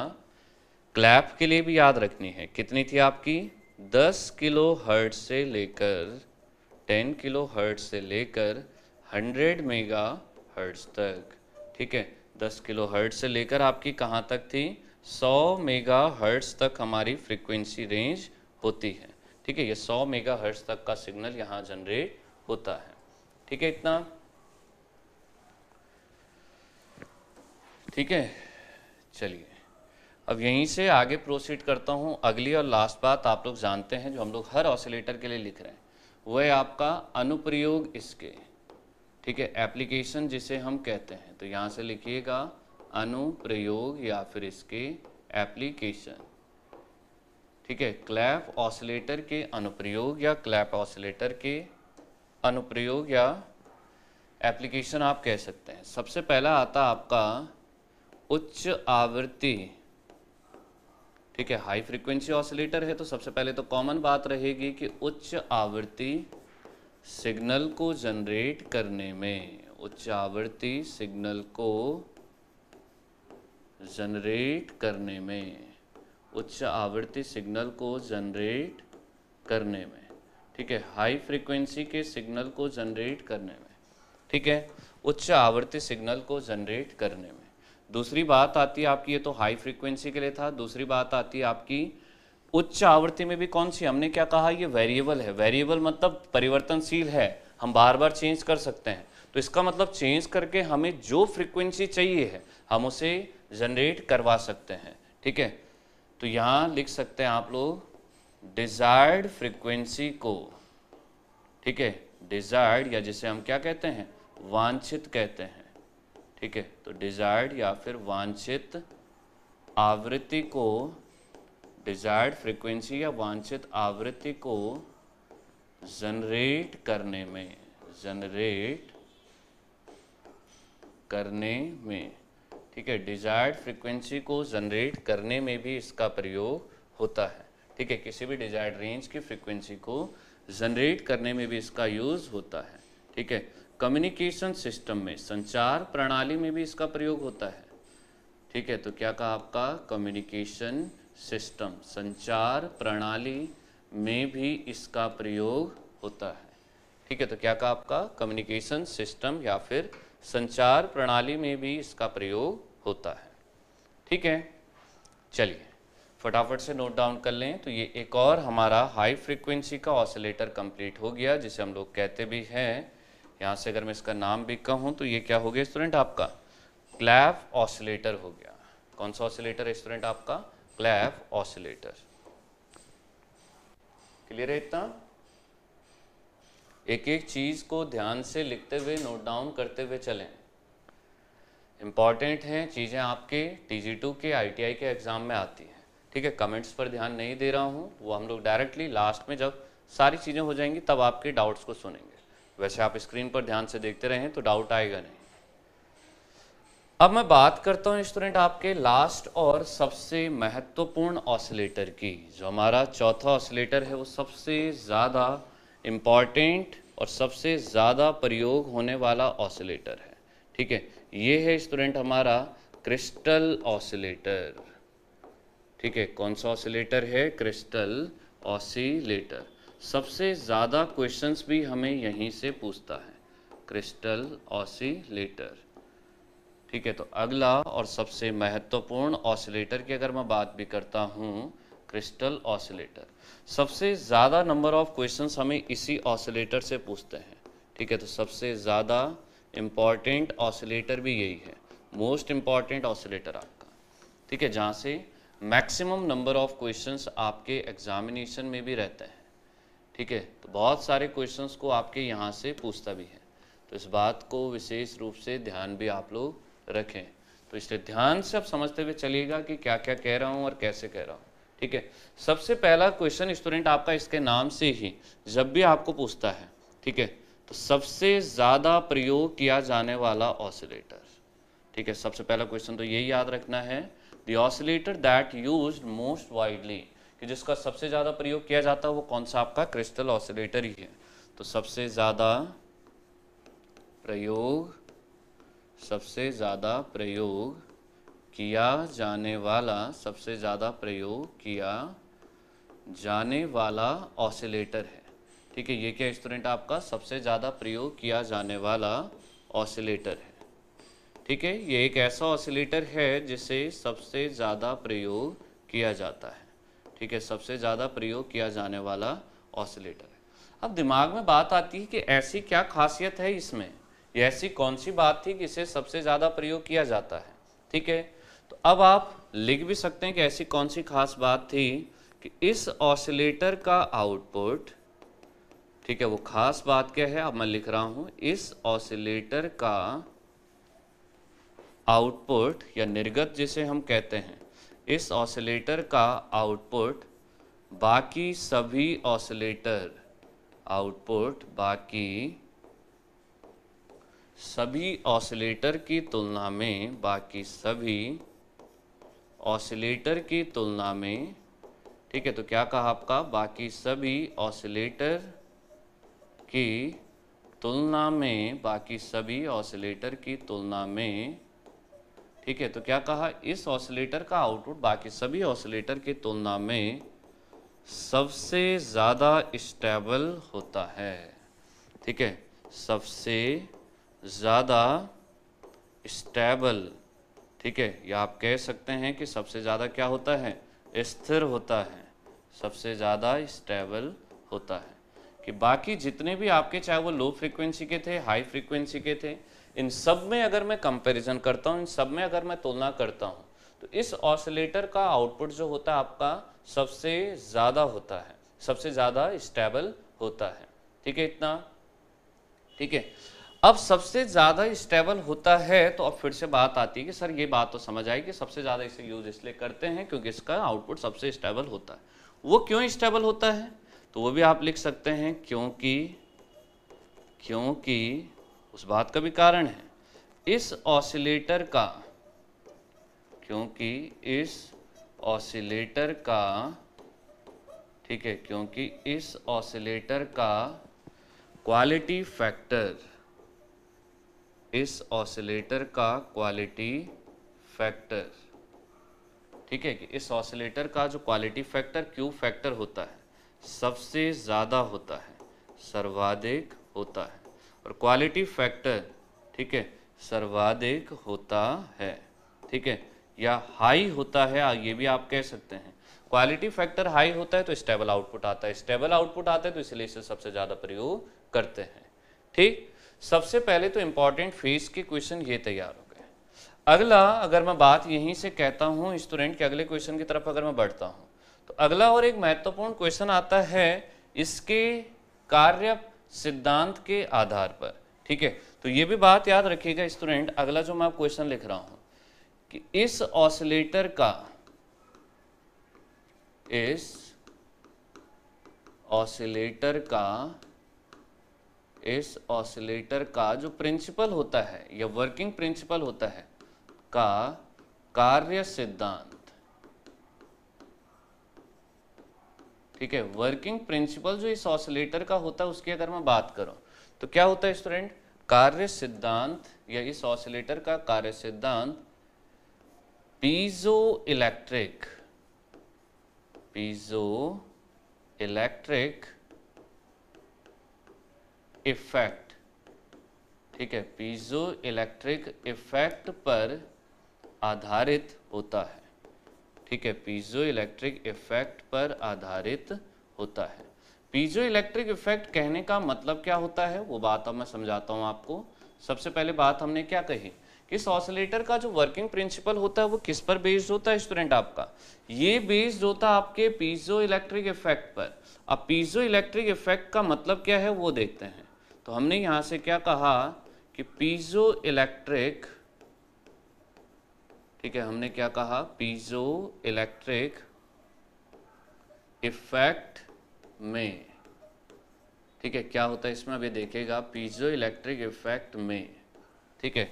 क्लैप के लिए भी याद रखनी है कितनी थी आपकी 10 किलो हर्ट से लेकर 10 किलो हर्ट से लेकर 100 मेगा हर्ट्स तक ठीक है 10 किलो हर्ट से लेकर आपकी कहाँ तक थी 100 मेगा हर्ट्स तक हमारी फ्रिक्वेंसी रेंज होती है ठीक है ये 100 मेगा तक का सिग्नल यहाँ जनरेट होता है ठीक है इतना ठीक है चलिए अब यहीं से आगे प्रोसीड करता हूँ अगली और लास्ट बात आप लोग जानते हैं जो हम लोग हर ऑसिलेटर के लिए लिख रहे हैं वो है आपका अनुप्रयोग इसके ठीक है एप्लीकेशन जिसे हम कहते हैं तो यहाँ से लिखिएगा अनुप्रयोग या फिर इसके एप्लीकेशन ठीक है क्लैप ऑसिलेटर के अनुप्रयोग या क्लैप ऑसिलेटर के अनुप्रयोग या एप्लीकेशन आप कह सकते हैं सबसे पहला आता आपका उच्च आवृत्ति ठीक है हाई फ्रिक्वेंसी ऑसिलेटर है तो सबसे पहले तो कॉमन बात रहेगी कि उच्च आवृत्ति सिग्नल को जनरेट करने में उच्च आवृत्ति सिग्नल को जनरेट करने में उच्च आवृत्ति सिग्नल को जनरेट करने में ठीक है हाई फ्रिक्वेंसी के सिग्नल को जनरेट करने में ठीक है उच्च आवृत्ति सिग्नल को जनरेट करने में दूसरी बात आती है आपकी ये तो हाई फ्रिक्वेंसी के लिए था दूसरी बात आती है आपकी उच्च आवृत्ति में भी कौन सी हमने क्या कहा ये वेरिएबल है वेरिएबल मतलब परिवर्तनशील है हम बार बार चेंज कर सकते हैं तो इसका मतलब चेंज करके हमें जो फ्रिक्वेंसी चाहिए है हम उसे जनरेट करवा सकते हैं ठीक है तो यहाँ लिख सकते हैं आप लोग डिजायर्ड फ्रीक्वेंसी को ठीक है डिजायर्ड या जिसे हम क्या कहते हैं वांछित कहते हैं ठीक है तो डिजायर्ड या फिर वांछित आवृत्ति को डिजायर्ड फ्रीक्वेंसी या वांछित आवृत्ति को जनरेट करने में जनरेट करने में ठीक है डिजायर्ड फ्रीक्वेंसी को जनरेट करने में भी इसका प्रयोग होता है ठीक है किसी भी डिजायर्ड रेंज की फ्रीक्वेंसी को जनरेट करने में भी इसका यूज़ होता है ठीक है कम्युनिकेशन सिस्टम में संचार प्रणाली में भी इसका प्रयोग होता है ठीक है तो क्या कहा आपका कम्युनिकेशन सिस्टम संचार प्रणाली में भी इसका प्रयोग होता है ठीक है तो क्या कहा आपका कम्युनिकेशन सिस्टम या फिर संचार प्रणाली में भी इसका प्रयोग होता है ठीक है चलिए फटाफट से नोट डाउन कर लें तो ये एक और हमारा हाई फ्रिक्वेंसी का ऑसिलेटर कंप्लीट हो गया जिसे हम लोग कहते भी हैं यहाँ से अगर मैं इसका नाम भी कहूँ तो ये क्या हो गया स्टूडेंट आपका क्लैफ ऑसिलेटर हो गया कौन सा ऑसिलेटर है स्टूडेंट आपका क्लैफ ऑसिलेटर क्लियर है इतना एक एक चीज़ को ध्यान से लिखते हुए नोट डाउन करते हुए चलें इम्पॉर्टेंट हैं चीज़ें आपके टी जी टू के आई टी आई के एग्ज़ाम में आती हैं ठीक है कमेंट्स पर ध्यान नहीं दे रहा हूँ वो हम लोग डायरेक्टली लास्ट में जब सारी चीज़ें हो जाएंगी तब आपके डाउट्स को सुनेंगे वैसे आप स्क्रीन पर ध्यान से देखते रहें तो डाउट आएगा नहीं अब मैं बात करता हूँ स्टूडेंट आपके लास्ट और सबसे महत्वपूर्ण ऑसिलेटर की जो हमारा चौथा ऑसिलेटर है वो सबसे ज़्यादा इम्पॉर्टेंट और सबसे ज़्यादा प्रयोग होने वाला ऑसिलेटर है ठीक है ये है स्टूडेंट हमारा क्रिस्टल ऑसिलेटर ठीक है कौन सा ऑसिलेटर है क्रिस्टल ऑसिलेटर सबसे ज़्यादा क्वेश्चंस भी हमें यहीं से पूछता है क्रिस्टल ऑसिलेटर ठीक है तो अगला और सबसे महत्वपूर्ण ऑसिलेटर की अगर मैं बात भी करता हूँ क्रिस्टल ऑसिलेटर सबसे ज़्यादा नंबर ऑफ क्वेश्चंस हमें इसी ऑसिलेटर से पूछते हैं ठीक है तो सबसे ज़्यादा इम्पॉर्टेंट ऑसिलेटर भी यही है मोस्ट इम्पॉर्टेंट ऑसिलेटर आपका ठीक है जहाँ से मैक्सिमम नंबर ऑफ क्वेश्चंस आपके एग्जामिनेशन में भी रहता है ठीक है तो बहुत सारे क्वेश्चंस को आपके यहाँ से पूछता भी है तो इस बात को विशेष रूप से ध्यान भी आप लोग रखें तो इसलिए ध्यान से आप समझते हुए चलिएगा कि क्या क्या कह रहा हूँ और कैसे कह रहा हूँ ठीक है सबसे पहला क्वेश्चन स्टूडेंट आपका इसके नाम से ही जब भी आपको पूछता है ठीक है तो सबसे ज़्यादा प्रयोग किया जाने वाला ऑसिलेटर ठीक है सबसे पहला क्वेश्चन तो यही याद रखना है the oscillator that use most widely कि जिसका सबसे ज़्यादा प्रयोग किया जाता है वो कौन सा आपका क्रिस्टल ऑसिलेटर ही है तो सबसे ज़्यादा प्रयोग सबसे ज़्यादा प्रयोग किया जाने वाला सबसे ज़्यादा प्रयोग किया जाने वाला ऑसिलेटर है ठीक है ये क्या स्टूडेंट आपका सबसे ज़्यादा प्रयोग किया जाने वाला ऑसिलेटर है ठीक है ये एक ऐसा ऑसिलेटर है जिसे सबसे ज़्यादा प्रयोग किया जाता है ठीक है सबसे ज़्यादा प्रयोग किया जाने वाला ऑसिलेटर है अब दिमाग में बात आती है कि ऐसी क्या खासियत है इसमें ये ऐसी कौन सी बात थी कि इसे सबसे ज़्यादा प्रयोग किया जाता है ठीक है तो अब आप लिख भी सकते हैं कि ऐसी कौन सी खास बात थी कि इस ऑसिलेटर का आउटपुट ठीक है वो खास बात क्या है अब मैं लिख रहा हूं इस ऑसिलेटर का आउटपुट या निर्गत जिसे हम कहते हैं इस ऑसिलेटर का आउटपुट बाकी सभी ऑसिलेटर आउटपुट बाकी सभी ऑसिलेटर की तुलना में बाकी सभी ऑसिलेटर की तुलना में ठीक है तो क्या कहा आपका बाकी सभी ऑसिलेटर की तुलना में बाकी सभी ऑसिलेटर की तुलना में ठीक है तो क्या कहा इस ऑसिलेटर का आउटपुट बाकी सभी ऑसिलेटर की तुलना में सबसे ज़्यादा स्टेबल होता है ठीक है सबसे ज़्यादा स्टेबल ठीक है या आप कह सकते हैं कि सबसे ज़्यादा क्या होता है स्थिर होता है सबसे ज़्यादा स्टेबल होता है कि बाकी जितने भी आपके चाहे वो लो फ्रिक्वेंसी के थे हाई फ्रिक्वेंसी के थे इन सब में अगर मैं कंपैरिजन करता हूँ इन सब में अगर मैं तुलना करता हूँ तो इस ऑसिलेटर का आउटपुट जो होता है आपका सबसे ज़्यादा होता है सबसे ज़्यादा स्टेबल होता है ठीक है इतना ठीक है अब सबसे ज़्यादा स्टेबल होता है तो अब फिर से बात आती है कि सर ये बात तो समझ आई कि सबसे ज़्यादा इसे यूज़ इसलिए करते हैं क्योंकि इसका आउटपुट सबसे स्टेबल होता है वो क्यों स्टेबल होता है तो वो भी आप लिख सकते हैं क्योंकि क्योंकि उस बात का भी कारण है इस ऑसिलेटर का क्योंकि इस ऑसिलेटर का ठीक है क्योंकि इस ऑसिलेटर का क्वालिटी फैक्टर इस ऑसिलेटर का क्वालिटी फैक्टर ठीक है कि इस ऑसिलेटर का जो क्वालिटी फैक्टर क्यू फैक्टर होता है सबसे ज़्यादा होता है सर्वाधिक होता है और क्वालिटी फैक्टर ठीक है सर्वाधिक होता है ठीक है या हाई होता है ये भी आप कह सकते हैं क्वालिटी फैक्टर हाई होता है तो स्टेबल आउटपुट आता है स्टेबल आउटपुट आता है तो इसलिए इसे सबसे ज़्यादा प्रयोग करते हैं ठीक सबसे पहले तो इम्पॉर्टेंट फेज के क्वेश्चन ये तैयार हो गए अगला अगर मैं बात यहीं से कहता हूँ स्टूडेंट के अगले क्वेश्चन की तरफ अगर मैं बढ़ता हूँ अगला और एक महत्वपूर्ण क्वेश्चन आता है इसके कार्य सिद्धांत के आधार पर ठीक है तो ये भी बात याद रखिएगा स्टूडेंट अगला जो मैं आप क्वेश्चन लिख रहा हूं कि इस ऑसिलेटर का इस ऑसिलेटर का इस ऑसिलेटर का जो प्रिंसिपल होता है या वर्किंग प्रिंसिपल होता है का कार्य सिद्धांत ठीक है वर्किंग प्रिंसिपल जो इस ऑसिलेटर का होता है उसकी अगर मैं बात करूं तो क्या होता है स्टूडेंट कार्य सिद्धांत या इस ऑसिलेटर का कार्य सिद्धांत piezoelectric piezoelectric effect ठीक है पीजो इलेक्ट्रिक इफेक्ट पर आधारित होता है ठीक है पीजो इलेक्ट्रिक इफेक्ट पर आधारित होता है पीजो इलेक्ट्रिक इफेक्ट कहने का मतलब क्या होता है वो बात अब मैं समझाता हूँ आपको सबसे पहले बात हमने क्या कही कि ऑसिलेटर का जो वर्किंग प्रिंसिपल होता है वो किस पर बेस्ड होता है स्टूडेंट आपका ये बेस्ड होता है आपके पीजो इलेक्ट्रिक इफेक्ट पर अब पीजो इलेक्ट्रिक इफेक्ट का मतलब क्या है वो देखते हैं तो हमने यहाँ से क्या कहा कि पीजो इलेक्ट्रिक ठीक है हमने क्या कहा पीजो इलेक्ट्रिक इफेक्ट में ठीक है क्या होता है इसमें अब ये देखेगा पीजो इलेक्ट्रिक इफेक्ट में ठीक है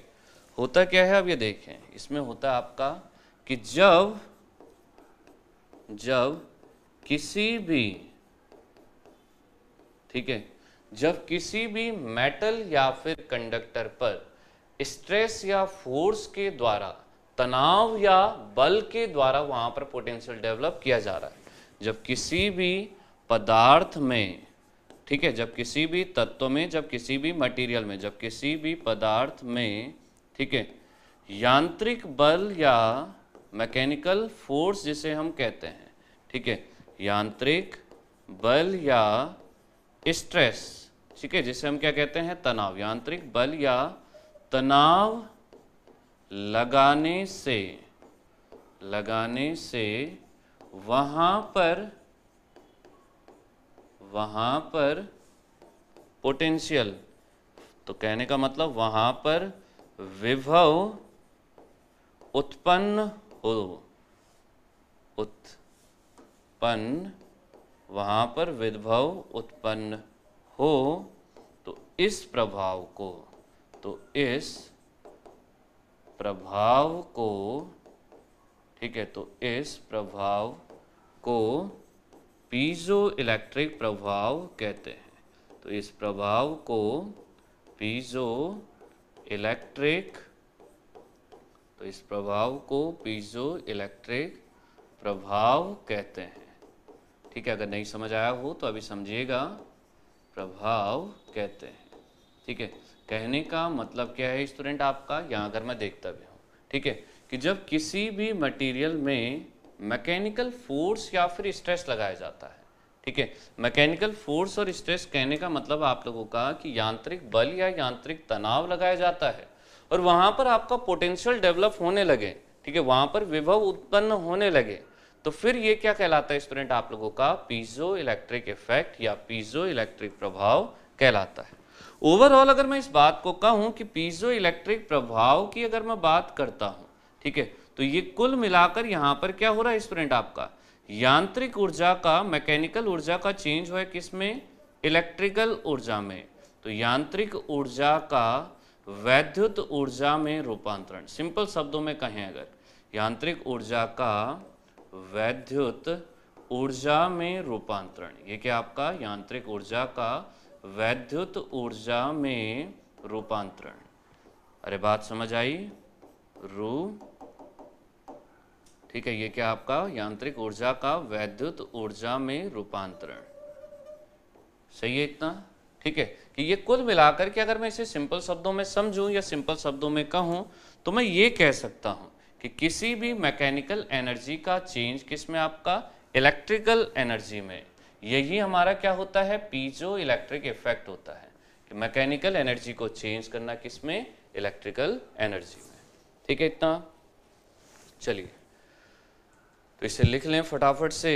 होता क्या है अब ये देखें इसमें होता है आपका कि जब जब किसी भी ठीक है जब किसी भी मेटल या फिर कंडक्टर पर स्ट्रेस या फोर्स के द्वारा तनाव या बल के द्वारा वहाँ पर पोटेंशियल डेवलप किया जा रहा है जब किसी भी पदार्थ में ठीक है जब किसी भी तत्व में जब किसी भी मटेरियल में जब किसी भी पदार्थ में ठीक है यांत्रिक बल या मैकेनिकल फोर्स जिसे हम कहते हैं ठीक है यांत्रिक बल या स्ट्रेस ठीक है जिसे हम क्या कहते हैं तनाव यांत्रिक बल या तनाव लगाने से लगाने से वहां पर वहां पर पोटेंशियल तो कहने का मतलब वहां पर विभव उत्पन्न हो उत्पन्न वहां पर विभव उत्पन्न हो तो इस प्रभाव को तो इस प्रभाव को ठीक है तो इस प्रभाव को पीजो इलेक्ट्रिक प्रभाव कहते हैं तो इस प्रभाव को पीजो इलेक्ट्रिक तो इस प्रभाव को पीजो इलेक्ट्रिक प्रभाव कहते हैं ठीक है अगर नहीं समझ आया हो तो अभी समझिएगा प्रभाव कहते हैं ठीक है कहने का मतलब क्या है स्टूडेंट आपका यहाँ अगर मैं देखता भी हूँ ठीक है कि जब किसी भी मटेरियल में मैकेनिकल फोर्स या फिर स्ट्रेस लगाया जाता है ठीक है मैकेनिकल फोर्स और स्ट्रेस कहने का मतलब आप लोगों का कि यांत्रिक बल या यांत्रिक तनाव लगाया जाता है और वहाँ पर आपका पोटेंशियल डेवलप होने लगे ठीक है वहाँ पर विभव उत्पन्न होने लगे तो फिर ये क्या कहलाता है स्टूडेंट आप लोगों का पीजो इलेक्ट्रिक इफेक्ट या पीजो इलेक्ट्रिक प्रभाव कहलाता है ओवरऑल अगर मैं इस बात को कहूं कि पीजो इलेक्ट्रिक प्रभाव की अगर मैं बात करता हूं ठीक है तो ये कुल मिलाकर यहां पर क्या हो रहा है स्टूडेंट आपका यांत्रिक ऊर्जा का मैकेनिकल ऊर्जा का चेंज हुआ है किस में इलेक्ट्रिकल ऊर्जा में तो यांत्रिक ऊर्जा का वैद्युत ऊर्जा में रूपांतरण सिंपल शब्दों में कहें अगर यांत्रिक ऊर्जा का वैद्युत ऊर्जा में रूपांतरण ये क्या आपका यांत्रिक ऊर्जा का वैद्युत ऊर्जा में रूपांतरण अरे बात समझ आई रू ठीक है ये क्या आपका यांत्रिक ऊर्जा का वैद्युत ऊर्जा में रूपांतरण सही है इतना ठीक है कि ये कुल मिलाकर के अगर मैं इसे सिंपल शब्दों में समझूं या सिंपल शब्दों में कहूं तो मैं ये कह सकता हूं कि किसी भी मैकेनिकल एनर्जी का चेंज किस में आपका इलेक्ट्रिकल एनर्जी में यही हमारा क्या होता है पीजो इलेक्ट्रिक इफेक्ट होता है कि मैकेनिकल एनर्जी को चेंज करना किस में इलेक्ट्रिकल एनर्जी में ठीक है इतना चलिए तो इसे लिख लें फटाफट से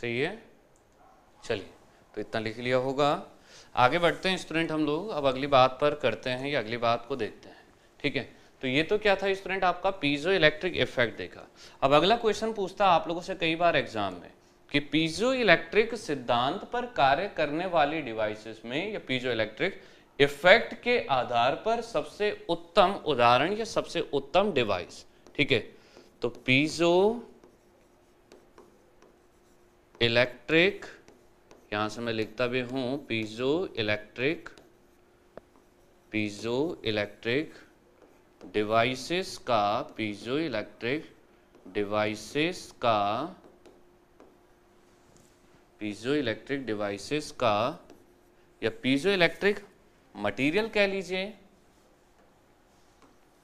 सही है चलिए तो इतना लिख लिया होगा आगे बढ़ते हैं स्टूडेंट हम लोग अब अगली बात पर करते हैं या अगली बात को देखते हैं ठीक है तो ये तो क्या था स्टूडेंट आपका पीजो इलेक्ट्रिक इफेक्ट देखा अब अगला क्वेश्चन पूछता है आप लोगों से कई बार एग्जाम में कि पीजो इलेक्ट्रिक सिद्धांत पर कार्य करने वाली डिवाइसेस में या पीजो इलेक्ट्रिक इफेक्ट के आधार पर सबसे उत्तम उदाहरण या सबसे उत्तम डिवाइस ठीक है तो पीजो इलेक्ट्रिक यहां से मैं लिखता भी हूं piezoelectric piezoelectric devices का पीजो इलेक्ट्रिक डिवाइसेस का पीजो इलेक्ट्रिक डिवाइसेस का या पीजो इलेक्ट्रिक मटेरियल कह लीजिए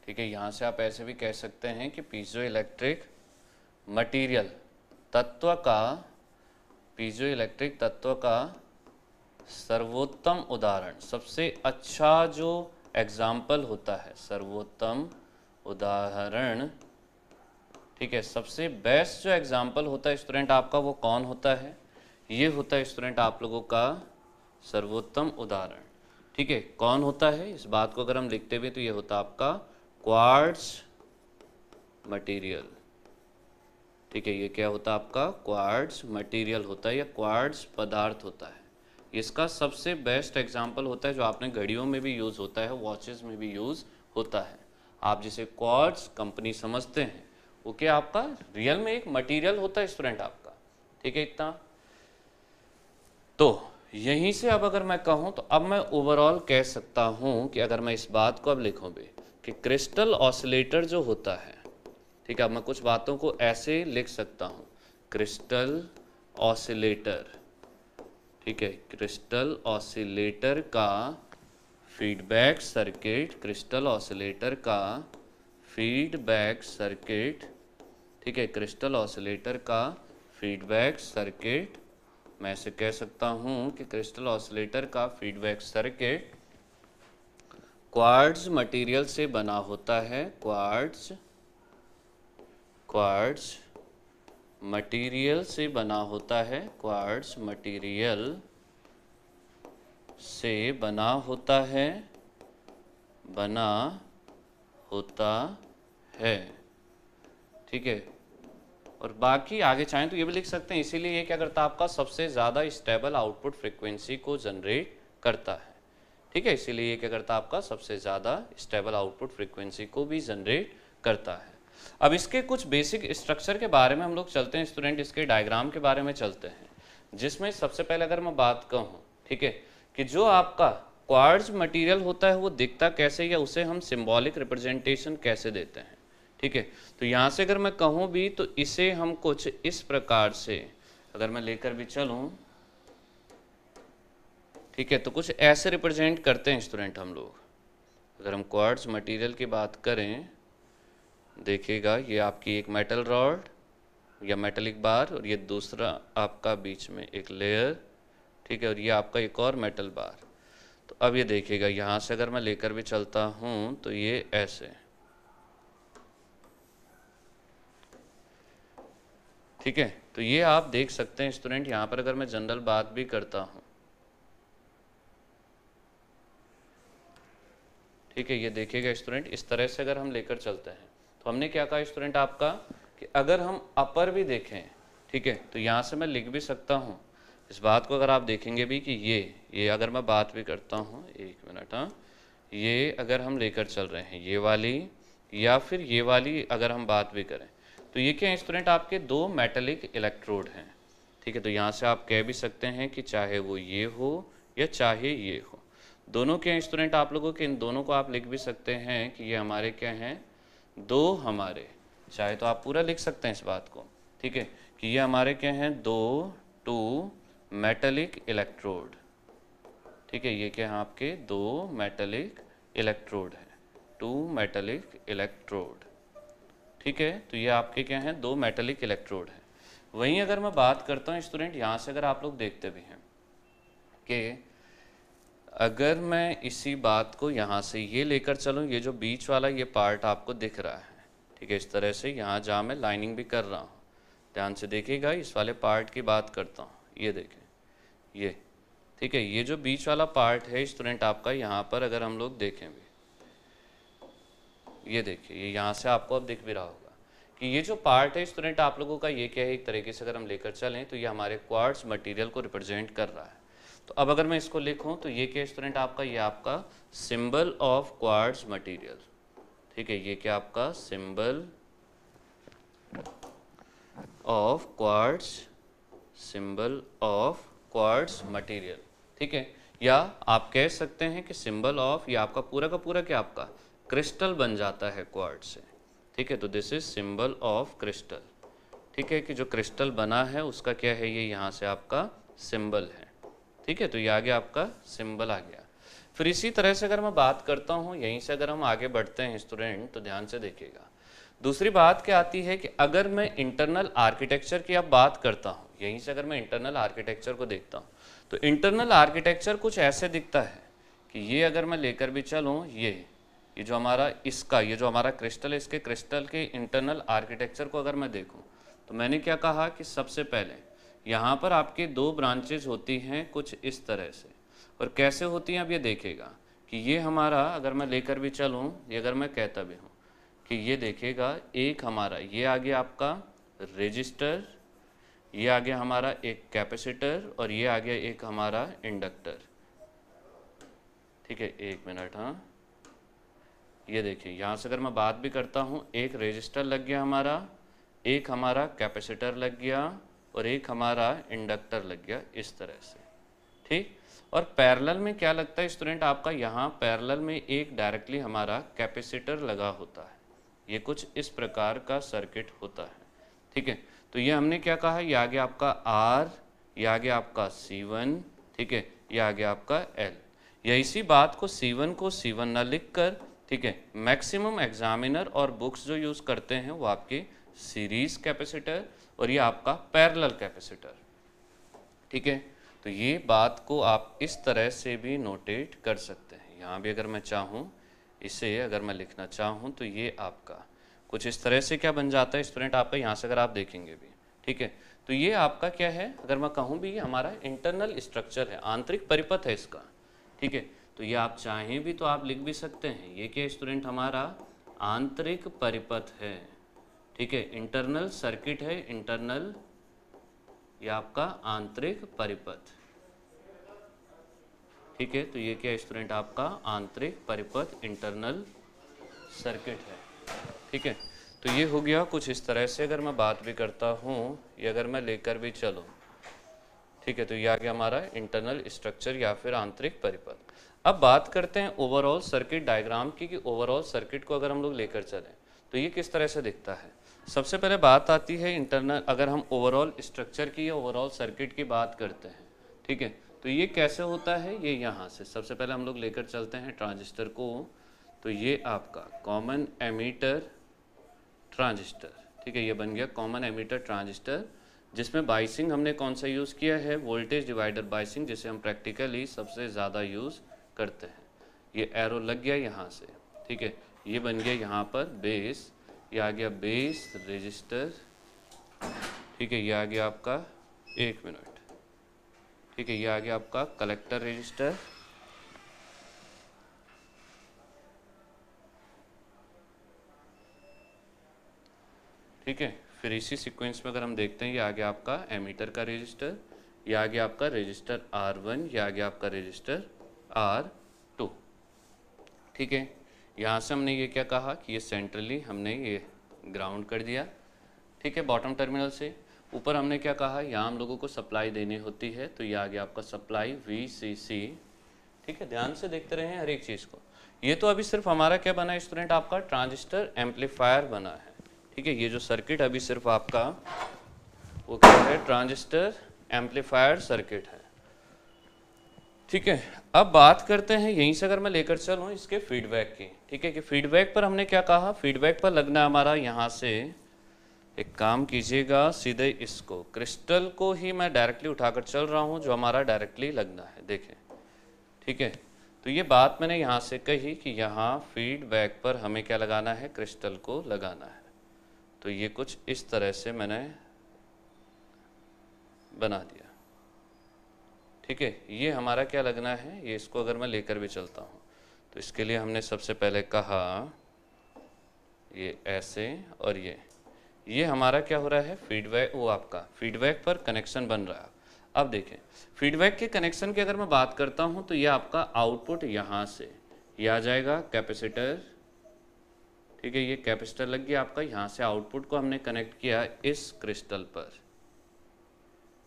ठीक है यहाँ से आप ऐसे भी कह सकते हैं कि पीजो इलेक्ट्रिक मटेरियल तत्व का पीजो इलेक्ट्रिक तत्व का सर्वोत्तम उदाहरण सबसे अच्छा जो एग्जाम्पल होता है सर्वोत्तम उदाहरण ठीक है सबसे बेस्ट जो एग्जाम्पल होता है स्टूडेंट आपका वो कौन होता है ये होता है स्टूडेंट आप लोगों का सर्वोत्तम उदाहरण ठीक है कौन होता है इस बात को अगर हम लिखते भी तो ये होता है आपका क्वार्ट्स मटेरियल ठीक है ये क्या होता है आपका क्वार्ट्स मटेरियल होता है या क्वार्ट्स पदार्थ होता है इसका सबसे बेस्ट एग्जाम्पल होता है जो आपने घड़ियों में भी यूज़ होता है वॉचेस में भी यूज़ होता है आप जिसे क्वार्ट्स कंपनी समझते हैं वो क्या आपका रियल में एक मटेरियल होता है स्टूडेंट आपका ठीक है इतना तो यहीं से अब अगर मैं कहूँ तो अब मैं ओवरऑल कह सकता हूँ कि अगर मैं इस बात को अब लिखूँ भी कि क्रिस्टल ऑसिलेटर जो होता है ठीक है मैं कुछ बातों को ऐसे लिख सकता हूँ क्रिस्टल ऑसिलेटर ठीक है क्रिस्टल ऑसिलेटर का फीडबैक सर्किट क्रिस्टल ऑसिलेटर का फीडबैक सर्किट ठीक है क्रिस्टल ऑसिलेटर का फीडबैक सर्किट मैं ऐसे कह सकता हूँ कि क्रिस्टल ऑसिलेटर का फीडबैक सर्किट क्वार्ट्ज मटेरियल से बना होता है क्वार्ट्ज क्वार्ट्स मटेरियल से बना होता है क्वार्ट्स मटेरियल से बना होता है बना होता है ठीक है और बाकी आगे चाहें तो ये भी लिख सकते हैं इसीलिए ये क्या करता है आपका सबसे ज़्यादा स्टेबल आउटपुट फ्रिक्वेंसी को जनरेट करता है ठीक है इसीलिए ये क्या करता है आपका सबसे ज़्यादा स्टेबल आउटपुट फ्रिक्वेंसी को भी जनरेट करता है अब इसके कुछ बेसिक स्ट्रक्चर के बारे में हम लोग चलते हैं स्टूडेंट इसके डायग्राम के बारे में चलते हैं जिसमें सबसे पहले अगर मैं बात कहूँ ठीक है कि जो आपका क्वार्ज मटेरियल होता है वो दिखता कैसे या उसे हम सिम्बॉलिक रिप्रेजेंटेशन कैसे देते हैं ठीक है तो यहाँ से अगर मैं कहूँ भी तो इसे हम कुछ इस प्रकार से अगर मैं लेकर भी चलूँ ठीक है तो कुछ ऐसे रिप्रेजेंट करते हैं स्टूडेंट हम लोग अगर हम क्वार्ट्स मटेरियल की बात करें देखिएगा ये आपकी एक मेटल रॉड या मेटलिक बार और ये दूसरा आपका बीच में एक लेयर ठीक है और ये आपका एक और मेटल बार तो अब ये देखिएगा यहाँ से अगर मैं लेकर भी चलता हूँ तो ये ऐसे ठीक है तो ये आप देख सकते हैं स्टूडेंट यहाँ पर अगर मैं जनरल बात भी करता हूँ ठीक है ये देखिएगा स्टूडेंट इस तरह से अगर हम लेकर चलते हैं तो हमने क्या कहा स्टूडेंट आपका कि अगर हम अपर भी देखें ठीक है तो यहाँ से मैं लिख भी सकता हूँ इस बात को अगर आप देखेंगे भी कि ये ये अगर मैं बात भी करता हूँ एक मिनट हाँ ये अगर हम लेकर चल रहे हैं ये वाली या फिर ये वाली अगर हम बात भी करें तो ये क्या स्टूडेंट आपके दो मेटलिक इलेक्ट्रोड हैं ठीक है तो यहाँ से आप कह भी सकते हैं कि चाहे वो ये हो या चाहे ये हो दोनों के स्टूडेंट आप लोगों के इन दोनों को आप लिख भी सकते हैं कि ये हमारे क्या हैं दो हमारे चाहे तो आप पूरा लिख सकते हैं इस बात को ठीक है कि ये हमारे क्या हैं दो टू मेटलिक इलेक्ट्रोड ठीक है ये क्या है आपके दो मेटलिक इलेक्ट्रोड है टू मेटलिक इलेक्ट्रोड ठीक है तो ये आपके क्या हैं दो मेटलिक इलेक्ट्रोड हैं वहीं अगर मैं बात करता हूँ स्टूडेंट यहाँ से अगर आप लोग देखते भी हैं कि अगर मैं इसी बात को यहाँ से ये लेकर चलूँ ये जो बीच वाला ये पार्ट आपको दिख रहा है ठीक है इस तरह से यहाँ जहाँ मैं लाइनिंग भी कर रहा हूँ ध्यान से देखिएगा इस वाले पार्ट की बात करता हूँ ये देखें ये ठीक है ये जो बीच वाला पार्ट है स्टूडेंट आपका यहाँ पर अगर हम लोग देखें भी ये देखिए ये यहाँ से आपको अब दिख भी रहा होगा कि ये जो पार्ट है स्टूडेंट आप लोगों का ये क्या है एक तरीके से अगर हम लेकर चलें तो ये हमारे क्वार्ट्स मटेरियल को रिप्रेजेंट कर रहा है तो अब अगर मैं इसको लिखूं तो ये क्या स्टूडेंट आपका ये आपका सिंबल ऑफ क्वार्ट्स मटेरियल ठीक है ये क्या आपका symbol of quartz symbol of quartz material ठीक है या आप कह सकते हैं कि सिंबल ऑफ या आपका पूरा का पूरा क्या आपका क्रिस्टल बन जाता है क्वार्ट से ठीक है तो this is symbol of crystal ठीक है कि जो क्रिस्टल बना है उसका क्या है ये यहाँ से आपका सिंबल है ठीक है तो ये आ गया आपका सिंबल आ गया फिर इसी तरह से अगर मैं बात करता हूँ यहीं से अगर हम आगे बढ़ते हैं स्टूडेंट तो ध्यान से देखिएगा दूसरी बात क्या आती है कि अगर मैं इंटरनल आर्किटेक्चर की अब बात करता हूँ यहीं से अगर मैं इंटरनल आर्किटेक्चर को देखता हूँ तो इंटरनल आर्किटेक्चर कुछ ऐसे दिखता है कि ये अगर मैं लेकर भी चलूँ ये ये जो हमारा इसका ये जो हमारा क्रिस्टल है इसके क्रिस्टल के इंटरनल आर्किटेक्चर को अगर मैं देखूँ तो मैंने क्या कहा कि सबसे पहले यहाँ पर आपके दो ब्रांचेज होती हैं कुछ इस तरह से और कैसे होती हैं अब ये देखेगा कि ये हमारा अगर मैं लेकर भी चलूँ ये अगर मैं कहता भी हूँ कि ये देखेगा एक हमारा ये आगे आपका रजिस्टर ये आ गया हमारा एक कैपेसिटर और ये आ गया एक हमारा इंडक्टर ठीक है एक मिनट हाँ ये देखिए यहाँ से अगर मैं बात भी करता हूँ एक रजिस्टर लग गया हमारा एक हमारा कैपेसिटर लग गया और एक हमारा इंडक्टर लग गया इस तरह से ठीक और पैरेलल में क्या लगता है स्टूडेंट आपका यहाँ पैरेलल में एक डायरेक्टली हमारा कैपेसिटर लगा होता है ये कुछ इस प्रकार का सर्किट होता है ठीक है तो ये हमने क्या कहा ये आगे आपका आर ये आगे आपका सी वन ठीक है ये आगे आपका एल या इसी बात को सी वन को सी वन न लिख कर ठीक है मैक्सिमम एग्जामिनर और बुक्स जो यूज़ करते हैं वो आपके सीरीज कैपेसिटर और ये आपका पैरेलल कैपेसिटर ठीक है तो ये बात को आप इस तरह से भी नोटेट कर सकते हैं यहाँ भी अगर मैं चाहूँ इसे अगर मैं लिखना चाहूँ तो ये आपका कुछ इस तरह से क्या बन जाता है स्टूडेंट आपका यहाँ से अगर आप देखेंगे भी ठीक है तो ये आपका क्या है अगर मैं कहूँ भी ये हमारा इंटरनल स्ट्रक्चर है आंतरिक परिपथ है इसका ठीक है तो ये आप चाहें भी तो आप लिख भी सकते हैं ये क्या स्टूडेंट हमारा आंतरिक परिपथ है ठीक है इंटरनल सर्किट है इंटरनल या आपका आंतरिक परिपथ ठीक है तो ये क्या स्टूडेंट आपका आंतरिक परिपथ इंटरनल सर्किट है ठीक है तो ये हो गया कुछ इस तरह से अगर मैं बात भी करता हूँ या अगर मैं लेकर भी चलूँ ठीक है तो ये आ गया हमारा इंटरनल स्ट्रक्चर या फिर आंतरिक परिपथ अब बात करते हैं ओवरऑल सर्किट डायग्राम की कि ओवरऑल सर्किट को अगर हम लोग लेकर चलें तो ये किस तरह से दिखता है सबसे पहले बात आती है इंटरनल अगर हम ओवरऑल स्ट्रक्चर की या ओवरऑल सर्किट की बात करते हैं ठीक है तो ये कैसे होता है ये यहाँ से सबसे पहले हम लोग लेकर चलते हैं ट्रांजिस्टर को तो ये आपका कॉमन एमीटर ट्रांजिस्टर ठीक है ये बन गया कॉमन एमीटर ट्रांजिस्टर जिसमें बाइसिंग हमने कौन सा यूज़ किया है वोल्टेज डिवाइडर बाइसिंग जिसे हम प्रैक्टिकली सबसे ज़्यादा यूज़ करते हैं ये एरो लग गया यहाँ से ठीक है ये बन गया यहाँ पर बेस ये आ गया बेस रजिस्टर ठीक है ये आ गया आपका एक मिनट ठीक है ये आ गया आपका कलेक्टर रजिस्टर ठीक है फिर इसी सीक्वेंस में अगर हम देखते हैं ये आ गया आपका एमीटर का रजिस्टर ये आ गया आपका रजिस्टर आर वन ये आ गया आपका रजिस्टर आर टू ठीक है यहाँ से हमने ये क्या कहा कि ये सेंट्रली हमने ये ग्राउंड कर दिया ठीक है बॉटम टर्मिनल से ऊपर हमने क्या कहा यहाँ हम लोगों को सप्लाई देनी होती है तो ये आ गया आपका सप्लाई वी सी सी ठीक है ध्यान से देखते रहें हर एक चीज़ को ये तो अभी सिर्फ हमारा क्या बना है स्टूडेंट आपका ट्रांजिस्टर एम्पलीफायर बना है ठीक है ये जो सर्किट अभी सिर्फ आपका वो क्या है ट्रांजिस्टर एम्पलीफायर सर्किट है ठीक है अब बात करते हैं यहीं से अगर मैं लेकर चलूँ इसके फीडबैक की ठीक है कि फीडबैक पर हमने क्या कहा फीडबैक पर लगना हमारा यहाँ से एक काम कीजिएगा सीधे इसको क्रिस्टल को ही मैं डायरेक्टली उठाकर चल रहा हूँ जो हमारा डायरेक्टली लगना है देखें ठीक है तो ये बात मैंने यहाँ से कही कि यहाँ फीडबैक पर हमें क्या लगाना है क्रिस्टल को लगाना है तो ये कुछ इस तरह से मैंने बना दिया ठीक है ये हमारा क्या लगना है ये इसको अगर मैं लेकर भी चलता हूँ तो इसके लिए हमने सबसे पहले कहा ये ऐसे और ये ये हमारा क्या हो रहा है फीडबैक वो आपका फीडबैक पर कनेक्शन बन रहा है अब देखें फीडबैक के कनेक्शन की अगर मैं बात करता हूँ तो ये आपका आउटपुट यहाँ से ये आ जाएगा कैपेसिटर ठीक है ये कैपेसिटर लग गया आपका यहाँ से आउटपुट को हमने कनेक्ट किया इस क्रिस्टल पर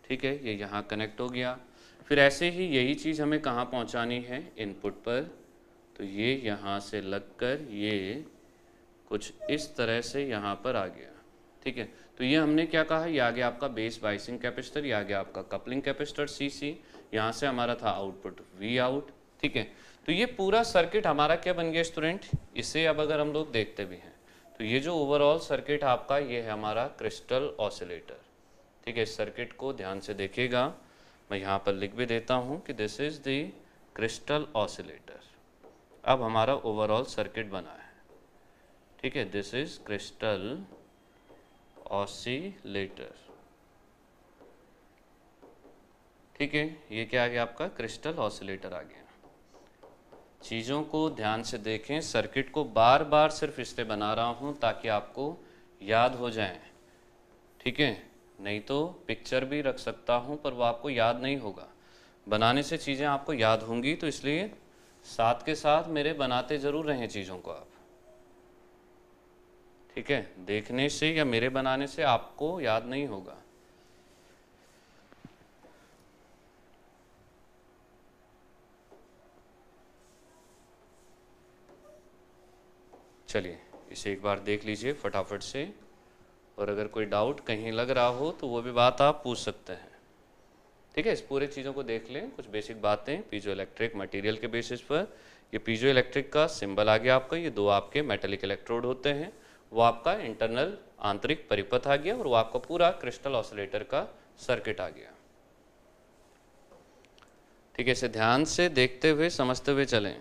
ठीक है ये यहाँ कनेक्ट हो गया फिर ऐसे ही यही चीज़ हमें कहाँ पहुँचानी है इनपुट पर तो ये यहाँ से लगकर ये कुछ इस तरह से यहाँ पर आ गया ठीक है तो ये हमने क्या कहा ये आ गया आपका बेस बाइसिंग कैपेसिटर ये आ गया आपका कपलिंग कैपेसिटर सी सी यहाँ से हमारा था आउटपुट वी आउट ठीक है तो ये पूरा सर्किट हमारा क्या बन गया स्टूडेंट इसे अब अगर हम लोग देखते भी हैं तो ये जो ओवरऑल सर्किट आपका ये है हमारा क्रिस्टल ऑसिलेटर ठीक है इस सर्किट को ध्यान से देखिएगा मैं यहाँ पर लिख भी देता हूँ कि this is the crystal oscillator अब हमारा ओवरऑल सर्किट बना है ठीक है दिस इज़ क्रिस्टल ऑसिलेटर ठीक है ये क्या आ गया आपका क्रिस्टल ऑसिलेटर आ गया चीज़ों को ध्यान से देखें सर्किट को बार बार सिर्फ इसलिए बना रहा हूँ ताकि आपको याद हो जाए ठीक है नहीं तो पिक्चर भी रख सकता हूँ पर वो आपको याद नहीं होगा बनाने से चीज़ें आपको याद होंगी तो इसलिए साथ के साथ मेरे बनाते ज़रूर रहें चीज़ों को आप ठीक है देखने से या मेरे बनाने से आपको याद नहीं होगा चलिए इसे एक बार देख लीजिए फटाफट से और अगर कोई डाउट कहीं लग रहा हो तो वो भी बात आप पूछ सकते हैं ठीक है इस पूरे चीज़ों को देख लें कुछ बेसिक बातें पीजो इलेक्ट्रिक मटेरियल के बेसिस पर ये पीजो इलेक्ट्रिक का सिंबल आ गया आपका ये दो आपके मेटेलिक इलेक्ट्रोड होते हैं वो आपका इंटरनल आंतरिक परिपथ आ गया और वो आपका पूरा क्रिस्टल ऑसिलेटर का सर्किट आ गया ठीक है इसे ध्यान से देखते हुए समझते हुए चलें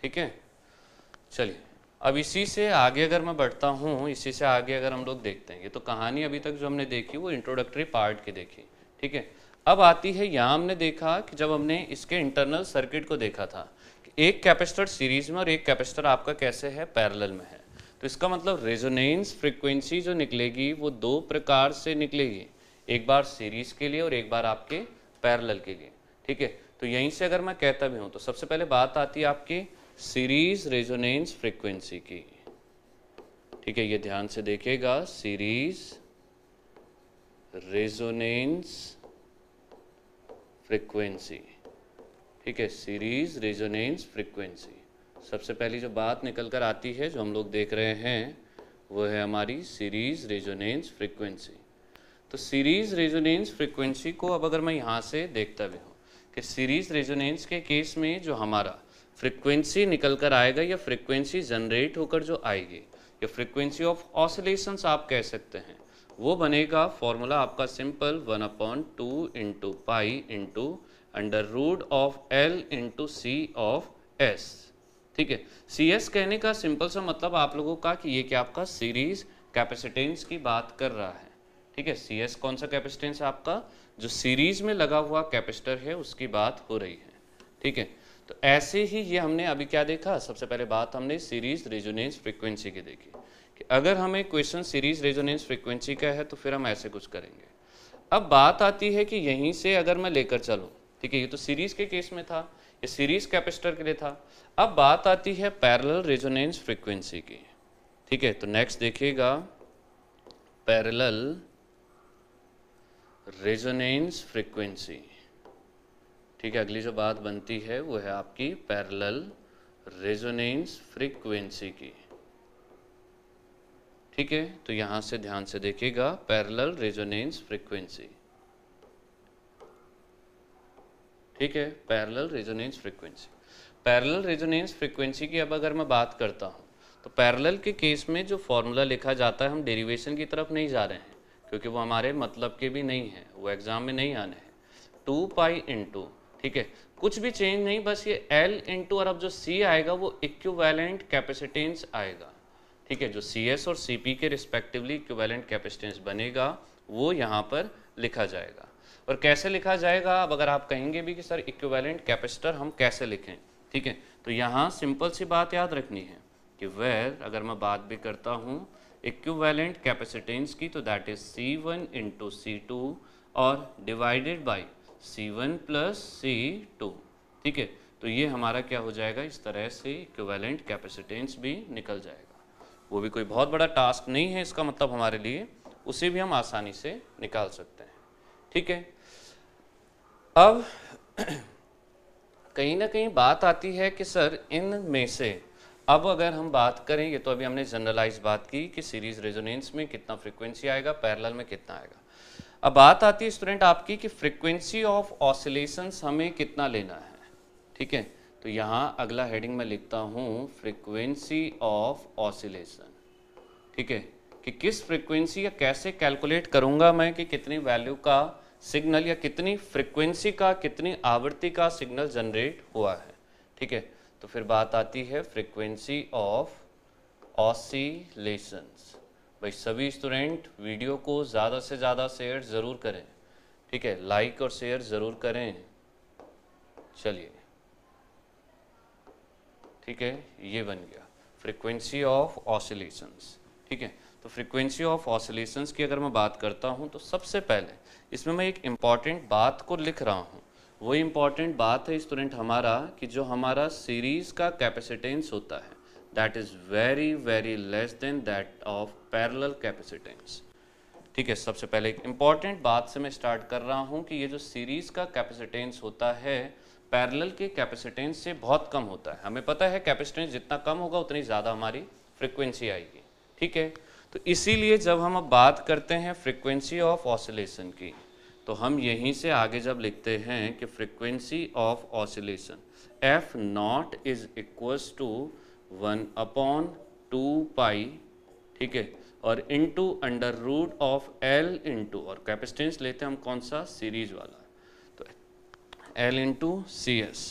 ठीक है चलिए अब इसी से आगे अगर मैं बढ़ता हूँ इसी से आगे अगर हम लोग देखते हैं ये तो कहानी अभी तक जो हमने देखी वो इंट्रोडक्टरी पार्ट की देखी ठीक है अब आती है यहाँ हमने देखा कि जब हमने इसके इंटरनल सर्किट को देखा था एक कैपेसिटर सीरीज में और एक कैपेसिटर आपका कैसे है पैरेलल में है तो इसका मतलब रेजोनेंस फ्रिक्वेंसी जो निकलेगी वो दो प्रकार से निकलेगी एक बार सीरीज के लिए और एक बार आपके पैरेलल के लिए ठीक है तो यहीं से अगर मैं कहता भी हूँ तो सबसे पहले बात आती है आपकी सीरीज रेजोनेंस फ्रीक्वेंसी की ठीक है ये ध्यान से देखेगा सीरीज रेजोनेंस फ्रीक्वेंसी ठीक है सीरीज रेजोनेंस फ्रीक्वेंसी सबसे पहली जो बात निकल कर आती है जो हम लोग देख रहे हैं वो है हमारी सीरीज रेजोनेंस फ्रीक्वेंसी तो सीरीज रेजोनेंस फ्रीक्वेंसी को अब अगर मैं यहाँ से देखता भी हूँ कि सीरीज रेजोनेंस के केस में जो हमारा फ्रिक्वेंसी निकल कर आएगा या फ्रिक्वेंसी जनरेट होकर जो आएगी या फ्रिक्वेंसी ऑफ ऑसोलेशंस आप कह सकते हैं वो बनेगा फॉर्मूला आपका simple one upon two into pi into under root of L into C of S ठीक है सी एस कहने का सिंपल सा मतलब आप लोगों का कि ये क्या आपका सीरीज कैपेसिटेंस की बात कर रहा है ठीक है सी एस कौन सा कैपेसिटेंस आपका जो सीरीज में लगा हुआ कैपेसिटर है उसकी बात हो रही है ठीक है तो ऐसे ही ये हमने अभी क्या देखा सबसे पहले बात हमने सीरीज रेजोनेंस फ्रिक्वेंसी की देखी कि अगर हमें क्वेश्चन सीरीज रेजोनेंस फ्रिक्वेंसी का है तो फिर हम ऐसे कुछ करेंगे अब बात आती है कि यहीं से अगर मैं लेकर चलूँ ठीक है ये तो सीरीज के केस में था ये सीरीज कैपेसिटर के लिए था अब बात आती है पैरेलल रेजोनेंस फ्रिक्वेंसी की ठीक है तो नेक्स्ट देखिएगा पैरेलल रेजोनेंस फ्रीक्वेंसी ठीक है अगली जो बात बनती है वो है आपकी पैरेलल रेजोनेंस फ्रीक्वेंसी की ठीक है तो यहां से ध्यान से देखिएगा पैरेलल रेजोनेंस फ्रीक्वेंसी ठीक है parallel resonance frequency parallel resonance frequency की अब अगर मैं बात करता हूं तो पैरेलल के केस में जो फॉर्मूला लिखा जाता है हम डेरिवेशन की तरफ नहीं जा रहे हैं क्योंकि वो हमारे मतलब के भी नहीं है वो एग्ज़ाम में नहीं आने हैं टू पाई इंटू ठीक है कुछ भी चेंज नहीं बस ये एल इंटू और अब जो सी आएगा वो इक्वेलेंट कैपेसिटेंस आएगा ठीक है जो सी एस और सी पी के रिस्पेक्टिवली इक्वेलेंट कैपेसिटेंस बनेगा वो यहाँ पर लिखा जाएगा और कैसे लिखा जाएगा अब अगर आप कहेंगे भी कि सर इक्वेलेंट कैपेसिटर हम कैसे लिखें ठीक है तो यहाँ सिंपल सी बात याद रखनी है कि वेर अगर मैं बात भी करता हूँ इक्वेलेंट कैपेसिटेंस की तो that is C one into C two और divided by C1 plus two ठीक है तो ये हमारा क्या हो जाएगा इस तरह से इक्वेलेंट कैपेसिटेंस भी निकल जाएगा वो भी कोई बहुत बड़ा टास्क नहीं है इसका मतलब हमारे लिए उसे भी हम आसानी से निकाल सकते हैं ठीक है अब कहीं ना कहीं बात आती है कि सर इन में से अब अगर हम बात करें ये तो अभी हमने जनरलाइज बात की कि सीरीज रेजोनेंस में कितना फ्रिक्वेंसी आएगा पैरल में कितना आएगा अब बात आती है स्टूडेंट आपकी कि फ्रिक्वेंसी ऑफ ऑसिलेशन हमें कितना लेना है ठीक है तो यहाँ अगला हेडिंग में लिखता हूँ फ्रिक्वेंसी ऑफ ऑसिलेशन ठीक है कि किस फ्रिक्वेंसी या कैसे कैलकुलेट करूँगा मैं कि कितनी वैल्यू का सिग्नल या कितनी फ्रिक्वेंसी का कितनी आवृत्ति का सिग्नल जनरेट हुआ है ठीक है तो फिर बात आती है फ्रिक्वेंसी ऑफ ऑसिलेशंस भाई सभी स्टूडेंट वीडियो को ज़्यादा से ज़्यादा शेयर ज़रूर करें ठीक है लाइक और शेयर ज़रूर करें चलिए ठीक है ये बन गया फ्रीक्वेंसी ऑफ ऑसिलेशंस ठीक है तो फ्रीक्वेंसी ऑफ ऑसिलेशंस की अगर मैं बात करता हूँ तो सबसे पहले इसमें मैं एक इम्पॉर्टेंट बात को लिख रहा हूँ वही इम्पॉर्टेंट बात है स्टूडेंट हमारा कि जो हमारा सीरीज़ का कैपेसिटेंस होता है that is very very less than that of parallel capacitance. ठीक है सबसे पहले एक इम्पॉर्टेंट बात से मैं स्टार्ट कर रहा हूँ कि ये जो सीरीज़ का कैपेसिटेंस होता है पैरेलल के कैपेसिटेंस से बहुत कम होता है हमें पता है कैपेसिटेंस जितना कम होगा उतनी ज़्यादा हमारी फ्रिक्वेंसी आएगी ठीक है तो इसीलिए जब हम अब बात करते हैं फ्रीक्वेंसी ऑफ ऑसिलेशन की तो हम यहीं से आगे जब लिखते हैं कि frequency of oscillation F not is equals to one upon two pi ठीक है और into under root of L into और कैपेसिटेंस लेते हैं हम कौन सा सीरीज वाला तो एल इनटू सी एस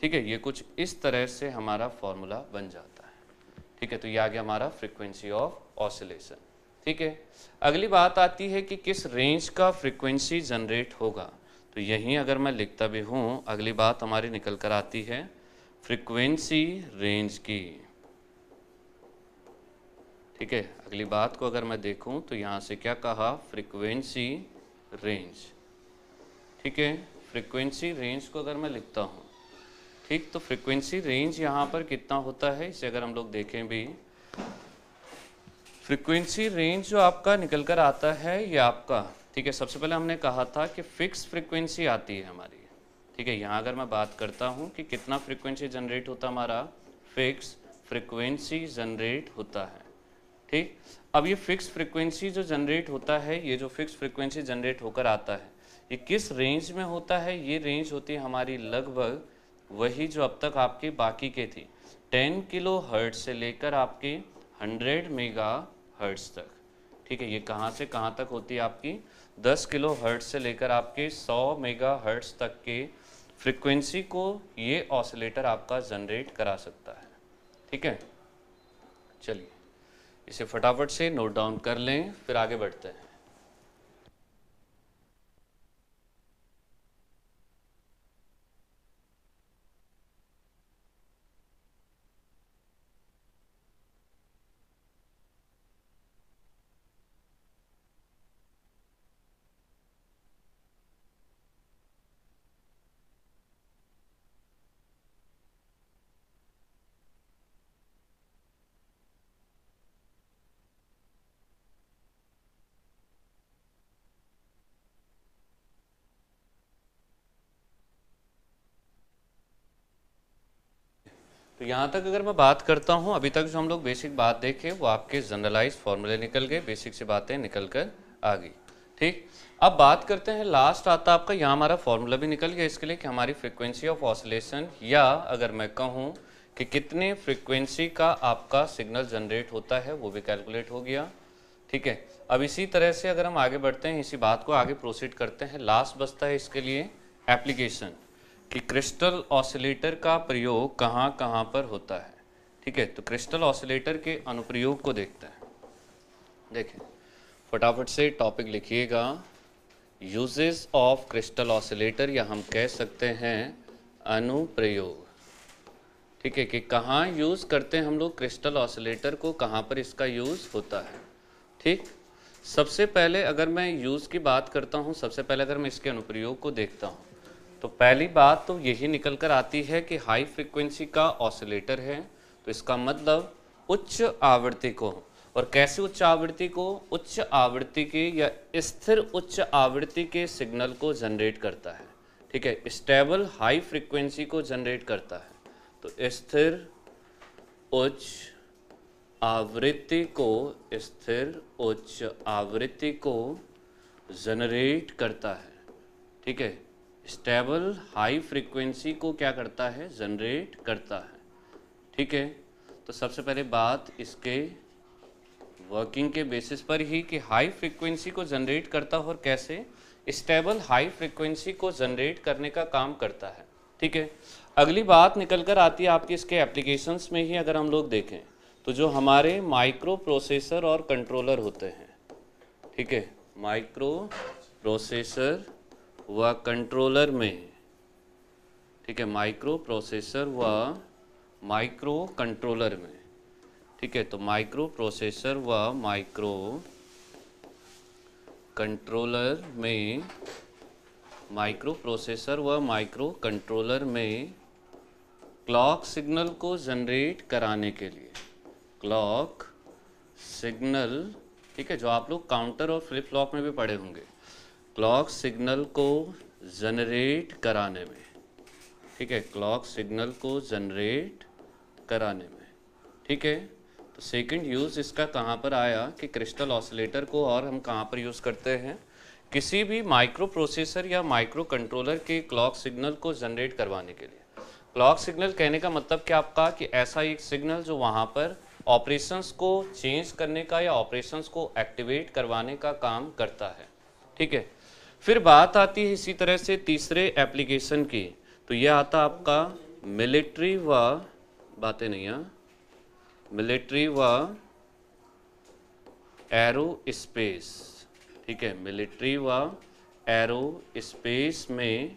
ठीक है ये कुछ इस तरह से हमारा फॉर्मूला बन जाता है ठीक है तो ये आ गया हमारा फ्रिक्वेंसी ऑफ ऑसिलेशन ठीक है अगली बात आती है कि किस रेंज का फ्रिक्वेंसी जनरेट होगा तो यहीं अगर मैं लिखता भी हूँ अगली बात हमारी निकल कर आती है फ्रीक्वेंसी रेंज की ठीक है अगली बात को अगर मैं देखूं तो यहाँ से क्या कहा फ्रीक्वेंसी रेंज ठीक है फ्रीक्वेंसी रेंज को अगर मैं लिखता हूँ ठीक तो फ्रीक्वेंसी रेंज यहाँ पर कितना होता है इसे अगर हम लोग देखें भी फ्रीक्वेंसी रेंज जो आपका निकल कर आता है ये आपका ठीक है सबसे पहले हमने कहा था कि फिक्स फ्रीक्वेंसी आती है हमारी ठीक है यहाँ अगर मैं बात करता हूँ कि कितना फ्रिक्वेंसी जनरेट होता हमारा फिक्स फ्रिक्वेंसी जनरेट होता है ठीक अब ये फिक्स फ्रिक्वेंसी जो जनरेट होता है ये जो फिक्स फ्रिक्वेंसी जनरेट होकर आता है ये किस रेंज में होता है ये रेंज होती है हमारी लगभग वही जो अब तक आपके बाकी के थी 10 किलो हर्ट से लेकर आपके 100 मेगा हर्ट्स तक ठीक है ये कहाँ से कहाँ तक होती है आपकी 10 किलो हर्ट्स से लेकर आपके 100 मेगा हर्ट्स तक के फ्रिक्वेंसी को ये ऑसिलेटर आपका जनरेट करा सकता है ठीक है चलिए इसे फटाफट से नोट डाउन कर लें फिर आगे बढ़ते हैं तो यहाँ तक अगर मैं बात करता हूँ अभी तक जो हम लोग बेसिक बात देखे वो आपके जनरलाइज फॉर्मूले निकल गए बेसिक से बातें निकल कर आ गई ठीक अब बात करते हैं लास्ट आता आपका यहाँ हमारा फॉर्मूला भी निकल गया इसके लिए कि हमारी फ्रिक्वेंसी ऑफ ऑसलेशन या अगर मैं कहूँ कि कितने फ्रिक्वेंसी का आपका सिग्नल जनरेट होता है वो भी कैलकुलेट हो गया ठीक है अब इसी तरह से अगर हम आगे बढ़ते हैं इसी बात को आगे प्रोसीड करते हैं लास्ट बचता है इसके लिए एप्लीकेशन कि क्रिस्टल ऑसिलेटर का प्रयोग कहाँ कहाँ पर होता है ठीक है तो क्रिस्टल ऑसिलेटर के अनुप्रयोग को देखते हैं देखें फटाफट से टॉपिक लिखिएगा यूजेस ऑफ क्रिस्टल ऑसिलेटर या हम कह सकते हैं अनुप्रयोग ठीक है कि कहाँ यूज़ करते हैं हम लोग क्रिस्टल ऑसिलेटर को कहाँ पर इसका यूज़ होता है ठीक सबसे पहले अगर मैं यूज़ की बात करता हूँ सबसे पहले अगर मैं इसके अनुप्रयोग को देखता हूँ तो पहली बात तो यही निकल कर आती है कि हाई फ्रिक्वेंसी का ऑसिलेटर है तो इसका मतलब उच्च आवृत्ति को और कैसे उच्च आवृत्ति को उच्च आवृत्ति के या स्थिर उच्च आवृत्ति के सिग्नल को जनरेट करता है ठीक है स्टेबल हाई फ्रिक्वेंसी को जनरेट करता है तो स्थिर उच्च आवृत्ति को स्थिर उच्च आवृत्ति को जनरेट करता है ठीक है स्टेबल हाई फ्रिक्वेंसी को क्या करता है जनरेट करता है ठीक है तो सबसे पहले बात इसके वर्किंग के बेसिस पर ही कि हाई फ्रिक्वेंसी को जनरेट करता है और कैसे स्टेबल हाई फ्रिक्वेंसी को जनरेट करने का काम करता है ठीक है अगली बात निकल कर आती है आपकी इसके एप्लीकेशंस में ही अगर हम लोग देखें तो जो हमारे माइक्रो प्रोसेसर और कंट्रोलर होते हैं ठीक है माइक्रो प्रोसेसर व कंट्रोलर में ठीक है माइक्रो प्रोसेसर व माइक्रो कंट्रोलर में ठीक है तो माइक्रो प्रोसेसर व माइक्रो कंट्रोलर में माइक्रो प्रोसेसर व माइक्रो कंट्रोलर में क्लॉक सिग्नल को जनरेट कराने के लिए क्लॉक सिग्नल ठीक है जो आप लोग काउंटर और फ्लिप फ्लॉप में भी पढ़े होंगे क्लॉक सिग्नल को जनरेट कराने में ठीक है क्लॉक सिग्नल को जनरेट कराने में ठीक है तो सेकंड यूज़ इसका कहाँ पर आया कि क्रिस्टल ऑसिलेटर को और हम कहाँ पर यूज़ करते हैं किसी भी माइक्रो प्रोसेसर या माइक्रो कंट्रोलर के क्लॉक सिग्नल को जनरेट करवाने के लिए क्लॉक सिग्नल कहने का मतलब क्या आपका कि ऐसा एक सिग्नल जो वहाँ पर ऑपरेशंस को चेंज करने का या ऑपरेशंस को एक्टिवेट करवाने का काम करता है ठीक है फिर बात आती है इसी तरह से तीसरे एप्लीकेशन की तो यह आता आपका मिलिट्री व बातें नहीं हैं मिलिट्री व एरो स्पेस ठीक है मिलिट्री व एरो स्पेस में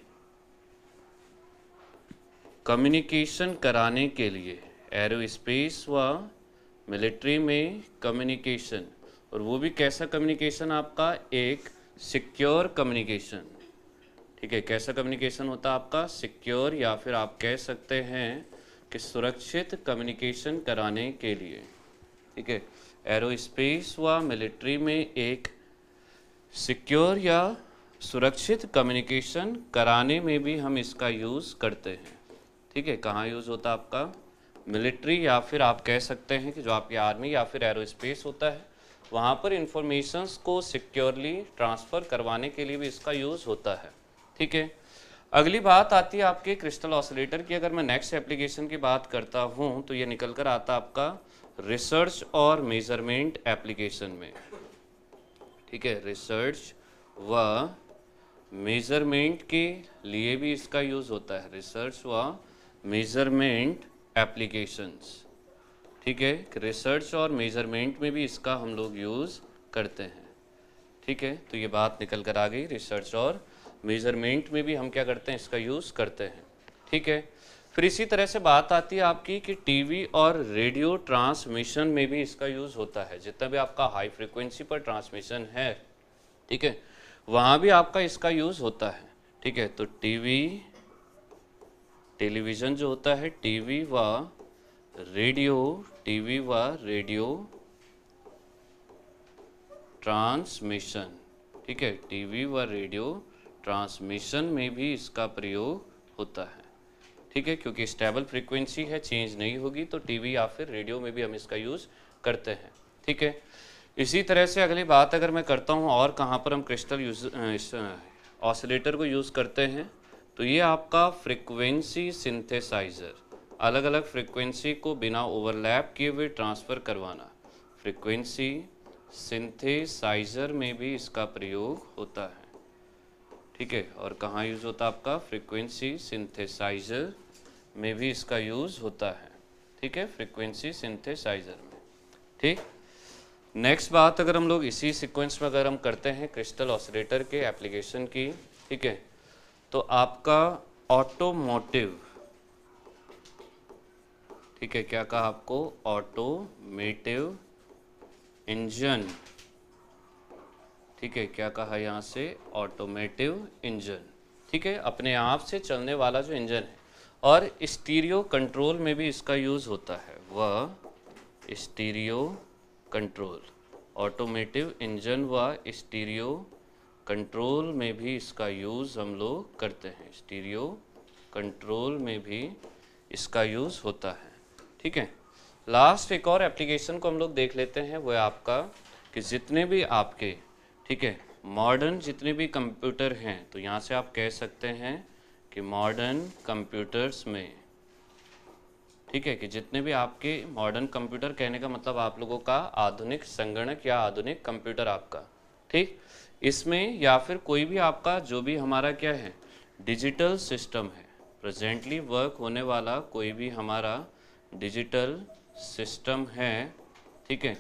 कम्युनिकेशन कराने के लिए एरो स्पेस व मिलिट्री में कम्युनिकेशन और वो भी कैसा कम्युनिकेशन आपका एक सिक्योर कम्युनिकेशन ठीक है कैसा कम्युनिकेशन होता है आपका सिक्योर या फिर आप कह सकते हैं कि सुरक्षित कम्युनिकेशन कराने के लिए ठीक है एरोस्पेस व मिलिट्री में एक सिक्योर या सुरक्षित कम्युनिकेशन कराने में भी हम इसका यूज़ करते हैं ठीक है कहाँ यूज़ होता है आपका मिलिट्री या फिर आप कह सकते हैं कि जो आपकी आर्मी या फिर एरोस्पेस होता है वहाँ पर इंफॉर्मेशंस को सिक्योरली ट्रांसफ़र करवाने के लिए भी इसका यूज़ होता है ठीक है अगली बात आती है आपके क्रिस्टल ऑसिलेटर की अगर मैं नेक्स्ट एप्लीकेशन की बात करता हूँ तो ये निकल कर आता आपका रिसर्च और मेजरमेंट एप्लीकेशन में ठीक है रिसर्च व मेज़रमेंट के लिए भी इसका यूज़ होता है रिसर्च व मेज़रमेंट एप्लीकेशंस ठीक है रिसर्च और मेजरमेंट में भी इसका हम लोग यूज़ करते हैं ठीक है तो ये बात निकल कर आ गई रिसर्च और मेजरमेंट में भी हम क्या करते हैं इसका यूज़ करते हैं ठीक है फिर इसी तरह से बात आती है आपकी कि टीवी और रेडियो ट्रांसमिशन में भी इसका यूज़ होता है जितना भी आपका हाई फ्रिक्वेंसी पर ट्रांसमिशन है ठीक है वहाँ भी आपका इसका यूज़ होता है ठीक है तो टीवी टेलीविज़न जो होता है टीवी व रेडियो टीवी व रेडियो ट्रांसमिशन ठीक है टीवी व रेडियो ट्रांसमिशन में भी इसका प्रयोग होता है ठीक है क्योंकि स्टेबल फ्रीक्वेंसी है चेंज नहीं होगी तो टीवी या फिर रेडियो में भी हम इसका यूज़ करते हैं ठीक है इसी तरह से अगली बात अगर मैं करता हूँ और कहाँ पर हम क्रिस्टल यूज ऑसिलेटर को यूज़ करते हैं तो ये आपका फ्रिक्वेंसी सिंथेसाइज़र अलग अलग फ्रिक्वेंसी को बिना ओवरलैप किए हुए ट्रांसफ़र करवाना फ्रिक्वेंसी सिंथेसाइज़र में भी इसका प्रयोग होता है ठीक है और कहाँ यूज़ होता है आपका फ्रिक्वेंसी सिंथेसाइज़र में भी इसका यूज़ होता है ठीक है फ्रिक्वेंसी सिंथेसाइज़र में ठीक नेक्स्ट बात अगर हम लोग इसी सीक्वेंस में अगर हम करते हैं क्रिस्टल ऑसरेटर के एप्लीकेशन की ठीक है तो आपका ऑटोमोटिव ठीक है क्या कहा आपको ऑटोमेटिव इंजन ठीक है क्या कहा यहाँ से ऑटोमेटिव इंजन ठीक है अपने आप से चलने वाला जो इंजन है और स्टीरियो कंट्रोल में भी इसका यूज़ होता है वह स्टीरियो कंट्रोल ऑटोमेटिव इंजन व स्टीरियो कंट्रोल में भी इसका यूज़ हम लोग करते हैं स्टीरियो कंट्रोल में भी इसका यूज़ होता है ठीक है लास्ट एक और एप्लीकेशन को हम लोग देख लेते हैं वो है आपका कि जितने भी आपके ठीक है मॉडर्न जितने भी कंप्यूटर हैं तो यहाँ से आप कह सकते हैं कि मॉडर्न कंप्यूटर्स में ठीक है कि जितने भी आपके मॉडर्न कंप्यूटर कहने का मतलब आप लोगों का आधुनिक संगणक या आधुनिक कंप्यूटर आपका ठीक इसमें या फिर कोई भी आपका जो भी हमारा क्या है डिजिटल सिस्टम है प्रेजेंटली वर्क होने वाला कोई भी हमारा डिजिटल सिस्टम है ठीक है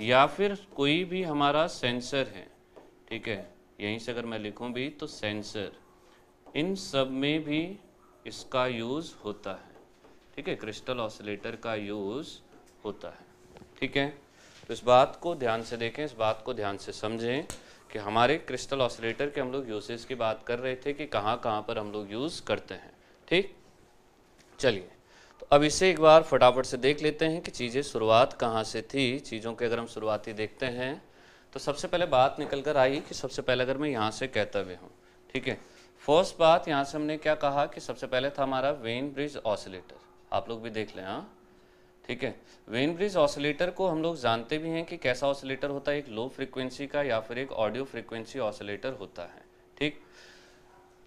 या फिर कोई भी हमारा सेंसर है ठीक है यहीं से अगर मैं लिखूं भी तो सेंसर इन सब में भी इसका यूज़ होता है ठीक है क्रिस्टल ऑसिलेटर का यूज़ होता है ठीक है तो इस बात को ध्यान से देखें इस बात को ध्यान से समझें कि हमारे क्रिस्टल ऑसिलेटर के हम लोग यूसेज की बात कर रहे थे कि कहाँ कहाँ पर हम लोग यूज़ करते हैं ठीक चलिए तो अब इसे एक बार फटाफट से देख लेते हैं कि चीज़ें शुरुआत कहाँ से थी चीज़ों के अगर हम शुरुआती देखते हैं तो सबसे पहले बात निकल कर आई कि सबसे पहले अगर मैं यहाँ से हुए हूँ ठीक है फर्स्ट बात यहाँ से हमने क्या कहा कि सबसे पहले था हमारा वेन ब्रिज ऑसिलेटर आप लोग भी देख लें हाँ ठीक है वेन ब्रिज ऑसिलेटर को हम लोग जानते भी हैं कि कैसा ऑसिलेटर होता है एक लो फ्रिक्वेंसी का या फिर एक ऑडियो फ्रिक्वेंसी ऑसिलेटर होता है ठीक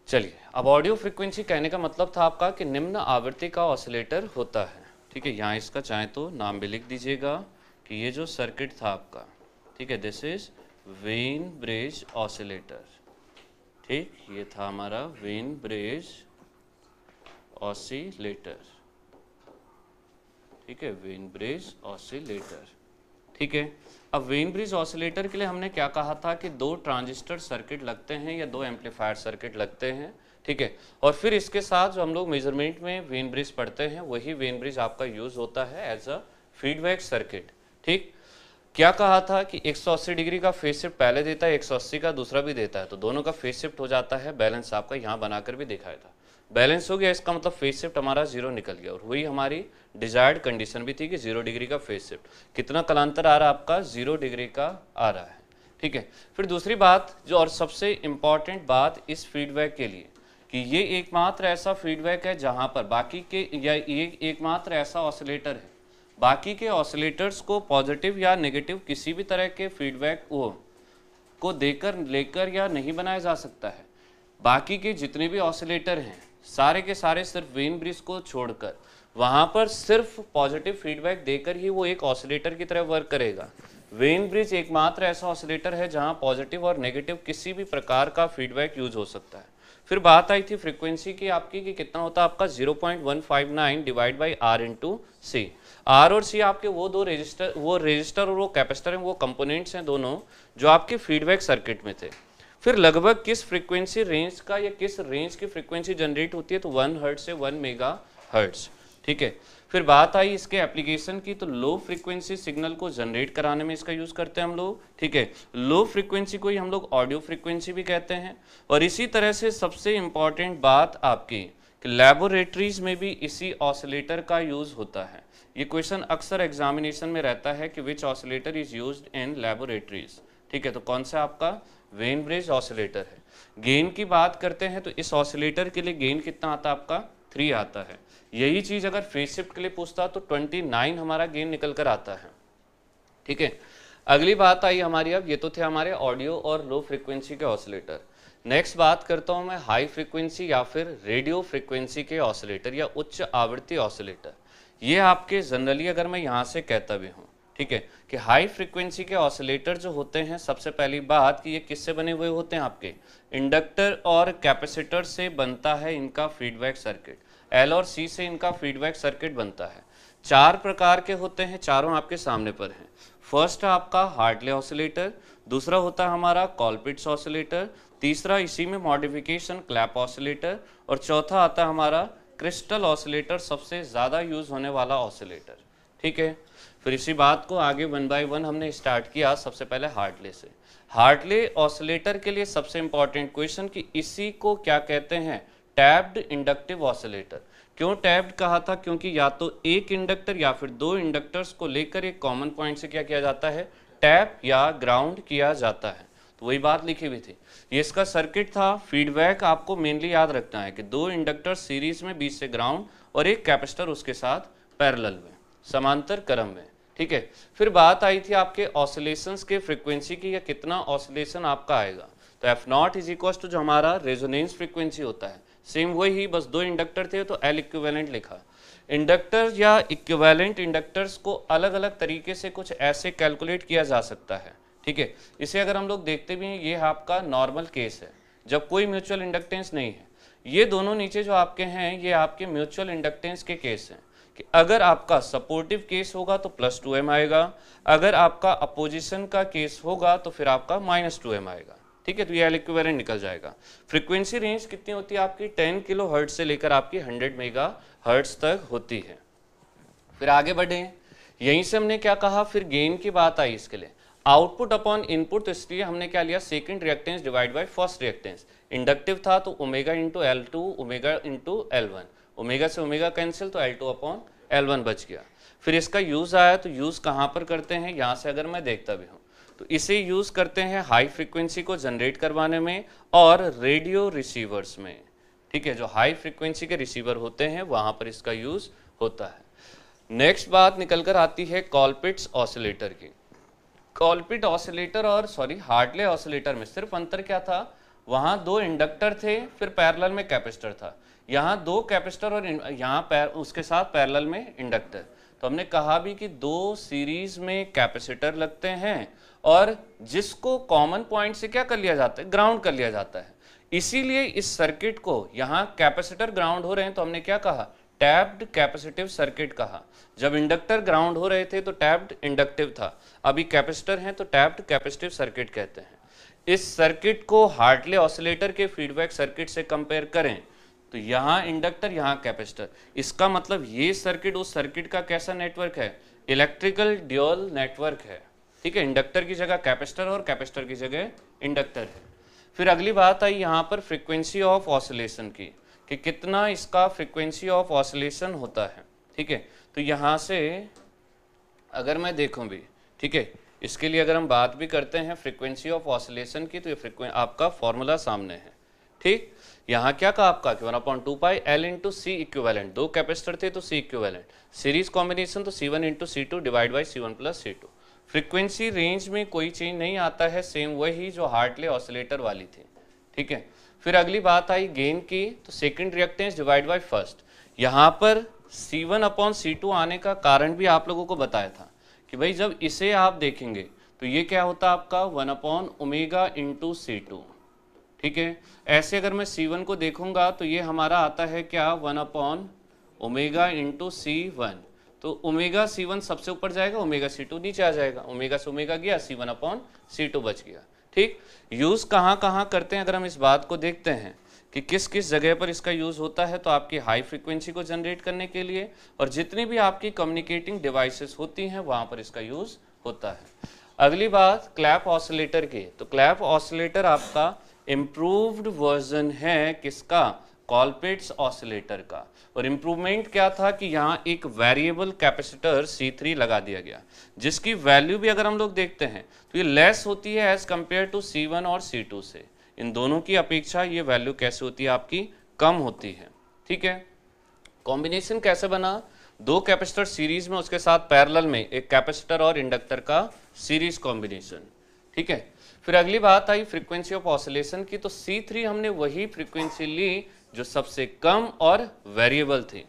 चलिए अब ऑडियो फ्रिक्वेंसी कहने का मतलब था आपका कि निम्न आवृत्ति का ऑसिलेटर होता है ठीक है यहाँ इसका चाहे तो नाम भी लिख दीजिएगा कि ये जो सर्किट था आपका ठीक है this is Wien bridge oscillator ठीक ये था हमारा वेन ब्रिज ऑसिलेटर ठीक है वेन ब्रिज ऑसिलेटर ठीक है अब वेन ब्रिज ऑसिलेटर के लिए हमने क्या कहा था कि दो ट्रांजिस्टर सर्किट लगते हैं या दो एम्पलीफायर सर्किट लगते हैं ठीक है और फिर इसके साथ जो हम लोग मेजरमेंट में वेन ब्रिज पढ़ते हैं वही वेन ब्रिज आपका यूज होता है एज अ फीडबैक सर्किट ठीक क्या कहा था कि 180 डिग्री का फेस शिफ्ट पहले देता है 180 का दूसरा भी देता है तो दोनों का फेस शिफ्ट हो जाता है बैलेंस आपका यहाँ बनाकर भी दिखाया था बैलेंस हो गया इसका मतलब फेस शिफ्ट हमारा जीरो निकल गया और वही हमारी डिजायर्ड कंडीशन भी थी कि जीरो डिग्री का फेस शिफ्ट कितना कलांतर आ रहा आपका जीरो डिग्री का आ रहा है ठीक है फिर दूसरी बात जो और सबसे इम्पॉर्टेंट बात इस फीडबैक के लिए कि ये एकमात्र ऐसा फीडबैक है जहाँ पर बाकी के या ये एकमात्र ऐसा ऑसिलेटर है बाकी के ऑसिलेटर्स को पॉजिटिव या नेगेटिव किसी भी तरह के फीडबैक वो को देकर लेकर या नहीं बनाया जा सकता है बाकी के जितने भी ऑसिलेटर हैं सारे के सारे सिर्फ वेन ब्रिज को छोड़कर वहाँ पर सिर्फ पॉजिटिव फीडबैक देकर ही वो एक ऑसिलेटर की तरह वर्क करेगा वेन ब्रिज एकमात्र ऐसा ऑसिलेटर है जहाँ पॉजिटिव और नेगेटिव किसी भी प्रकार का फीडबैक यूज हो सकता है फिर बात आई थी फ्रीक्वेंसी की आपकी कि कितना होता है आपका 0.159 divide by R into C R और सी आपके वो दो रजिस्टर वो रजिस्टर और वो कैपेसिटर हैं वो कंपोनेंट्स हैं दोनों जो आपके फीडबैक सर्किट में थे फिर लगभग किस फ्रीक्वेंसी रेंज का या किस रेंज की फ्रीक्वेंसी जनरेट होती है तो वन हर्ट से वन मेगा हर्ट्स ठीक है फिर बात आई इसके एप्लीकेशन की तो लो फ्रीक्वेंसी सिग्नल को जनरेट कराने में इसका यूज़ करते हैं हम लोग ठीक है लो फ्रीक्वेंसी को ही हम लोग ऑडियो फ्रीक्वेंसी भी कहते हैं और इसी तरह से सबसे इंपॉर्टेंट बात आपकी कि लेबोरेटरीज में भी इसी ऑसिलेटर का यूज़ होता है ये क्वेश्चन अक्सर एग्जामिनेशन में रहता है कि which oscillator is use in laboratories ठीक है तो कौन सा आपका वेन ब्रिज ऑसिलेटर है गेन की बात करते हैं तो इस ऑसिलेटर के लिए गेन कितना आता है आपका थ्री आता है यही चीज़ अगर फेस शिफ्ट के लिए पूछता तो ट्वेंटी नाइन हमारा गेन निकल कर आता है ठीक है अगली बात आई हमारी अब ये तो थे हमारे ऑडियो और लो फ्रिक्वेंसी के ऑसिलेटर नेक्स्ट बात करता हूँ मैं हाई फ्रिक्वेंसी या फिर रेडियो फ्रिक्वेंसी के ऑसिलेटर या उच्च आवृत्ति ऑसिलेटर ये आपके जनरली अगर मैं यहाँ से कहता भी हूँ ठीक है कि हाई फ्रिक्वेंसी के ऑसिलेटर जो होते हैं सबसे पहली बात कि ये किससे बने हुए होते हैं आपके इंडक्टर और कैपेसिटर से बनता है इनका फीडबैक सर्किट एल और सी से इनका फीडबैक सर्किट बनता है चार प्रकार के होते हैं चारों आपके सामने पर हैं फर्स्ट आपका हार्टले ऑसिलेटर दूसरा होता है हमारा कॉलपिट्स ऑसिलेटर तीसरा इसी में मॉडिफिकेशन क्लैप ऑसिलेटर और चौथा आता है हमारा क्रिस्टल ऑसिलेटर सबसे ज़्यादा यूज़ होने वाला ऑसिलेटर ठीक है फिर तो इसी बात को आगे वन बाय वन हमने स्टार्ट किया सबसे पहले हार्टले से हार्टले ऑसिलेटर के लिए सबसे इंपॉर्टेंट क्वेश्चन कि इसी को क्या कहते हैं टैब्ड इंडक्टिव ऑसिलेटर क्यों टैब्ड कहा था क्योंकि या तो एक इंडक्टर या फिर दो इंडक्टर्स को लेकर एक कॉमन पॉइंट से क्या किया जाता है टैप या ग्राउंड किया जाता है तो वही बात लिखी हुई थी ये इसका सर्किट था फीडबैक आपको मेनली याद रखना है कि दो इंडक्टर सीरीज में बीच से ग्राउंड और एक कैपेसिटर उसके साथ पैरल में समांतर क्रम में ठीक है फिर बात आई थी आपके ऑसिलेशंस के फ्रीक्वेंसी की या कितना ऑसिलेशन आपका आएगा तो F not is equal to जो हमारा रेजोनेंस फ्रीक्वेंसी होता है सेम वही बस दो इंडक्टर थे तो एल इक्विवेलेंट लिखा इंडक्टर या इक्विवेलेंट इंडक्टर्स को अलग अलग तरीके से कुछ ऐसे कैलकुलेट किया जा सकता है ठीक है इसे अगर हम लोग देखते भी हैं ये आपका नॉर्मल केस है जब कोई म्यूचुअल इंडक्टेंस नहीं है ये दोनों नीचे जो आपके हैं ये आपके म्यूचुअल इंडक्टेंस के केस हैं अगर आपका सपोर्टिव केस होगा तो प्लस टू एम आएगा अगर आपका अपोजिशन का केस होगा तो फिर आपका माइनस टू एम आएगा ठीक है तो ये एल निकल जाएगा फ्रीक्वेंसी रेंज कितनी होती है आपकी 10 किलो हर्ट से लेकर आपकी 100 मेगा हर्ट्स तक होती है फिर आगे बढ़े यहीं से हमने क्या कहा फिर गेन की बात आई इसके लिए आउटपुट अपॉन इनपुट तो इसलिए हमने क्या लिया second reactance divide by first reactance inductive था तो omega into L two omega into L one omega से ओमेगा कैंसिल तो L two upon L one बच गया फिर इसका यूज़ आया तो यूज़ कहाँ पर करते हैं यहाँ से अगर मैं देखता भी हूँ तो इसे यूज़ करते हैं हाई फ्रिक्वेंसी को जनरेट करवाने में और रेडियो रिसीवर्स में ठीक है जो हाई फ्रिक्वेंसी के रिसीवर होते हैं वहां पर इसका यूज़ होता है नेक्स्ट बात निकल कर आती है कॉलपिट्स ऑसिलेटर की कॉलपिट ऑसिलेटर और सॉरी हार्डले ऑसिलेटर में सिर्फ अंतर क्या था वहां दो इंडक्टर थे फिर पैरेलल में कैपेसिटर था यहाँ दो कैपेसिटर और यहाँ पैर उसके साथ पैरेलल में इंडक्टर तो हमने कहा भी कि दो सीरीज में कैपेसिटर लगते हैं और जिसको कॉमन पॉइंट से क्या कर लिया जाता है ग्राउंड कर लिया जाता है इसीलिए इस सर्किट को यहाँ कैपेसिटर ग्राउंड हो रहे हैं तो हमने क्या कहा टैप्ड कैपेसिटिव सर्किट कहा जब इंडक्टर ग्राउंड हो रहे थे तो टैप्ड इंडक्टिव था अभी कैपेसिटर हैं तो टैप्ड कैपेसिटिव सर्किट कहते हैं इस सर्किट को हार्टले ऑसिलेटर के फीडबैक सर्किट से कंपेयर करें तो यहाँ इंडक्टर यहाँ कैपेसिटर इसका मतलब ये सर्किट उस सर्किट का कैसा नेटवर्क है इलेक्ट्रिकल ड्यूअल नेटवर्क है ठीक है इंडक्टर की जगह कैपेसिटर और कैपेसिटर की जगह इंडक्टर है फिर अगली बात आई यहाँ पर फ्रीक्वेंसी ऑफ ऑसिलेशन की कि कितना इसका फ्रीक्वेंसी ऑफ ऑसिलेशन होता है ठीक है तो यहाँ से अगर मैं देखूँ भी ठीक है इसके लिए अगर हम बात भी करते हैं फ्रीक्वेंसी ऑफ ऑसिलेशन की तो ये आपका फॉर्मूला सामने है ठीक यहाँ क्या कहा आपका कि one upon two pi L into C equivalent दो कैपेसिटर थे तो सी इक्वेलेंट सीरीज कॉम्बिनेशन तो C one into C two divide by C one plus C two frequency range में कोई चेंज नहीं आता है सेम वही जो हार्टले ऑसिलेटर वाली थी ठीक है फिर अगली बात आई गेन की तो second reactance divide by first यहाँ पर C one upon C two आने का कारण भी आप लोगों को बताया था कि भाई जब इसे आप देखेंगे तो ये क्या होता है आपका one upon omega into C two ठीक है ऐसे अगर मैं C1 को देखूंगा तो ये हमारा आता है क्या one upon omega into C one तो ओमेगा सी वन सबसे ऊपर जाएगा ओमेगा सी टू नीचे आ जाएगा ओमेगा से ओमेगा गया C one upon C two बच गया ठीक यूज़ कहाँ कहाँ करते हैं अगर हम इस बात को देखते हैं कि किस किस जगह पर इसका यूज़ होता है तो आपकी हाई फ्रिक्वेंसी को जनरेट करने के लिए और जितनी भी आपकी कम्युनिकेटिंग डिवाइसेस होती हैं वहाँ पर इसका यूज़ होता है अगली बात क्लैप ऑसिलेटर की तो क्लैप ऑसिलेटर आपका इम्प्रूव्ड वर्जन है किसका कॉलपेट्स ऑसिलेटर का और इम्प्रूवमेंट क्या था कि यहाँ एक वेरिएबल कैपेसिटर C3 लगा दिया गया जिसकी वैल्यू भी अगर हम लोग देखते हैं तो ये लेस होती है एज कम्पेयर टू C1 और C2 से इन दोनों की अपेक्षा ये वैल्यू कैसे होती है आपकी कम होती है ठीक है कॉम्बिनेशन कैसे बना दो कैपेसिटर सीरीज में उसके साथ पैरल में एक कैपेसिटर और इंडक्टर का सीरीज कॉम्बिनेशन ठीक है फिर अगली बात आई फ्रीक्वेंसी ऑफ ऑसिलेशन की तो सी थ्री हमने वही फ्रीक्वेंसी ली जो सबसे कम और वेरिएबल थी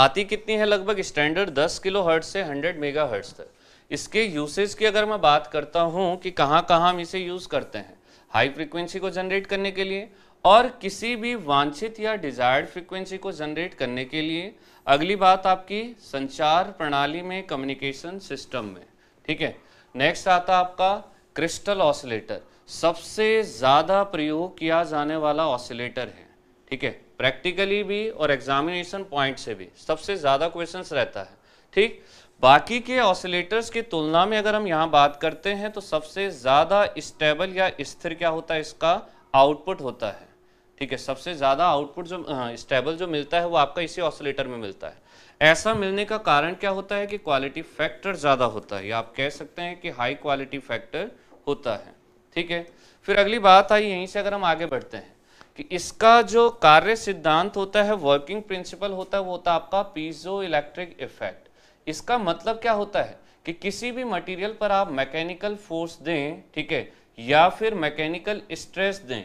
आती कितनी है लगभग स्टैंडर्ड 10 किलो हर्ट से 100 मेगा हर्ट्स तक इसके यूसेज की अगर मैं बात करता हूँ कि कहाँ कहाँ हम इसे यूज़ करते हैं हाई फ्रीक्वेंसी को जनरेट करने के लिए और किसी भी वांछित या डिजायर्ड फ्रीक्वेंसी को जनरेट करने के लिए अगली बात आपकी संचार प्रणाली में कम्युनिकेशन सिस्टम में ठीक है नेक्स्ट आता आपका क्रिस्टल ऑसिलेटर सबसे ज़्यादा प्रयोग किया जाने वाला ऑसिलेटर है ठीक है प्रैक्टिकली भी और एग्जामिनेशन पॉइंट से भी सबसे ज़्यादा क्वेश्चंस रहता है ठीक बाकी के ऑसिलेटर्स की तुलना में अगर हम यहाँ बात करते हैं तो सबसे ज़्यादा स्टेबल या स्थिर क्या होता है इसका आउटपुट होता है ठीक है सबसे ज़्यादा आउटपुट जो हाँ, स्टेबल जो मिलता है वो आपका इसी ऑसिलेटर में मिलता है ऐसा मिलने का कारण क्या होता है कि क्वालिटी फैक्टर ज़्यादा होता है या आप कह सकते हैं कि हाई क्वालिटी फैक्टर होता है ठीक है फिर अगली बात आई यहीं से अगर हम आगे बढ़ते हैं कि इसका जो कार्य सिद्धांत होता है वर्किंग प्रिंसिपल होता है वो होता है आपका पीजो इलेक्ट्रिक इफेक्ट इसका मतलब क्या होता है कि किसी भी मटेरियल पर आप मैकेनिकल फोर्स दें ठीक है या फिर मैकेनिकल स्ट्रेस दें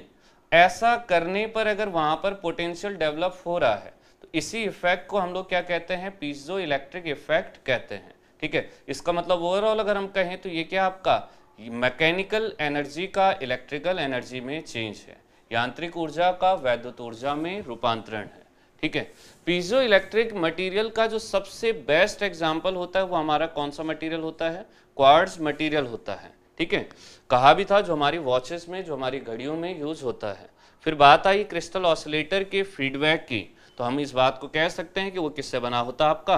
ऐसा करने पर अगर वहां पर पोटेंशियल डेवलप हो रहा है तो इसी इफेक्ट को हम लोग क्या कहते हैं पीजो इलेक्ट्रिक इफेक्ट कहते हैं ठीक है इसका मतलब ओवरऑल अगर हम कहें तो ये क्या आपका मैकेनिकल एनर्जी का इलेक्ट्रिकल एनर्जी में चेंज है यांत्रिक ऊर्जा का वैद्युत ऊर्जा में रूपांतरण है ठीक है पीजो इलेक्ट्रिक मटेरियल का जो सबसे बेस्ट एग्जाम्पल होता है वो हमारा कौन सा मटेरियल होता है क्वार्ड्स मटेरियल होता है ठीक है कहा भी था जो हमारी वॉचेस में जो हमारी घड़ियों में यूज होता है फिर बात आई क्रिस्टल ऑसिलेटर के फीडबैक की तो हम इस बात को कह सकते हैं कि वो किससे बना होता है आपका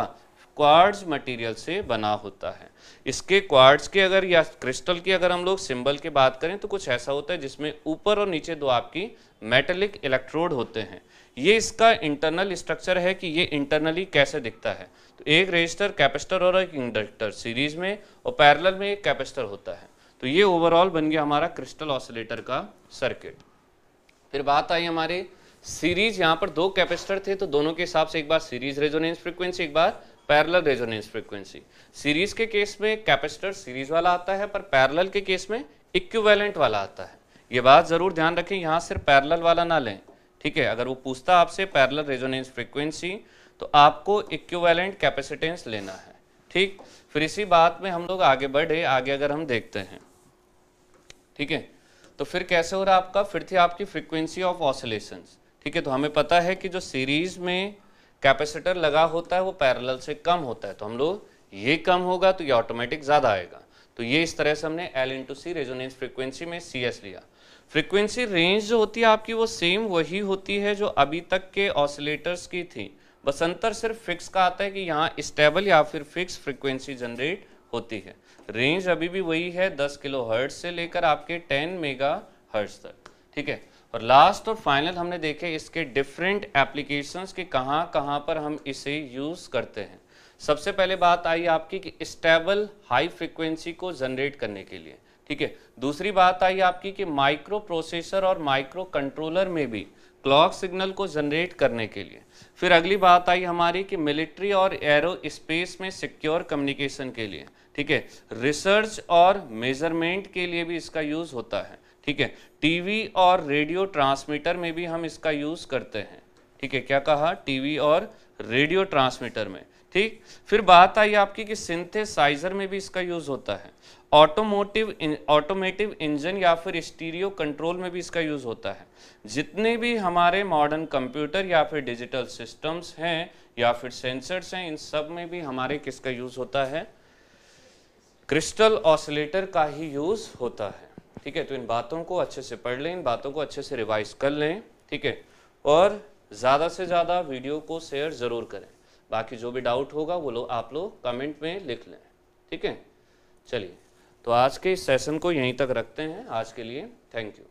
क्वार्ट्स मटेरियल से बना होता है इसके क्वार्ट्स के अगर या क्रिस्टल की अगर हम लोग सिंबल की बात करें तो कुछ ऐसा होता है जिसमें ऊपर और नीचे दो आपकी मेटेलिक इलेक्ट्रोड होते हैं ये इसका इंटरनल स्ट्रक्चर है कि ये इंटरनली कैसे दिखता है तो एक रजिस्टर कैपेसिटर और एक इंडक्टर सीरीज में और पैरेलल में एक कैपेसिटर होता है तो ये ओवरऑल बन गया हमारा क्रिस्टल ऑसिलेटर का सर्किट फिर बात आई हमारे सीरीज यहाँ पर दो कैपेसिटर थे तो दोनों के हिसाब से एक बार सीरीज रेजोनेंस फ्रिक्वेंसी एक बार पैरेलल रेजोनेंस फ्रीक्वेंसी सीरीज के केस में कैपेसिटर सीरीज वाला आता है पर पैरेलल के केस में इक्विवेलेंट वाला आता है ये बात ज़रूर ध्यान रखें यहाँ सिर्फ पैरेलल वाला ना लें ठीक है अगर वो पूछता आपसे पैरेलल रेजोनेंस फ्रीक्वेंसी तो आपको इक्विवेलेंट कैपेसिटेंस लेना है ठीक फिर इसी बात में हम लोग आगे बढ़े आगे अगर हम देखते हैं ठीक है तो फिर कैसे हो रहा आपका फिर थी आपकी फ्रीक्वेंसी ऑफ ऑसोलेशंस ठीक है तो हमें पता है कि जो सीरीज में कैपेसिटर लगा होता है वो पैरेलल से कम होता है तो हम लोग ये कम होगा तो ये ऑटोमेटिक ज़्यादा आएगा तो ये इस तरह से हमने L two C resonance frequency में सी एस लिया फ्रिक्वेंसी रेंज जो होती है आपकी वो सेम वही होती है जो अभी तक के ऑसिलेटर्स की थी बस अंतर सिर्फ फिक्स का आता है कि यहाँ स्टेबल या फिर फिक्स फ्रिक्वेंसी जनरेट होती है रेंज अभी भी वही है 10 किलो हर्ट से लेकर आपके 10 मेगा हर्ट्स तक ठीक है और लास्ट और फाइनल हमने देखे इसके डिफरेंट एप्लीकेशंस के कहाँ कहाँ पर हम इसे यूज़ करते हैं सबसे पहले बात आई आपकी कि स्टेबल हाई फ्रिक्वेंसी को जनरेट करने के लिए ठीक है दूसरी बात आई आपकी कि माइक्रो प्रोसेसर और माइक्रो कंट्रोलर में भी क्लॉक सिग्नल को जनरेट करने के लिए फिर अगली बात आई हमारी कि मिलिट्री और एरो स्पेस में सिक्योर कम्युनिकेशन के लिए ठीक है रिसर्च और मेजरमेंट के लिए भी इसका यूज़ होता है ठीक है टीवी और रेडियो ट्रांसमीटर में भी हम इसका यूज़ करते हैं ठीक है क्या कहा टीवी और रेडियो ट्रांसमीटर में ठीक फिर बात आई आपकी कि सिंथेसाइजर में भी इसका यूज़ होता है ऑटोमोटिव ऑटोमेटिव इंजन या फिर स्टीरियो कंट्रोल में भी इसका यूज़ होता है जितने भी हमारे मॉडर्न कंप्यूटर या फिर डिजिटल सिस्टम्स हैं या फिर सेंसर्स हैं इन सब में भी हमारे किसका यूज़ होता है क्रिस्टल ऑसिलेटर का ही यूज़ होता है ठीक है तो इन बातों को अच्छे से पढ़ लें इन बातों को अच्छे से रिवाइज कर लें ठीक है और ज़्यादा से ज़्यादा वीडियो को शेयर ज़रूर करें बाकी जो भी डाउट होगा वो लोग आप लोग कमेंट में लिख लें ठीक है चलिए तो आज के इस सेशन को यहीं तक रखते हैं आज के लिए थैंक यू